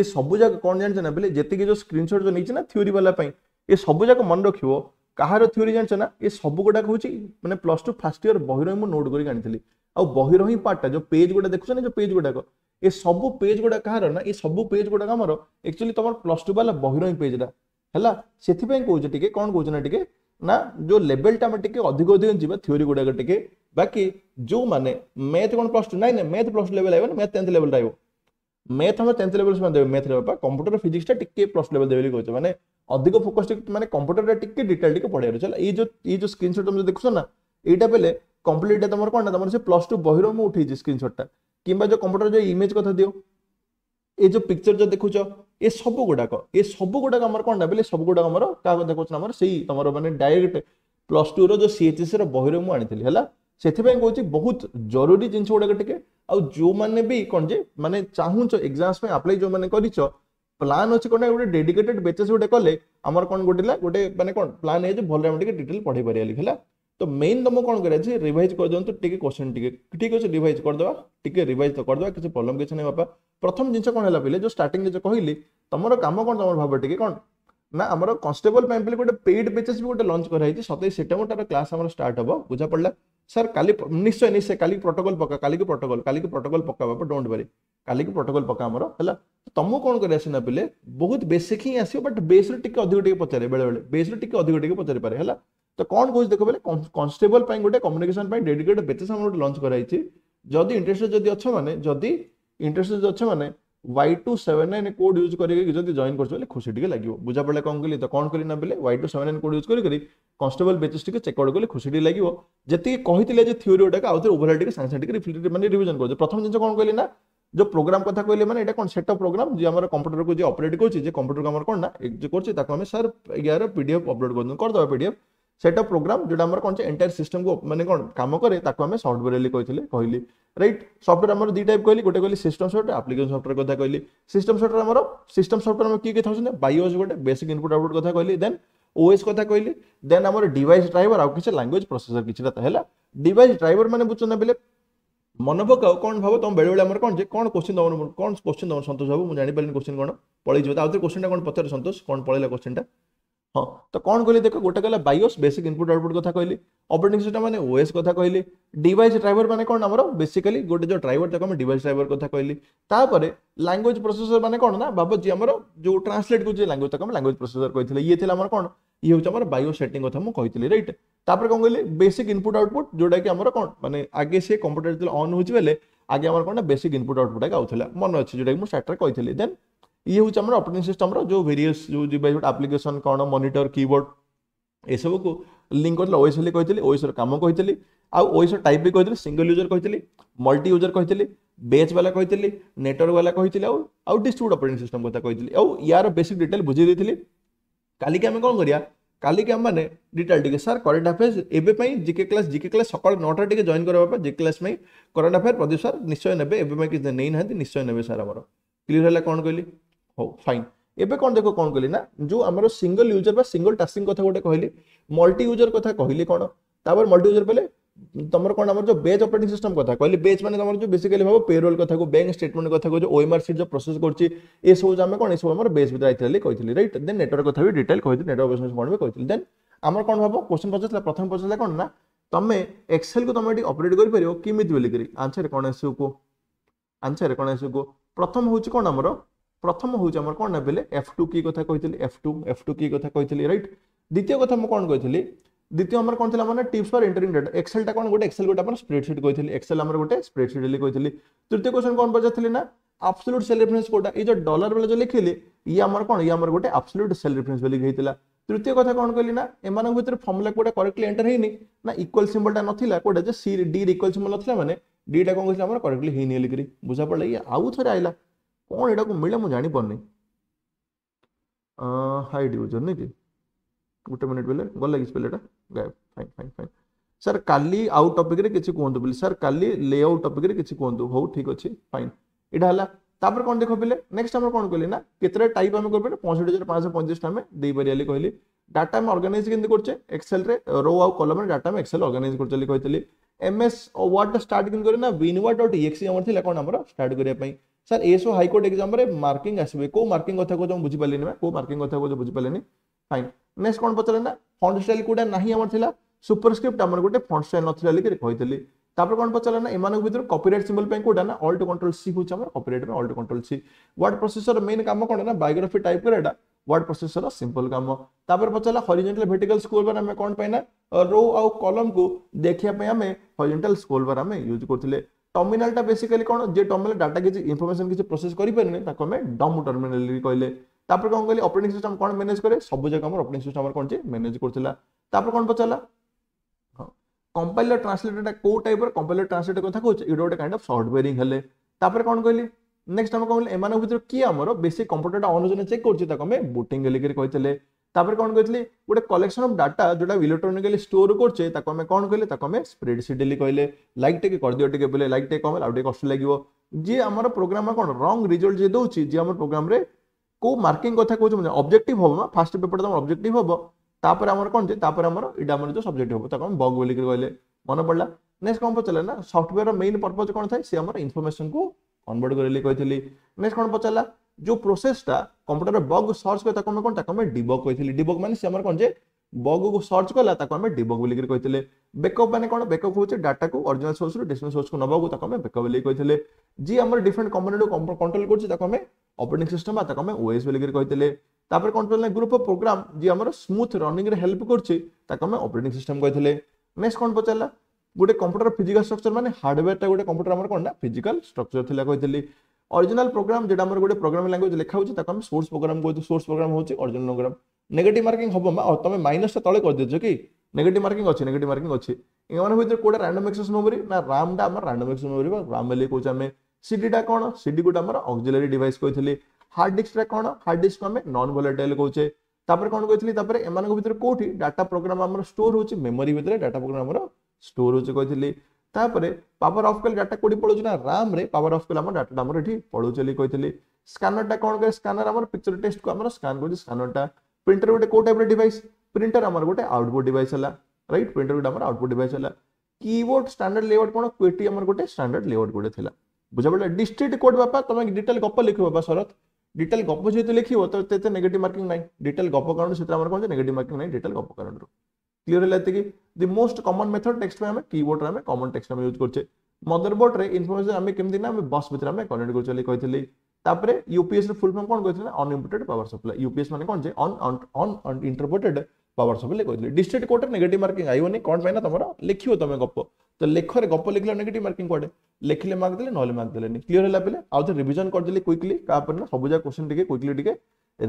ଏ ସବୁଯାକ କ'ଣ ଜାଣିଛ ନା ବୋଲେ ଯେତିକି ଯେଉଁ ସ୍କ୍ରିନ୍ସଟ୍ ଯେଉଁ ନେଇଛି ନା ଥିଓରି ବାଲା ପାଇଁ ଏ ସବୁଯାକ ମନେ ରଖିବ କାହାର ଥିଓରି ଜାଣିଛ ନା ଏ ସବୁ ଗୁଡ଼ାକ ହେଉଛି ମାନେ ପ୍ଲସ୍ ଟୁ ଫାର୍ଷ୍ଟ ଇୟର ବହିର ହିଁ ମୁଁ ନୋଟ୍ କରିକି ଆଣିଥିଲି ଆଉ ବହିର ହିଁ ପାର୍ଟଟା ଯେଉଁ ପେଜ୍ ଗୁଡ଼ା ଦେଖୁଛ ନା ଯେଉଁ ପେଜ୍ ଗୁଡ଼ାକ ଏ ସବୁ ପେଜ୍ ଗୁଡ଼ାକ କାହାର ନା ଏ ସବୁ ପେଜ୍ ଗୁଡ଼ାକ ଆମର ଆକ୍ଚୁଆଲି ତୁମର ପ୍ଲସ୍ ଟୁ ବାଲା ବହିର ହିଁ ପେଜ୍ଟା ହେଲା ସେଥିପାଇଁ କହୁଛେ ଟିକେ କ'ଣ କହୁଛେ ନା ଟିକେ ନା ଯେଉଁ ଲେଭେଲଟା ଆମେ ଟିକେ ଅଧିକ ଅଧିକ ଯିବା ଥିଓରି ଗୁଡ଼ାକ ଟିକେ ବାକି ଯେଉଁମାନେ ମ୍ୟାଥ୍ କ'ଣ ପ୍ଲସ୍ ଟୁ ନାଇଁ ନାଇଁ ମ୍ୟାଥ୍ ପ୍ଲସ୍ ଟୁ ଲେଭେଲ୍ ଆଇବ ନା ମ୍ୟାଥ୍ ଟେନ୍ଥ ଲେଭେଲ୍ ରହିବ ମ୍ୟାଥ୍ ଆମେ ଟେନ୍ଥ ଲେଭେଲ୍ ସେମାନେ ଦେବେ ମ୍ୟାଥ୍ ଲେଭେଲ୍ ପା କମ୍ପ୍ୟୁଟର ଫିଜିକ୍ସଟା ଟିକେ ପ୍ଲସ୍ ଲେଭେଲ୍ ଦେବେ ବୋଲି କହୁଛେ ମାନେ ଅଧିକ ଫୋକସ୍ ଟିକେ ମାନେ କମ୍ପ୍ୟୁଟରଟା ଟିକେ ଡିଟେଲ ଟିକେ ପଢ଼େଇ ରହିଛି ହେଲା ଏଇ ଯେଉଁ ଏଇ ଯେଉଁ ସ୍କ୍ରିନ୍ସଟ୍ ତୁମେ ଦେଖୁଛ ନା ଏଇଟା ବେଲେ କମ୍ପ୍ଲିଟ୍ଟା ତମର କ'ଣ ନା ତମର ସେ ପ୍ଲସ୍ ଟୁ ବହିର ମୁଁ ଉଠେଇଛି ସ୍କ୍ରିନ୍ସଟ୍ଟା କିମ୍ବା ଯେଉଁ କମ୍ପ୍ୟୁଟର ଯେଉଁ ଇମେଜ୍ କଥା ଦିଅ ଏଇ ଯେଉଁ ପିକ୍ଚର ଯେଉଁ ଦେଖୁଛ ଏ ସବୁ ଗୁଡ଼ାକ ଏ ସବୁ ଗୁଡ଼ାକ ଆମର କ'ଣ ନା ବୋଲେ ସବୁ ଗୁଡ଼ାକ ଆମର କାହା କଥା କହୁଛନ୍ତି ଆମର ସେଇ ତମର ମାନେ ଡାଇରେକ୍ଟ ପ୍ଲସ୍ ଟୁର ଯେଉଁ ସିଏଚ୍ଏସ୍ର ବହିରେ ମୁଁ ଆଣିଥିଲି ହେଲା ସେଥିପାଇଁ କହୁଛି ବହୁତ ଜରୁରୀ ଜିନିଷ ଗୁଡ଼ାକ ଟିକେ ଆଉ ଯେଉଁମାନେ ବି କ'ଣ ଯେ ମାନେ ଚାହୁଁଛ ଏକ୍ଜାମ୍ସ ପାଇଁ ଆପ୍ଲାଏ ଯେଉଁମାନେ କରିଛ ପ୍ଲାନ୍ ଅଛି କ'ଣ ଗୋଟେ ଡେଡିକେଟେଡ୍ ବେଚେସ୍ ଗୋଟେ କଲେ ଆମର କ'ଣ ଗୋଟେ ହେଲା ଗୋଟେ ମାନେ କ'ଣ ପ୍ଲାନ୍ ହେଇଛି ଭଲରେ ଆମେ ଟିକେ ଡିଟେଲ୍ ପଢ଼େଇ ପାରିବା ହେଲା ତ ମେନ୍ ତମକୁ କ'ଣ କରିବାର ଅଛି ରିଭାଇଜ୍ କରିଦିଅନ୍ତୁ ଟିକେ କୋଶ୍ଚିନ୍ ଟିକେ ଠିକ୍ ଅଛି ରିଭାଇଜ୍ କରିଦେବା ଟିକେ ରିଭାଇଜ୍ ତ କରିଦେବା କିଛି ପ୍ରୋବ୍ଲେମ୍ କିଛି ନାହିଁ ବାପା ପ୍ରଥମ ଜିନିଷ କ'ଣ ହେଲା ପିଲେ ଯେଉଁ ଷ୍ଟାର୍ଟିଂରେ ଯେଉଁ କହିଲି ତମର କାମ କ'ଣ ତମର ଭାବ ଟିକେ କ'ଣ ନା ଆମର କନଷ୍ଟେବଲ ପାଇଁ ବୋଲି ଗୋଟେ ପେଡ୍ ବେଚେସ୍ ବି ଗୋଟେ ଲଞ୍ଚ କରାହେଇଛି ସତେଇଶ ସେପ୍ଟେମ୍ବର ତାର କ୍ଲାସ୍ ଆମର ଷ୍ଟାର୍ଟ ହେବ ବୁଝା ପଡ଼ିଲା ସାର୍ କାଲି ନିଶ୍ଚୟ ନିଶ୍ଚୟ କାଲିକି ପ୍ରୋଟୋକଲ୍ ପକା କାଲିକି ପ୍ରୋଟୋକଲ୍ କାଲିକି ପ୍ରୋଟୋକଲ୍ ପକା ବାପା ଡୋଣ୍ଟ ୱରି କାଲିକି ପ୍ରୋଟୋକଲ୍ ପକା ଆମର ହେଲା ତମକୁ କ'ଣ କରି ଆସିନା ପିଲେ ବହୁତ ବେସିକ୍ ହିଁ ଆସିବ ବଟ୍ ବେସ୍ରୁ ଟିକେ ଅଧିକ ଟିକେ ପଚାରେ ବେଳେବେଳେ ବେସ୍ରୁ ଟିକେ ଅଧିକ ଟିକେ ପଚାରିପାରେ ହେଲା ତ କ'ଣ କହୁଛି ଦେଖ ବୋଲେ କନଷ୍ଟେବଲ ପାଇଁ ଗୋଟେ କମ୍ୟୁନିକେସନ ପାଇଁ ଡେଡିକେଟେଡ୍ ବେତେସ୍ ଆମର ଗୋଟେ ଲଞ୍ଚ କରାଯାଇଛି ଯଦି ଇଣ୍ଟରେଷ୍ଟେଡ୍ ଯଦି ଅଛ ମାନେ ଯଦି ଇଣ୍ଟରେଷ୍ଟେଡ୍ ଅଛ ମାନେ Y two seven nine code use କରିକି ଯଦି ଜଏନ୍ କରୁଛ ବୋଲେ ଖୁସି ଟିକେ ଲାଗିବ ବୁଝା ପଡ଼ିଲା କ'ଣ କଲି ତ କ'ଣ କଲି ନା ବୋଲେ Y two seven nine code use କରିକି କନଷ୍ଟେବଲ ବେଚେସ୍ ଟିକେ ଚେକ୍ ଆଉଟ୍ କଲେ ଖୁସି ଟିକେ ଲାଗିବ ଯେତିକି କହିଥିଲେ ଯେ ଥିଓରି ଗୁଡ଼ାକ ଆଉ ଥରେ ଓଭରଅଲ୍ ଟିକେ ସାଙ୍ଗେ ସାଙ୍ଗେ ଟିକେ ମାନେ ରିଭିଜନ୍ କରୁଛ ପ୍ରଥମ ଜିନିଷ କ'ଣ କହିଲି ନା যে প্রোগ্রাম কথা কইলে মানে এটা কোন সেট অফ প্রোগ্রাম যে আমার কম্পিউটরকে যে অপারেট করছি যে কম্পিউটরকে আমার কোন না যে করছি তাকে আমি স্যার ইয়ার পিডিএফ অপলোড করে দেবো করে দেবো পিডিএফ সেট অফ ପ୍ରୋଗ୍ରାମ ଯେଉଁଟା ଆମର କ'ଣ ଏଣ୍ଟାୟାର ସିଷ୍ଟମକୁ ମାନେ କ'ଣ କାମ କରେ ତାକୁ ଆମେ ସଫ୍ଟୱେୟାର ବୋଲି କହିଥିଲେ କହିଲି ରାଇଟ୍ ସଫ୍ଟୱେୟାର ଆମର ଦୁଇ ଟାଇପ୍ କହିଲି ଗୋଟେ କହିଲି ସିଷ୍ଟମ୍ ସଫ୍ଟୱେୟାର ଆପ୍ଲିକେସନ୍ ସଫ୍ଟୱେୟାର କଥା କହିଲି ସିଷ୍ଟମ୍ ସଫ୍ଟୱେୟାର ଆମର ସିଷ୍ଟମ୍ ସଫ୍ଟୱେୟାର ଆମର କିଏ କିଏ ଥାଉଛନ୍ତି ବାଇଓସ୍ ଗୋଟେ ବେସିକ୍ ଇନପୁଟ୍ ଆଉଟପୁଟ୍ କଥା କହିଲି ଦେନ୍ ଓଏସ୍ କଥା କହିଲି ଦେନ୍ ଆମର ଡିଭାଇସ୍ ଡ୍ରାଇଭର ଆଉ କିଛି ଲାଙ୍ଗୁଏଜ୍ ପ୍ରୋସେସର କିଛିଟା ହେଲା ଡିଭାଇସ୍ ଡ୍ରାଇଭର ମାନେ ବୁଝୁଛନ୍ତି ବୋଲେ ମନେ ପକାଅ କ'ଣ ଭାବ ତମ ବେଳେବେଳେ ଆମର କ'ଣ ଯେ କ'ଣ କୋଶ୍ଚିନ୍ ତମର କ'ଣ କୋଶ୍ଚିନ୍ ତମର ସନ୍ତୋଷ ହବ ମୁଁ ଜାଣିପାରିଲିନି କୋଶ୍ଚିନ୍ କ'ଣ ପଳେଇଯିବ ତା ଆଉଥରେ କୋଶ୍ଚିନ୍ଟା କ'ଣ ପଚାରେ ସନ୍ତୋଷ କ'ଣ ପଳେଇଲା କୋଶ୍ଚିନ୍ଟା ହଁ ତ କ'ଣ କହିଲି ଦେଖ ଗୋଟେ କହିଲା ବାଇଓସ୍ ବେସିକ୍ ଇନପୁଟ୍ ଆଉଟପୁଟ୍ କଥା କହିଲି ଅପରେଟିଂ ସିଷ୍ଟମ୍ ମାନେ ଓଏସ୍ କଥା କହିଲି ଡିଭାଇସ୍ ଡ୍ରାଇଭର ମାନେ କ'ଣ ଆମର ବେସିକାଲି ଗୋଟେ ଯେଉଁ ଡ୍ରାଇଭର ତାକୁ ଆମେ ଡିଭାଇସ୍ ଡ୍ରାଇଭର କଥା କହିଲି ତାପରେ ଲାଙ୍ଗୁଏଜ୍ ପ୍ରୋସେସର ମାନେ କ'ଣ ନା ବାବା ଯିଏ ଆମର ଯେଉଁ ଟ୍ରାନ୍ସଲେଟ୍ କରୁଛି ଲାଙ୍ଗୁଏଜ ତାକୁ ଆମେ ଲାଙ୍ଗୁଏଜ୍ ପ୍ରୋସେସର କହିଥିଲେ ଇଏ ଥିଲା ଆମର କ'ଣ ଇଏ ହେଉଛି ଆମର ବାୟୋ ସେଟିଂ କଥା ମୁଁ କହିଥିଲି ରାଇଟ୍ ତାପରେ କ'ଣ କହିଲି ବେସିକ୍ ଇନପୁଟ ଆଉଟପୁଟ୍ ଯେଉଁଟାକି ଆମର କ'ଣ ମାନେ ଆଗେ ସେ କମ୍ପ୍ୟୁଟର ଯେତେବେଳେ ଅନ୍ ହେଉଛି ବେଲେ ଆଗେ ଆମର କ'ଣ ବେସିକ୍ ଇନପୁଟ୍ ଆଉଟପୁଟ୍ ଆଗେ ଆଉଥିଲା ମନେ ଅଛି ଯେଉଁଟାକି ମୁଁ ଷ୍ଟାର୍ଟରେ କହିଥିଲି ଦେନ୍ ଇଏ ହେଉଛି ଆମର ଅପରେଟିଂ ସିଷ୍ଟମର ଯେଉଁ ଭେରିୟସ୍ ଯେଉଁ ଡିଭାଇସ୍ ଗୋଟେ ଆପ୍ଲିକେସନ୍ କ'ଣ ମନିଟର କିବୋର୍ଡ଼ ଏସବୁକୁ ଲିଙ୍କ୍ କରିଥିଲେ ଓଏସ୍ ବୋଲି କହିଥିଲି ଓଏସ୍ର କାମ କହିଥିଲି ଆଉ ଓଏସ୍ର ଟାଇପ୍ ବି କହିଥିଲି ସିଙ୍ଗଲ ୟୁଜର କହିଥିଲି ମଲ୍ଟି ୟୁଜର କହିଥିଲି ବେଚ୍ ବାଲା କହିଥିଲି ନେଟୱାର୍କ ବାଲା କହିଥିଲି ଆଉ ଆଉ ଡିଷ୍ଟ୍ରିବ୍ୟୁଟ୍ ଅପରେଟିଂ ସିଷ୍ଟମ୍ କଥା କହିଥିଲି ଆଉ ୟାର ବେସିକ୍ ଡିଟେଲ୍ ବୁଝେଇ ଦେଇଥିଲି କାଲିକି ଆମେ କ'ଣ କରିବା କାଲିକି ଆମମାନେ ଡିଟେଲ୍ ଟିକେ ସାର୍ କରେଣ୍ଟ ଆଫେୟାର୍ସ ଏବେ ପାଇଁ ଜିକେ କ୍ଲାସ୍ ଜିକେ କ୍ଲାସ୍ ସକାଳ ନଅଟା ଟିକେ ଜଏନ୍ କରିବା ପାଇଁ ଜିକେ କ୍ଲାସ୍ ପାଇଁ କରେଣ୍ଟ ଆଫେୟାର୍ ପ୍ରଦୀପ ସାର୍ ନିଶ୍ଚୟ ନେବେ ଏବେ ପାଇଁ କିଛି ନେଇନାହାନ୍ତି ନିଶ୍ଚୟ ନେବେ ସାର୍ ଆମର କ୍ଲିୟର ହେଲା କ'ଣ କହିଲି ହଉ ଫାଇନ୍ ଏବେ କ'ଣ ଦେଖ କ'ଣ କହିଲି ନା ଯେଉଁ ଆମର ସିଙ୍ଗଲ ୟୁଜର ବା ସିଙ୍ଗଲ ଟାସ୍କିଂ କଥା ଗୋଟେ କହିଲି ମଲ୍ଟି ୟୁଜର କଥା କହିଲି କ'ଣ ତାପରେ ମଲ୍ଟି ୟୁଜର କହିଲେ ତମର କ'ଣ ଆମର ଯେଉଁ ବେଜ୍ ଅପରେଟିଂ ସିଷ୍ଟମ୍ କଥା କହିଲି ବେଜ୍ ମାନେ ତମର ଯେଉଁ ବେସିକାଲି ଭାବ ପେରୋଲ୍ କଥାକୁ ବ୍ୟାଙ୍କ ଷ୍ଟେଟମେଣ୍ଟ କଥାକୁ ଯେଉଁ ଓଏମ୍ଆର୍ ସିଟ୍ ଯେଉଁ ପ୍ରୋସେସ୍ କରୁଛି ଏସବୁ ଆମେ କ'ଣ ଏସବୁ ଆମର ବେଜ୍ ଭିତରେ ଆଇଥିଲେ କହିଥିଲି ରାଇଟ୍ ଦେନ୍ ନେଟୱାର୍କ କଥା ବି ଡିଟେଲ୍ କହିଥିଲି ନେଟୱାର୍କ ବିଜନେସ୍ କ'ଣ ବି କହିଥିଲି ଦେନ୍ ଆମର କ'ଣ ଭାବ କ୍ୱେଶ୍ଚନ୍ ପଚାରିଥିଲା ପ୍ରଥମ ପଚାରିଲା କ'ଣ ନା ତମେ ଏକ୍ସେଲ୍କୁ ତମେ ଏଠି ଅପରେଟ୍ କରିପାରିବ କେମିତି ବୋଲିକରି ଆନ୍ସର୍ କ'ଣ ଆସିବ କୁହ ଆନ୍ସର୍ କ'ଣ ଆସିବ କୁହ ପ୍ରଥମ ହେଉଛି କ'ଣ ଆମର ପ୍ରଥମ ହେଉଛି ଆମର କ'ଣ ନା ବେଲେ ଏଫ୍ ଟୁ କି କଥା କହିଥିଲି ଏଫ୍ ଟୁ ଏଫ୍ ଟୁ କି କଥା କହିଥିଲି ରାଇଟ୍ ଦ୍ୱିତୀୟ କଥା ମୁଁ କ'ଣ କହିଥିଲି দ্বিতীয় আমার কোণ লা মানে টিপস ফর এন্টারিং ডেটা এক্সেলটা কোণ গোটে এক্সেল গোটে আমার স্প্রেডসিট কইছিল এক্সেল আমার গোটে স্প্রেডসিট বলে কইছিল তৃতীয় কোশ্চেন কোণ পচারছিলি না আবসলুট সেল রেফরেন্স কোটা এই যে ডলার বেলে যে লিখিলি ইয়ে আমার কোণ ইয়ে আমার গোটে আবসলুট সেল রেফরেন্স বলে হইতিলা তৃতীয় কথা কোণ কলি না এমানক ভিতরে ফর্মুলা কোটা করেক্টলি এন্টার হইনি না ইকুয়াল সিম্বলটা নথিলা কোটা যে সি ডি ইকুয়াল সিম্বল নথিলা মানে ডিটা কোণ কইছিল আমার করেক্টলি হইনি লিখি বুঝা পড়লা ইয়ে আউ থরে আইলা କ'ଣ ଏଇଟାକୁ ମିଳେ ମୁଁ ଜାଣିପାରୁନି ହାଇ ଡିଭିଜନ୍ ନାଇଁ କି ଗୋଟେ ମିନିଟ୍ ବେଲେ ଗଲା କି ସ୍ପେଲ୍ ଏଇଟା ଗାଏବ ଫାଇନ୍ ଫାଇନ୍ ଫାଇନ୍ ସାର୍ କାଲି ଆଉ ଟପିକ୍ରେ କିଛି କୁହନ୍ତୁ ବୋଲି ସାର୍ କାଲି ଲେ ଆଉ ଟପିକ୍ରେ କିଛି କୁହନ୍ତୁ ହଉ ଠିକ୍ ଅଛି ଫାଇନ୍ ଏଇଟା ହେଲା ତାପରେ କ'ଣ ଦେଖ ପିଲେ ନେକ୍ସଟ ଆମର କ'ଣ କହିଲେ ନା କେତେଟା ଟାଇପ୍ ଆମେ କରିପାରିବା ପଞ୍ଚଷଠି ହଜାର ପାଞ୍ଚଶହ ପଇଁତିରିଶଟା ଆମେ ଦେଇପାରିବା ବୋଲି କହିଲି ଡାଟା ଆମେ ଅର୍ଗାନାଇଜ କେମିତି କରୁଛେ ଏକ୍ସେଲରେ ରୋ ଆଉ କଲମରେ ଡାଟା ଆମେ ଏକ୍ସେଲ ଅର୍ଗାନାଇଜ କରୁଛେ ବୋଲି କହିଥିଲି ଏମ୍ଏସ୍ ୱାର୍ଡଟା ଷ୍ଟାର୍ଟ କେମିତି କରିବା ନା ୱିନ୍ ୱାର୍ଡ ଡଟ୍ ଏକ୍ସି ଆମର ଥିଲା କ'ଣ ଆମର ଷ୍ଟାର୍ଟ କରିବା ପାଇଁ ସାର୍ ଏସବୁ ହାଇକୋର୍ଟ ଏକ୍ଜାମରେ ମାର୍କିଂ ଆସିବେ କୋଉ ମାର୍କିଂ କଥା କହୁଛ ମୁଁ ବୁଝିପାରିଲିନି ବା କୋଉ ମାର୍କିଂ କଥା କହୁଛ ବୁଝିପାରିଲିନି ଫାଇନ୍ ନେକ୍ସଟ କ'ଣ ପଚାରିଲେ ନା ଫଣ୍ଡ ଷ୍ଟାଇଲ୍ କୋଉଟା ନାହିଁ ଆମର ଥିଲା ସୁପରସ୍କ୍ରିପ୍ଟ ଆମର ଗୋଟେ ଫଣ୍ଡ ଷ୍ଟାଇଲ୍ ନଥିଲା ବୋଲି କହିଥିଲି ତାପରେ କ'ଣ ପଚାରିଲା ନା ଏମାନଙ୍କ ଭିତରୁ କପିରାଇଟ୍ ସିମ୍ବଲ ପାଇଁ କୋଉଟା ନା ଅଲ୍ଟ କଣ୍ଟ୍ରୋଲ ସି ହେଉଛି ଆମର କପିରାଇଟ୍ ପାଇଁ alt control C word processor main କାମ କ'ଣ ନା ବାୟୋଗ୍ରାଫି ଟାଇପ୍ ର ଏଇଟା ୱାର୍ଡ ପ୍ରୋସେସର ସିମ୍ପଲ କାମ ତାପରେ ପଚାରିଲା ହରିଜେଣ୍ଟାଲ ଭେଟିକାଲ ସ୍କୋର ବାର ଆମେ କ'ଣ ପାଇଁ ନା ରୋ ଆଉ କଲମକୁ ଦେଖିବା ପାଇଁ ଆମେ ହରିଜେଣ୍ଟାଲ ସ୍କୋର ବାର ଆମେ ୟୁଜ୍ କରୁଥିଲେ ଟର୍ମିନାଲଟା ବେସିକାଲି କ'ଣ ଯେ ଟର୍ମିନାଲ ଡାଟା କିଛି ଇନଫର୍ମେସନ୍ କିଛି ପ୍ରୋସେସ୍ କରିପାରିନି ତାକୁ ଆମେ ଡମ୍ ଟର୍ମିନାଲ କହିଲେ ତାପରେ କ'ଣ କହିଲେ ଅପରେଟିଂ ସିଷ୍ଟମ୍ କ'ଣ ମ୍ୟାନେଜ୍ କରେ ସବୁ ଯାକ ଆମର ଅପରେଟିଂ ସିଷ୍ଟମ୍ ଆମର କ'ଣ ଯେ ମ୍ୟାନେଜ୍ କରୁଥିଲା ତାପରେ କ'ଣ ପଚାରିଲା କମ୍ପାଇଲର ଟ୍ରାନ୍ସଲେଟରଟା କେଉଁ ଟାଇପ୍ର କମ୍ପାଇଲର ଟ୍ରାନ୍ସଲେଟର କଥା କହୁଛେ ଏଇଟା ଗୋଟେ କାଇଣ୍ଡ ଅଫ୍ ସଫ୍ଟୱେରିଂ ହେଲେ ତାପରେ କ'ଣ କହିଲେ ନେକ୍ସଟ ଆମେ କ'ଣ କହିଲେ ଏମାନଙ୍କ ଭିତରୁ କିଏ ଆମର ବେଶୀ କମ୍ପ୍ୟୁଟରଟା ଅନ୍ ହେଉଛନ୍ତି ଚେକ୍ କରୁଛି ତାକୁ ଆମେ ବୁଟିଂ ହେଲିକିରି କହିଥିଲେ ତାପରେ କ'ଣ କହିଥିଲି ଗୋଟେ କଲେକ୍ସନ୍ ଅଫ୍ ଡାଟା ଯେଉଁଟାକୁ ଇଲେକ୍ଟ୍ରୋନିକାଲି ଷ୍ଟୋର କରୁଛେ ତାକୁ ଆମେ କ'ଣ କହିଲେ ତାକୁ ଆମେ ସ୍ପ୍ରେଡସିଟ୍ଲି କହିଲେ ଲାଇକ୍ ଟିକେ କରିଦିଅ ଟିକେ ବୋଲେ ଲାଇକ୍ ଟିକେ କମେଲେ ଆଉ ଟିକେ କଷ୍ଟ ଲାଗିବ ଯିଏ ଆମର ପ୍ରୋଗ୍ରାମ କ'ଣ ରଙ୍ଗ ରିଜଲ୍ଟ ଯିଏ ଦେଉଛି ଯିଏ ଆମର ପ୍ରୋଗ୍ରାମରେ କେଉଁ ମାର୍କିଂ କଥା କହୁଛି ମାନେ ଅବଜେକ୍ଟିଭ୍ ହେବ ନା ଫାର୍ଷ୍ଟ ପେପରଟା ତମର ଅବଜେକ୍ଟିଭ୍ ହେବ ତାପରେ ଆମର କ'ଣ ଯେ ତାପରେ ଆମର ଏଇଟା ଆମର ଯେଉଁ ସବଜେକ୍ଟ ହେବ ତାକୁ ଆମେ ବଗ୍ ବୋଲିକି କହିଲେ ମନେ ପଡ଼ିଲା ନେକ୍ସଟ କ'ଣ ପଚାରିଲା ନା ସଫ୍ଟୱେୟାର ମେନ୍ ପର୍ପଜ୍ କ'ଣ ଥାଏ ସେ ଆମର ଇନଫର୍ମେସନକୁ କନଭର୍ଟ କରିଲି କହିଥିଲି ନେକ୍ସଟ କ'ଣ ପଚାରିଲା जो प्रोसेसटा कंप्यूटर बग सर्च करे ताको हमें कोन ताको हमें डिबग কইଥିଲି ডিবগ মানে সে আমার কোন যে বগ কু সর্চ কলা তাকে আমি ডিবগ বলি কইলে ব্যাকআপ মানে কোন ব্যাকআপ হচ্ছে ডাটা কু অরিজিনাল সোর্স রু ডেস্টিনেশন সোর্স কু নবাকু তাকে আমি ব্যাকআপ বলি কইলে যে আমার ডিফরেন্ট কম্পোনেন্ট কন্ট্রোল করছে তাকে আমি অপারেটিং সিস্টম বা তাকে আমি ওএস বলি কইলে তারপরে কন্ট্রোল গ্রুপ অফ প্রোগ্রাম যে আমার স্মুথ রনিং রে হেল্প করছে তাকে আমি অপারেটিং সিস্টম কইলে নেক্সট কোন পচারলা গোটে কম্পুটর ফিজিকাল স্ট্রকচর মানে হার্ডওয়্যারটা গোটে কম্পুটর আমার কোন না ফিজিকাল স্ট্রকচর থিলা কইলি অরিজিনাল প্রোগ্রাম যেটা আমার গোটে প্রোগ্রাম ল্যাঙ্গুয়েজ লেখা হচ্ছে তাকে আমি সোর্স প্রোগ্রাম কହୁଛୁ সোর্স প্রোগ্রাম হচ্ছে অরিজিনাল প্রোগ্রাম নেগেটিভ মার্কিং হব তুমি মাইনসটা তলে করেদেছ কি নেগেটিভ মার্কিং অছে নেগেটিভ মার্কিং অছে এমানে ভিতরে কোটা র্যান্ডম এক্সেস মেমোরি না রামটা আমার র্যান্ডম এক্সেস মেমোরি বা রাম বলে কোচ আমি সিডিটা কোন সিডি গোটা আমার অক্সিলারি ডিভাইস কইଥିଲି হার্ড ডিস্কটা কোন হার্ড ডিস্ক আমি নন ভোলেটাইল কହୁଛେ তারপরে কোণ কইଥିଲି তারপরে এমানক ভিতরে কোটি ডাটা প্রোগ্রাম আমার স্টোর হচ্ছে মেমোরি ভিতরে ডাটা প্রোগ্রাম আমার স্টোর হচ্ছে কইଥିଲି ତାପରେ ପାୱାର ଅଫ୍ କଲେ ଡାଟା କୋଉଠି ପଳଉଛି ନା ରାମ୍ରେ ପାୱାର ଅଫ୍ କଲେ ଆମ ଡାଟାଟା ଆମର ଏଠି ପଳଉଛି ବୋଲି କହିଥିଲି ସ୍କାନରଟା କ'ଣ କରେ ସ୍କାନର ଆମର ପିକ୍ଚର ଟେଷ୍ଟକୁ ଆମର ସ୍କାନ୍ କରୁଛି ସ୍କାନରଟା ପ୍ରିଣ୍ଟର ଗୋଟେ କୋଉ ଟାଇପ୍ର ଡିଭାଇସ୍ ପ୍ରିଣ୍ଟର ଆମର ଗୋଟେ ଆଉଟପୁଟ୍ ଡିଭାଇସ୍ ହେଲା ରାଇଟ୍ ପ୍ରିଣ୍ଟର ଗୋଟେ ଆମର ଆଉଟପୁଟ୍ ଡିଭାଇସ୍ ହେଲା কিবোর্ড স্ট্যান্ডার্ড লেআউট কোণ কুয়েটি আমার গোটে স্ট্যান্ডার্ড লেআউট গোটে লা বুঝা পড়া ডিস্ট্রিক্ট কোড বাপা তুমি ডিটেল গপ লিখব বাপা শরৎ ডিটেল গপ যেহেতু লিখব তো এতে নেগেটিভ মার্কিং নাই ডিটেল গপ কারণ সেটা আমার কোণ নেগেটিভ মার্কিং নাই ডিটেল গপ কারণ ক্লিয়ার হল এত the most common method text ପାଇଁ ଆମେ କିବୋର୍ଡରେ ଆମେ କମନ୍ ଟେକ୍ସଟ ଆମେ ୟୁଜ୍ କରୁଛେ ମଦରବୋର୍ଡରେ ଇନଫର୍ମେସନ୍ ଆମେ କେମିତି ନା ଆମେ ବସ୍ ଭିତରେ ଆମେ କନେକ୍ଟ କରୁଛୁ ବୋଲି କହିଥିଲି ତାପରେ ୟୁପିଏସ୍ର ଫୁଲ୍ ଫର୍ମ କ'ଣ କହିଥିଲେ ନା ଅନଇମ୍ପୋର୍ଟେଡ୍ ପାୱାର ସପ୍ଲାଏ ୟୁପିଏସ୍ ମାନେ କ'ଣ ଯେ ଅନ୍ ଅନ୍ ଇଣ୍ଟରପୋର୍ଟେଡ୍ বাবার সবিলে কইলে ডিস্ট্রিক্ট কোর্টে নেগেটিভ মার্কিং আইবনি কোন পাই না তোমার লিখিও তুমি গপ তো লেখরে গপ লিখলে নেগেটিভ মার্কিং কোয়াডে লিখলে মার্ক দিলে নহলে মার্ক দিলেনি ক্লিয়ার হলা পেলে আউ তো রিভিজন করদেলি কুইকলি তারপরে না সবুজা কোশ্চেন টিকে কুইকলি টিকে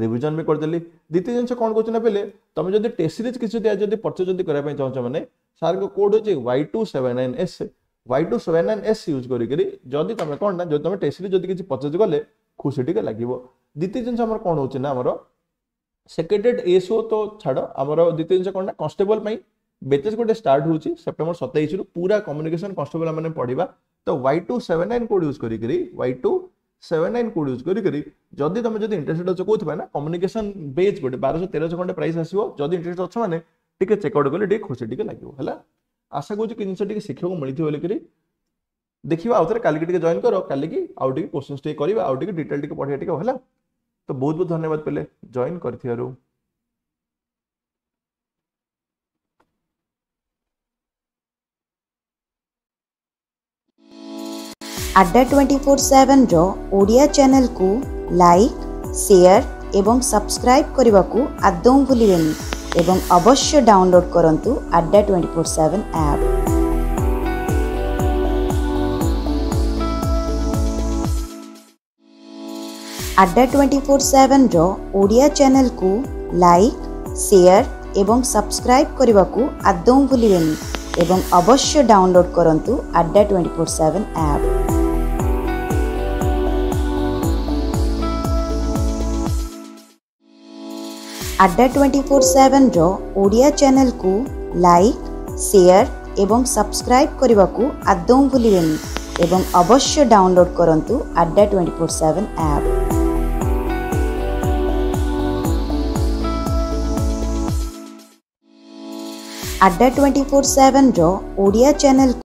রিভিজন বি করদেলি দ্বিতীয় জিনিস কোন কোচ না পেলে তুমি যদি টেস্ট সিরিজ কিছু দিয়া যদি পরচে যদি করা পাই চাহুছ মানে স্যার কো কোড হচ্ছে Y279S Y279S ইউজ করি করি যদি তুমি কোন না যদি তুমি টেস্ট সিরিজ যদি কিছু পরচেজ কলে খুশি টিকে লাগিব দ্বিতীয় জিনিস আমার কোন হচ্ছে না আমার सेक्रेटेड एसओ तो छाड़ आम द्वित जिन कौन ना कन्स्टेबल बेचेस गोटे स्टार्ट हो सेप्टेम्बर सतैश रू पूरा कम्युनिकेशन कन्स्टेबल मैंने पढ़ा तो Y two seven nine code use कर Y two seven nine code use करी तुम जब इंटरेस्टेड अच्छा कौन ना कम्युनिकेशन बेज गोटे बारश तेरह सौ प्राइस आसो जब इंटरेस्ट अच्छा मैंने टी चेकआउट कले खुशी टी लगे है आशा कर जिन को मिलती बोल कर देखिए आउ थे कल की जॉन कर कल की आउ टे क्वेश्चन टे डिटेल टी पढ़ा है তো বহুত বহ ধন্যবাদ পলে জয়েন করতি অর আড্ডা 247 জয়া ওড়িয়া চ্যানেল কো লাইক শেয়ার এবং সাবস্ক্রাইব করিবা কো আদ্দো ভুলিবে নি এবং অবশ্য ডাউনলোড করন্তু Adda 247 app Adda twenty four ସେଭେନ୍ର ଓଡ଼ିଆ ଚ୍ୟାନେଲ୍କୁ ଲାଇକ୍ ସେୟାର୍ ଏବଂ ସବସ୍କ୍ରାଇବ୍ କରିବାକୁ ଆଦୌ ଭୁଲିବେନି ଏବଂ ଅବଶ୍ୟ ଡାଉନଲୋଡ୍ କରନ୍ତୁ Adda twenty four seven app Adda twenty four ସେଭେନ୍ର ଓଡ଼ିଆ ଚ୍ୟାନେଲ୍କୁ ଲାଇକ୍ ସେୟାର୍ ଏବଂ ସବସ୍କ୍ରାଇବ୍ କରିବାକୁ ଆଦୌ ଭୁଲିବେନି ଏବଂ ଅବଶ୍ୟ ଡାଉନଲୋଡ୍ କରନ୍ତୁ Adda twenty four seven app At the 24 7 Raw Odia channel